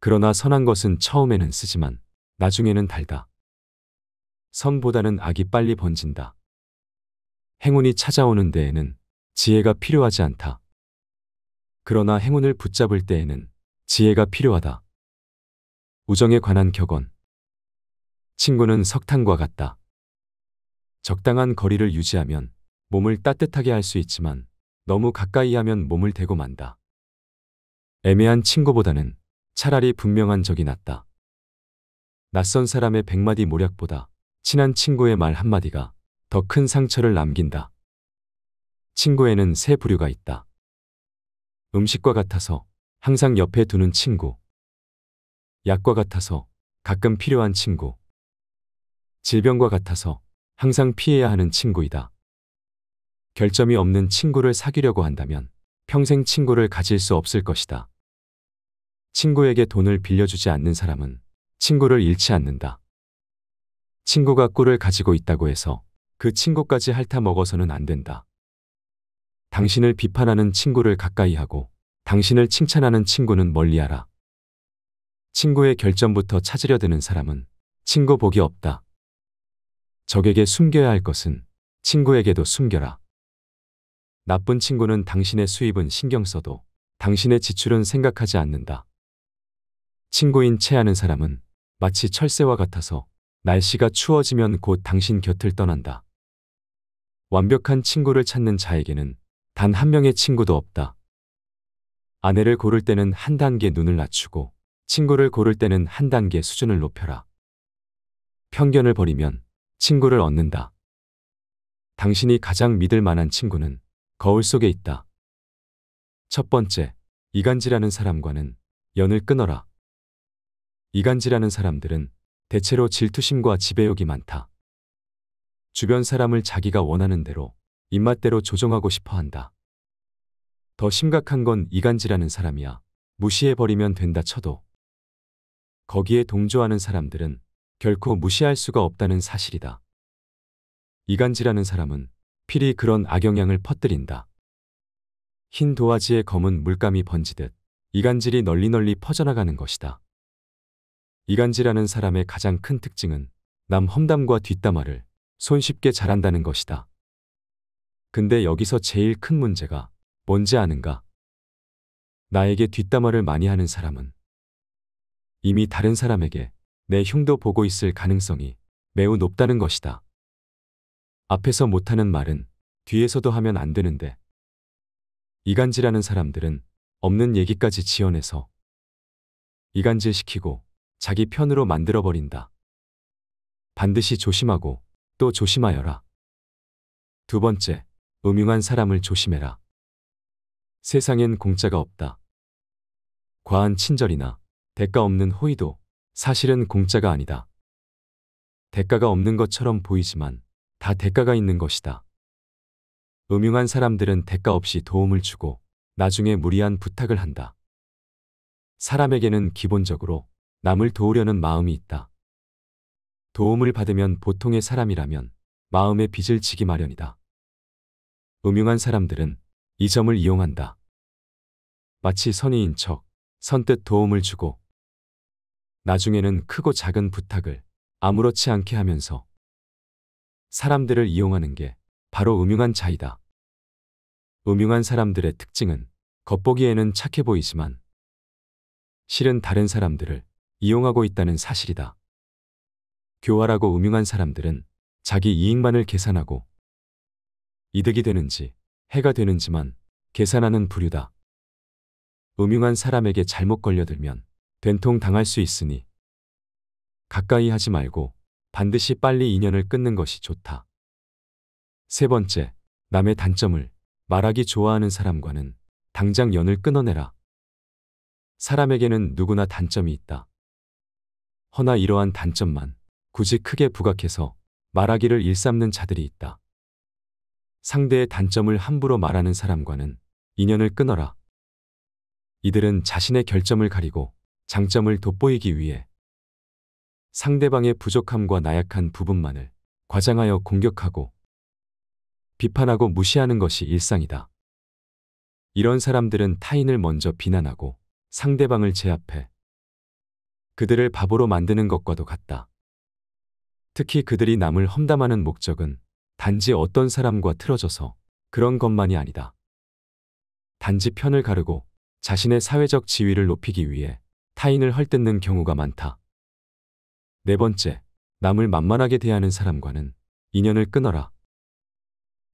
그러나 선한 것은 처음에는 쓰지만 나중에는 달다. 선보다는 악이 빨리 번진다. 행운이 찾아오는 데에는 지혜가 필요하지 않다. 그러나 행운을 붙잡을 때에는 지혜가 필요하다. 우정에 관한 격언. 친구는 석탄과 같다. 적당한 거리를 유지하면 몸을 따뜻하게 할 수 있지만 너무 가까이 하면 몸을 대고 만다. 애매한 친구보다는 차라리 분명한 적이 낫다. 낯선 사람의 백마디 모략보다 친한 친구의 말 한마디가 더 큰 상처를 남긴다. 친구에는 세 부류가 있다. 음식과 같아서 항상 옆에 두는 친구. 약과 같아서 가끔 필요한 친구. 질병과 같아서 항상 피해야 하는 친구이다. 결점이 없는 친구를 사귀려고 한다면 평생 친구를 가질 수 없을 것이다. 친구에게 돈을 빌려주지 않는 사람은 친구를 잃지 않는다. 친구가 꿀을 가지고 있다고 해서 그 친구까지 핥아먹어서는 안 된다. 당신을 비판하는 친구를 가까이 하고 당신을 칭찬하는 친구는 멀리하라. 친구의 결점부터 찾으려 드는 사람은 친구 복이 없다. 적에게 숨겨야 할 것은 친구에게도 숨겨라. 나쁜 친구는 당신의 수입은 신경 써도 당신의 지출은 생각하지 않는다. 친구인 채 아는 사람은 마치 철새와 같아서 날씨가 추워지면 곧 당신 곁을 떠난다. 완벽한 친구를 찾는 자에게는 단 한 명의 친구도 없다. 아내를 고를 때는 한 단계 눈을 낮추고 친구를 고를 때는 한 단계 수준을 높여라. 편견을 버리면 친구를 얻는다. 당신이 가장 믿을 만한 친구는 거울 속에 있다. 첫 번째, 이간질하는 사람과는 연을 끊어라. 이간질하는 사람들은 대체로 질투심과 지배욕이 많다. 주변 사람을 자기가 원하는 대로 입맛대로 조종하고 싶어 한다. 더 심각한 건 이간질하는 사람이야. 무시해버리면 된다 쳐도. 거기에 동조하는 사람들은 결코 무시할 수가 없다는 사실이다. 이간질하는 사람은 필히 그런 악영향을 퍼뜨린다. 흰 도화지에 검은 물감이 번지듯 이간질이 널리 널리 퍼져나가는 것이다. 이간질하는 사람의 가장 큰 특징은 남 험담과 뒷담화를 손쉽게 잘한다는 것이다. 근데 여기서 제일 큰 문제가 뭔지 아는가? 나에게 뒷담화를 많이 하는 사람은 이미 다른 사람에게 내 흉도 보고 있을 가능성이 매우 높다는 것이다. 앞에서 못하는 말은 뒤에서도 하면 안 되는데 이간질하는 사람들은 없는 얘기까지 지어내서 이간질시키고 자기 편으로 만들어버린다. 반드시 조심하고 또 조심하여라. 두 번째, 음흉한 사람을 조심해라. 세상엔 공짜가 없다. 과한 친절이나 대가 없는 호의도 사실은 공짜가 아니다. 대가가 없는 것처럼 보이지만 다 대가가 있는 것이다. 음흉한 사람들은 대가 없이 도움을 주고 나중에 무리한 부탁을 한다. 사람에게는 기본적으로 남을 도우려는 마음이 있다. 도움을 받으면 보통의 사람이라면 마음에 빚을 지기 마련이다. 음흉한 사람들은 이 점을 이용한다. 마치 선의인 척 선뜻 도움을 주고 나중에는 크고 작은 부탁을 아무렇지 않게 하면서 사람들을 이용하는 게 바로 음흉한 자이다. 음흉한 사람들의 특징은 겉보기에는 착해 보이지만 실은 다른 사람들을 이용하고 있다는 사실이다. 교활하고 음흉한 사람들은 자기 이익만을 계산하고 이득이 되는지 해가 되는지만 계산하는 부류다. 음흉한 사람에게 잘못 걸려들면 된통 당할 수 있으니 가까이 하지 말고 반드시 빨리 인연을 끊는 것이 좋다. 세 번째, 남의 단점을 말하기 좋아하는 사람과는 당장 연을 끊어내라. 사람에게는 누구나 단점이 있다. 허나 이러한 단점만 굳이 크게 부각해서 말하기를 일삼는 자들이 있다. 상대의 단점을 함부로 말하는 사람과는 인연을 끊어라. 이들은 자신의 결점을 가리고 장점을 돋보이기 위해 상대방의 부족함과 나약한 부분만을 과장하여 공격하고 비판하고 무시하는 것이 일상이다. 이런 사람들은 타인을 먼저 비난하고 상대방을 제압해 그들을 바보로 만드는 것과도 같다. 특히 그들이 남을 험담하는 목적은 단지 어떤 사람과 틀어져서 그런 것만이 아니다. 단지 편을 가르고 자신의 사회적 지위를 높이기 위해 타인을 헐뜯는 경우가 많다. 네 번째, 남을 만만하게 대하는 사람과는 인연을 끊어라.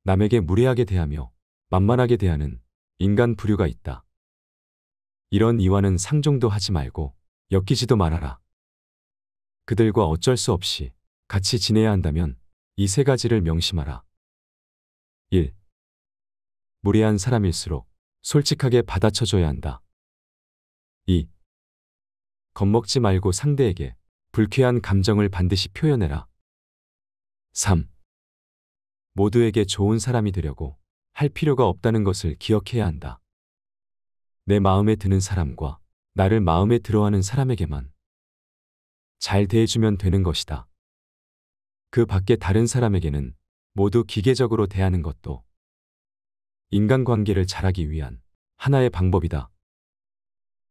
남에게 무례하게 대하며 만만하게 대하는 인간 부류가 있다. 이런 이와는 상종도 하지 말고 엮이지도 말아라. 그들과 어쩔 수 없이 같이 지내야 한다면 이 세 가지를 명심하라. 1. 무례한 사람일수록 솔직하게 받아쳐줘야 한다. 2. 겁먹지 말고 상대에게 불쾌한 감정을 반드시 표현해라. 3. 모두에게 좋은 사람이 되려고 할 필요가 없다는 것을 기억해야 한다. 내 마음에 드는 사람과 나를 마음에 들어하는 사람에게만 잘 대해주면 되는 것이다. 그 밖에 다른 사람에게는 모두 기계적으로 대하는 것도 인간관계를 잘하기 위한 하나의 방법이다.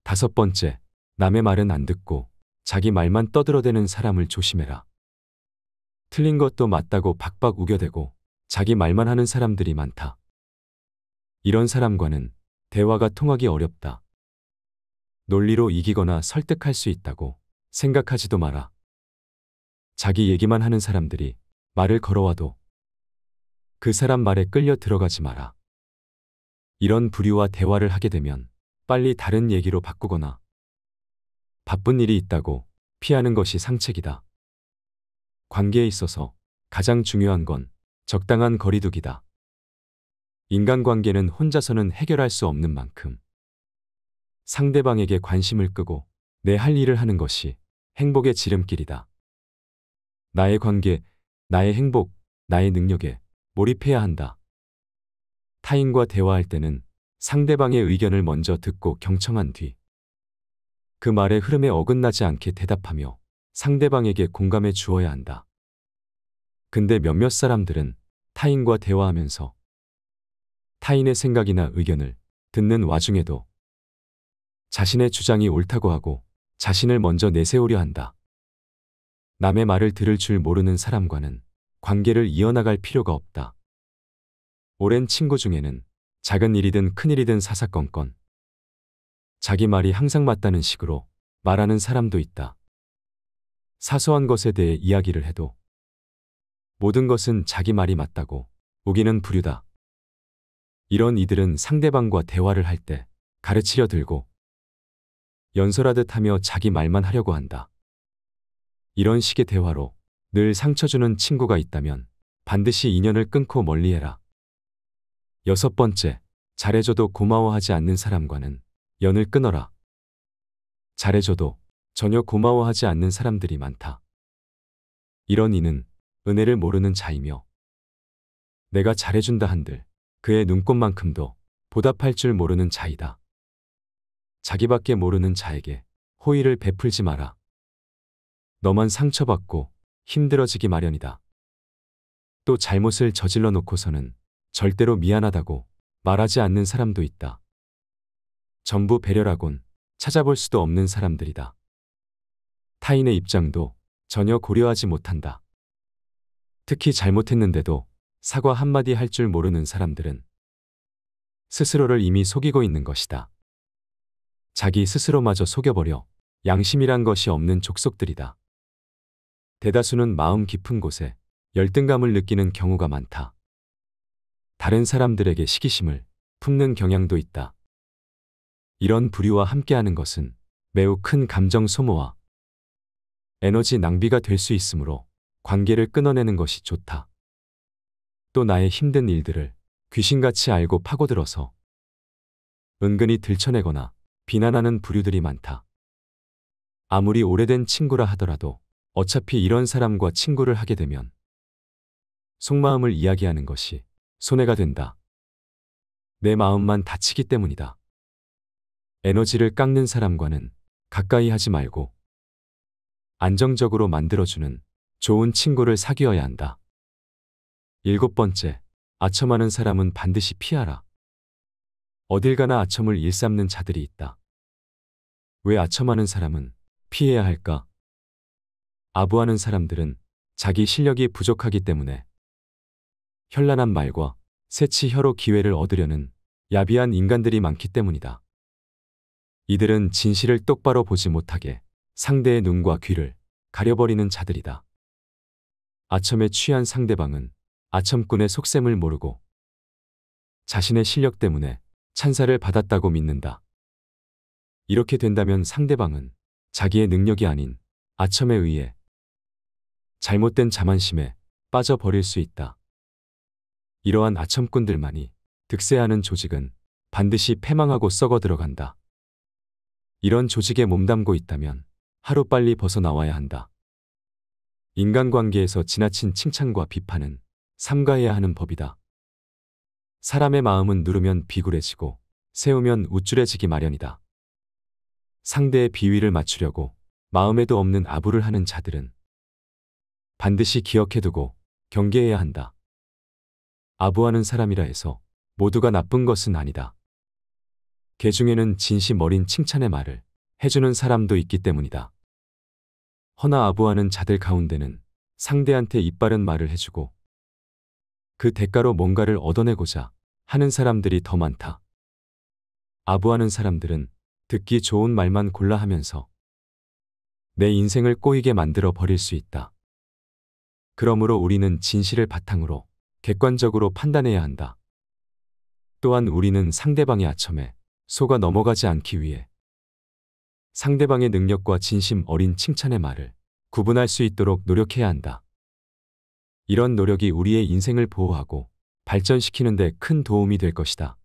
다섯 번째, 남의 말은 안 듣고 자기 말만 떠들어대는 사람을 조심해라. 틀린 것도 맞다고 박박 우겨대고 자기 말만 하는 사람들이 많다. 이런 사람과는 대화가 통하기 어렵다. 논리로 이기거나 설득할 수 있다고 생각하지도 마라. 자기 얘기만 하는 사람들이 말을 걸어와도 그 사람 말에 끌려 들어가지 마라. 이런 부류와 대화를 하게 되면 빨리 다른 얘기로 바꾸거나 바쁜 일이 있다고 피하는 것이 상책이다. 관계에 있어서 가장 중요한 건 적당한 거리두기다. 인간관계는 혼자서는 해결할 수 없는 만큼 상대방에게 관심을 끄고 내 할 일을 하는 것이 행복의 지름길이다. 나의 관계, 나의 행복, 나의 능력에 몰입해야 한다. 타인과 대화할 때는 상대방의 의견을 먼저 듣고 경청한 뒤그 말의 흐름에 어긋나지 않게 대답하며 상대방에게 공감해 주어야 한다. 근데 몇몇 사람들은 타인과 대화하면서 타인의 생각이나 의견을 듣는 와중에도 자신의 주장이 옳다고 하고 자신을 먼저 내세우려 한다. 남의 말을 들을 줄 모르는 사람과는 관계를 이어나갈 필요가 없다. 오랜 친구 중에는 작은 일이든 큰 일이든 사사건건 자기 말이 항상 맞다는 식으로 말하는 사람도 있다. 사소한 것에 대해 이야기를 해도 모든 것은 자기 말이 맞다고 우기는 부류다. 이런 이들은 상대방과 대화를 할 때 가르치려 들고 연설하듯 하며 자기 말만 하려고 한다. 이런 식의 대화로 늘 상처주는 친구가 있다면 반드시 인연을 끊고 멀리해라. 여섯 번째, 잘해줘도 고마워하지 않는 사람과는 연을 끊어라. 잘해줘도 전혀 고마워하지 않는 사람들이 많다. 이런 이는 은혜를 모르는 자이며 내가 잘해준다 한들 그의 눈꽃만큼도 보답할 줄 모르는 자이다. 자기밖에 모르는 자에게 호의를 베풀지 마라. 너만 상처받고 힘들어지기 마련이다. 또 잘못을 저질러 놓고서는 절대로 미안하다고 말하지 않는 사람도 있다. 전부 배려라곤 찾아볼 수도 없는 사람들이다. 타인의 입장도 전혀 고려하지 못한다. 특히 잘못했는데도 사과 한마디 할 줄 모르는 사람들은 스스로를 이미 속이고 있는 것이다. 자기 스스로마저 속여버려 양심이란 것이 없는 족속들이다. 대다수는 마음 깊은 곳에 열등감을 느끼는 경우가 많다. 다른 사람들에게 시기심을 품는 경향도 있다. 이런 부류와 함께하는 것은 매우 큰 감정 소모와 에너지 낭비가 될 수 있으므로 관계를 끊어내는 것이 좋다. 또 나의 힘든 일들을 귀신같이 알고 파고들어서 은근히 들쳐내거나 비난하는 부류들이 많다. 아무리 오래된 친구라 하더라도 어차피 이런 사람과 친구를 하게 되면 속마음을 이야기하는 것이 손해가 된다. 내 마음만 다치기 때문이다. 에너지를 깎는 사람과는 가까이 하지 말고 안정적으로 만들어주는 좋은 친구를 사귀어야 한다. 일곱 번째, 아첨하는 사람은 반드시 피하라. 어딜 가나 아첨을 일삼는 자들이 있다. 왜 아첨하는 사람은 피해야 할까? 아부하는 사람들은 자기 실력이 부족하기 때문에 현란한 말과 새치 혀로 기회를 얻으려는 야비한 인간들이 많기 때문이다. 이들은 진실을 똑바로 보지 못하게 상대의 눈과 귀를 가려버리는 자들이다. 아첨에 취한 상대방은 아첨꾼의 속셈을 모르고 자신의 실력 때문에 찬사를 받았다고 믿는다. 이렇게 된다면 상대방은 자기의 능력이 아닌 아첨에 의해 잘못된 자만심에 빠져버릴 수 있다. 이러한 아첨꾼들만이 득세하는 조직은 반드시 패망하고 썩어 들어간다. 이런 조직에 몸담고 있다면 하루빨리 벗어나와야 한다. 인간관계에서 지나친 칭찬과 비판은 삼가해야 하는 법이다. 사람의 마음은 누르면 비굴해지고 세우면 우쭐해지기 마련이다. 상대의 비위를 맞추려고 마음에도 없는 아부를 하는 자들은 반드시 기억해두고 경계해야 한다. 아부하는 사람이라 해서 모두가 나쁜 것은 아니다. 개 중에는 진심 어린 칭찬의 말을 해주는 사람도 있기 때문이다. 허나 아부하는 자들 가운데는 상대한테 이빠른 말을 해주고 그 대가로 뭔가를 얻어내고자 하는 사람들이 더 많다. 아부하는 사람들은 듣기 좋은 말만 골라 하면서 내 인생을 꼬이게 만들어 버릴 수 있다. 그러므로 우리는 진실을 바탕으로 객관적으로 판단해야 한다. 또한 우리는 상대방의 아첨에 속아 넘어가지 않기 위해 상대방의 능력과 진심 어린 칭찬의 말을 구분할 수 있도록 노력해야 한다. 이런 노력이 우리의 인생을 보호하고 발전시키는 데 큰 도움이 될 것이다.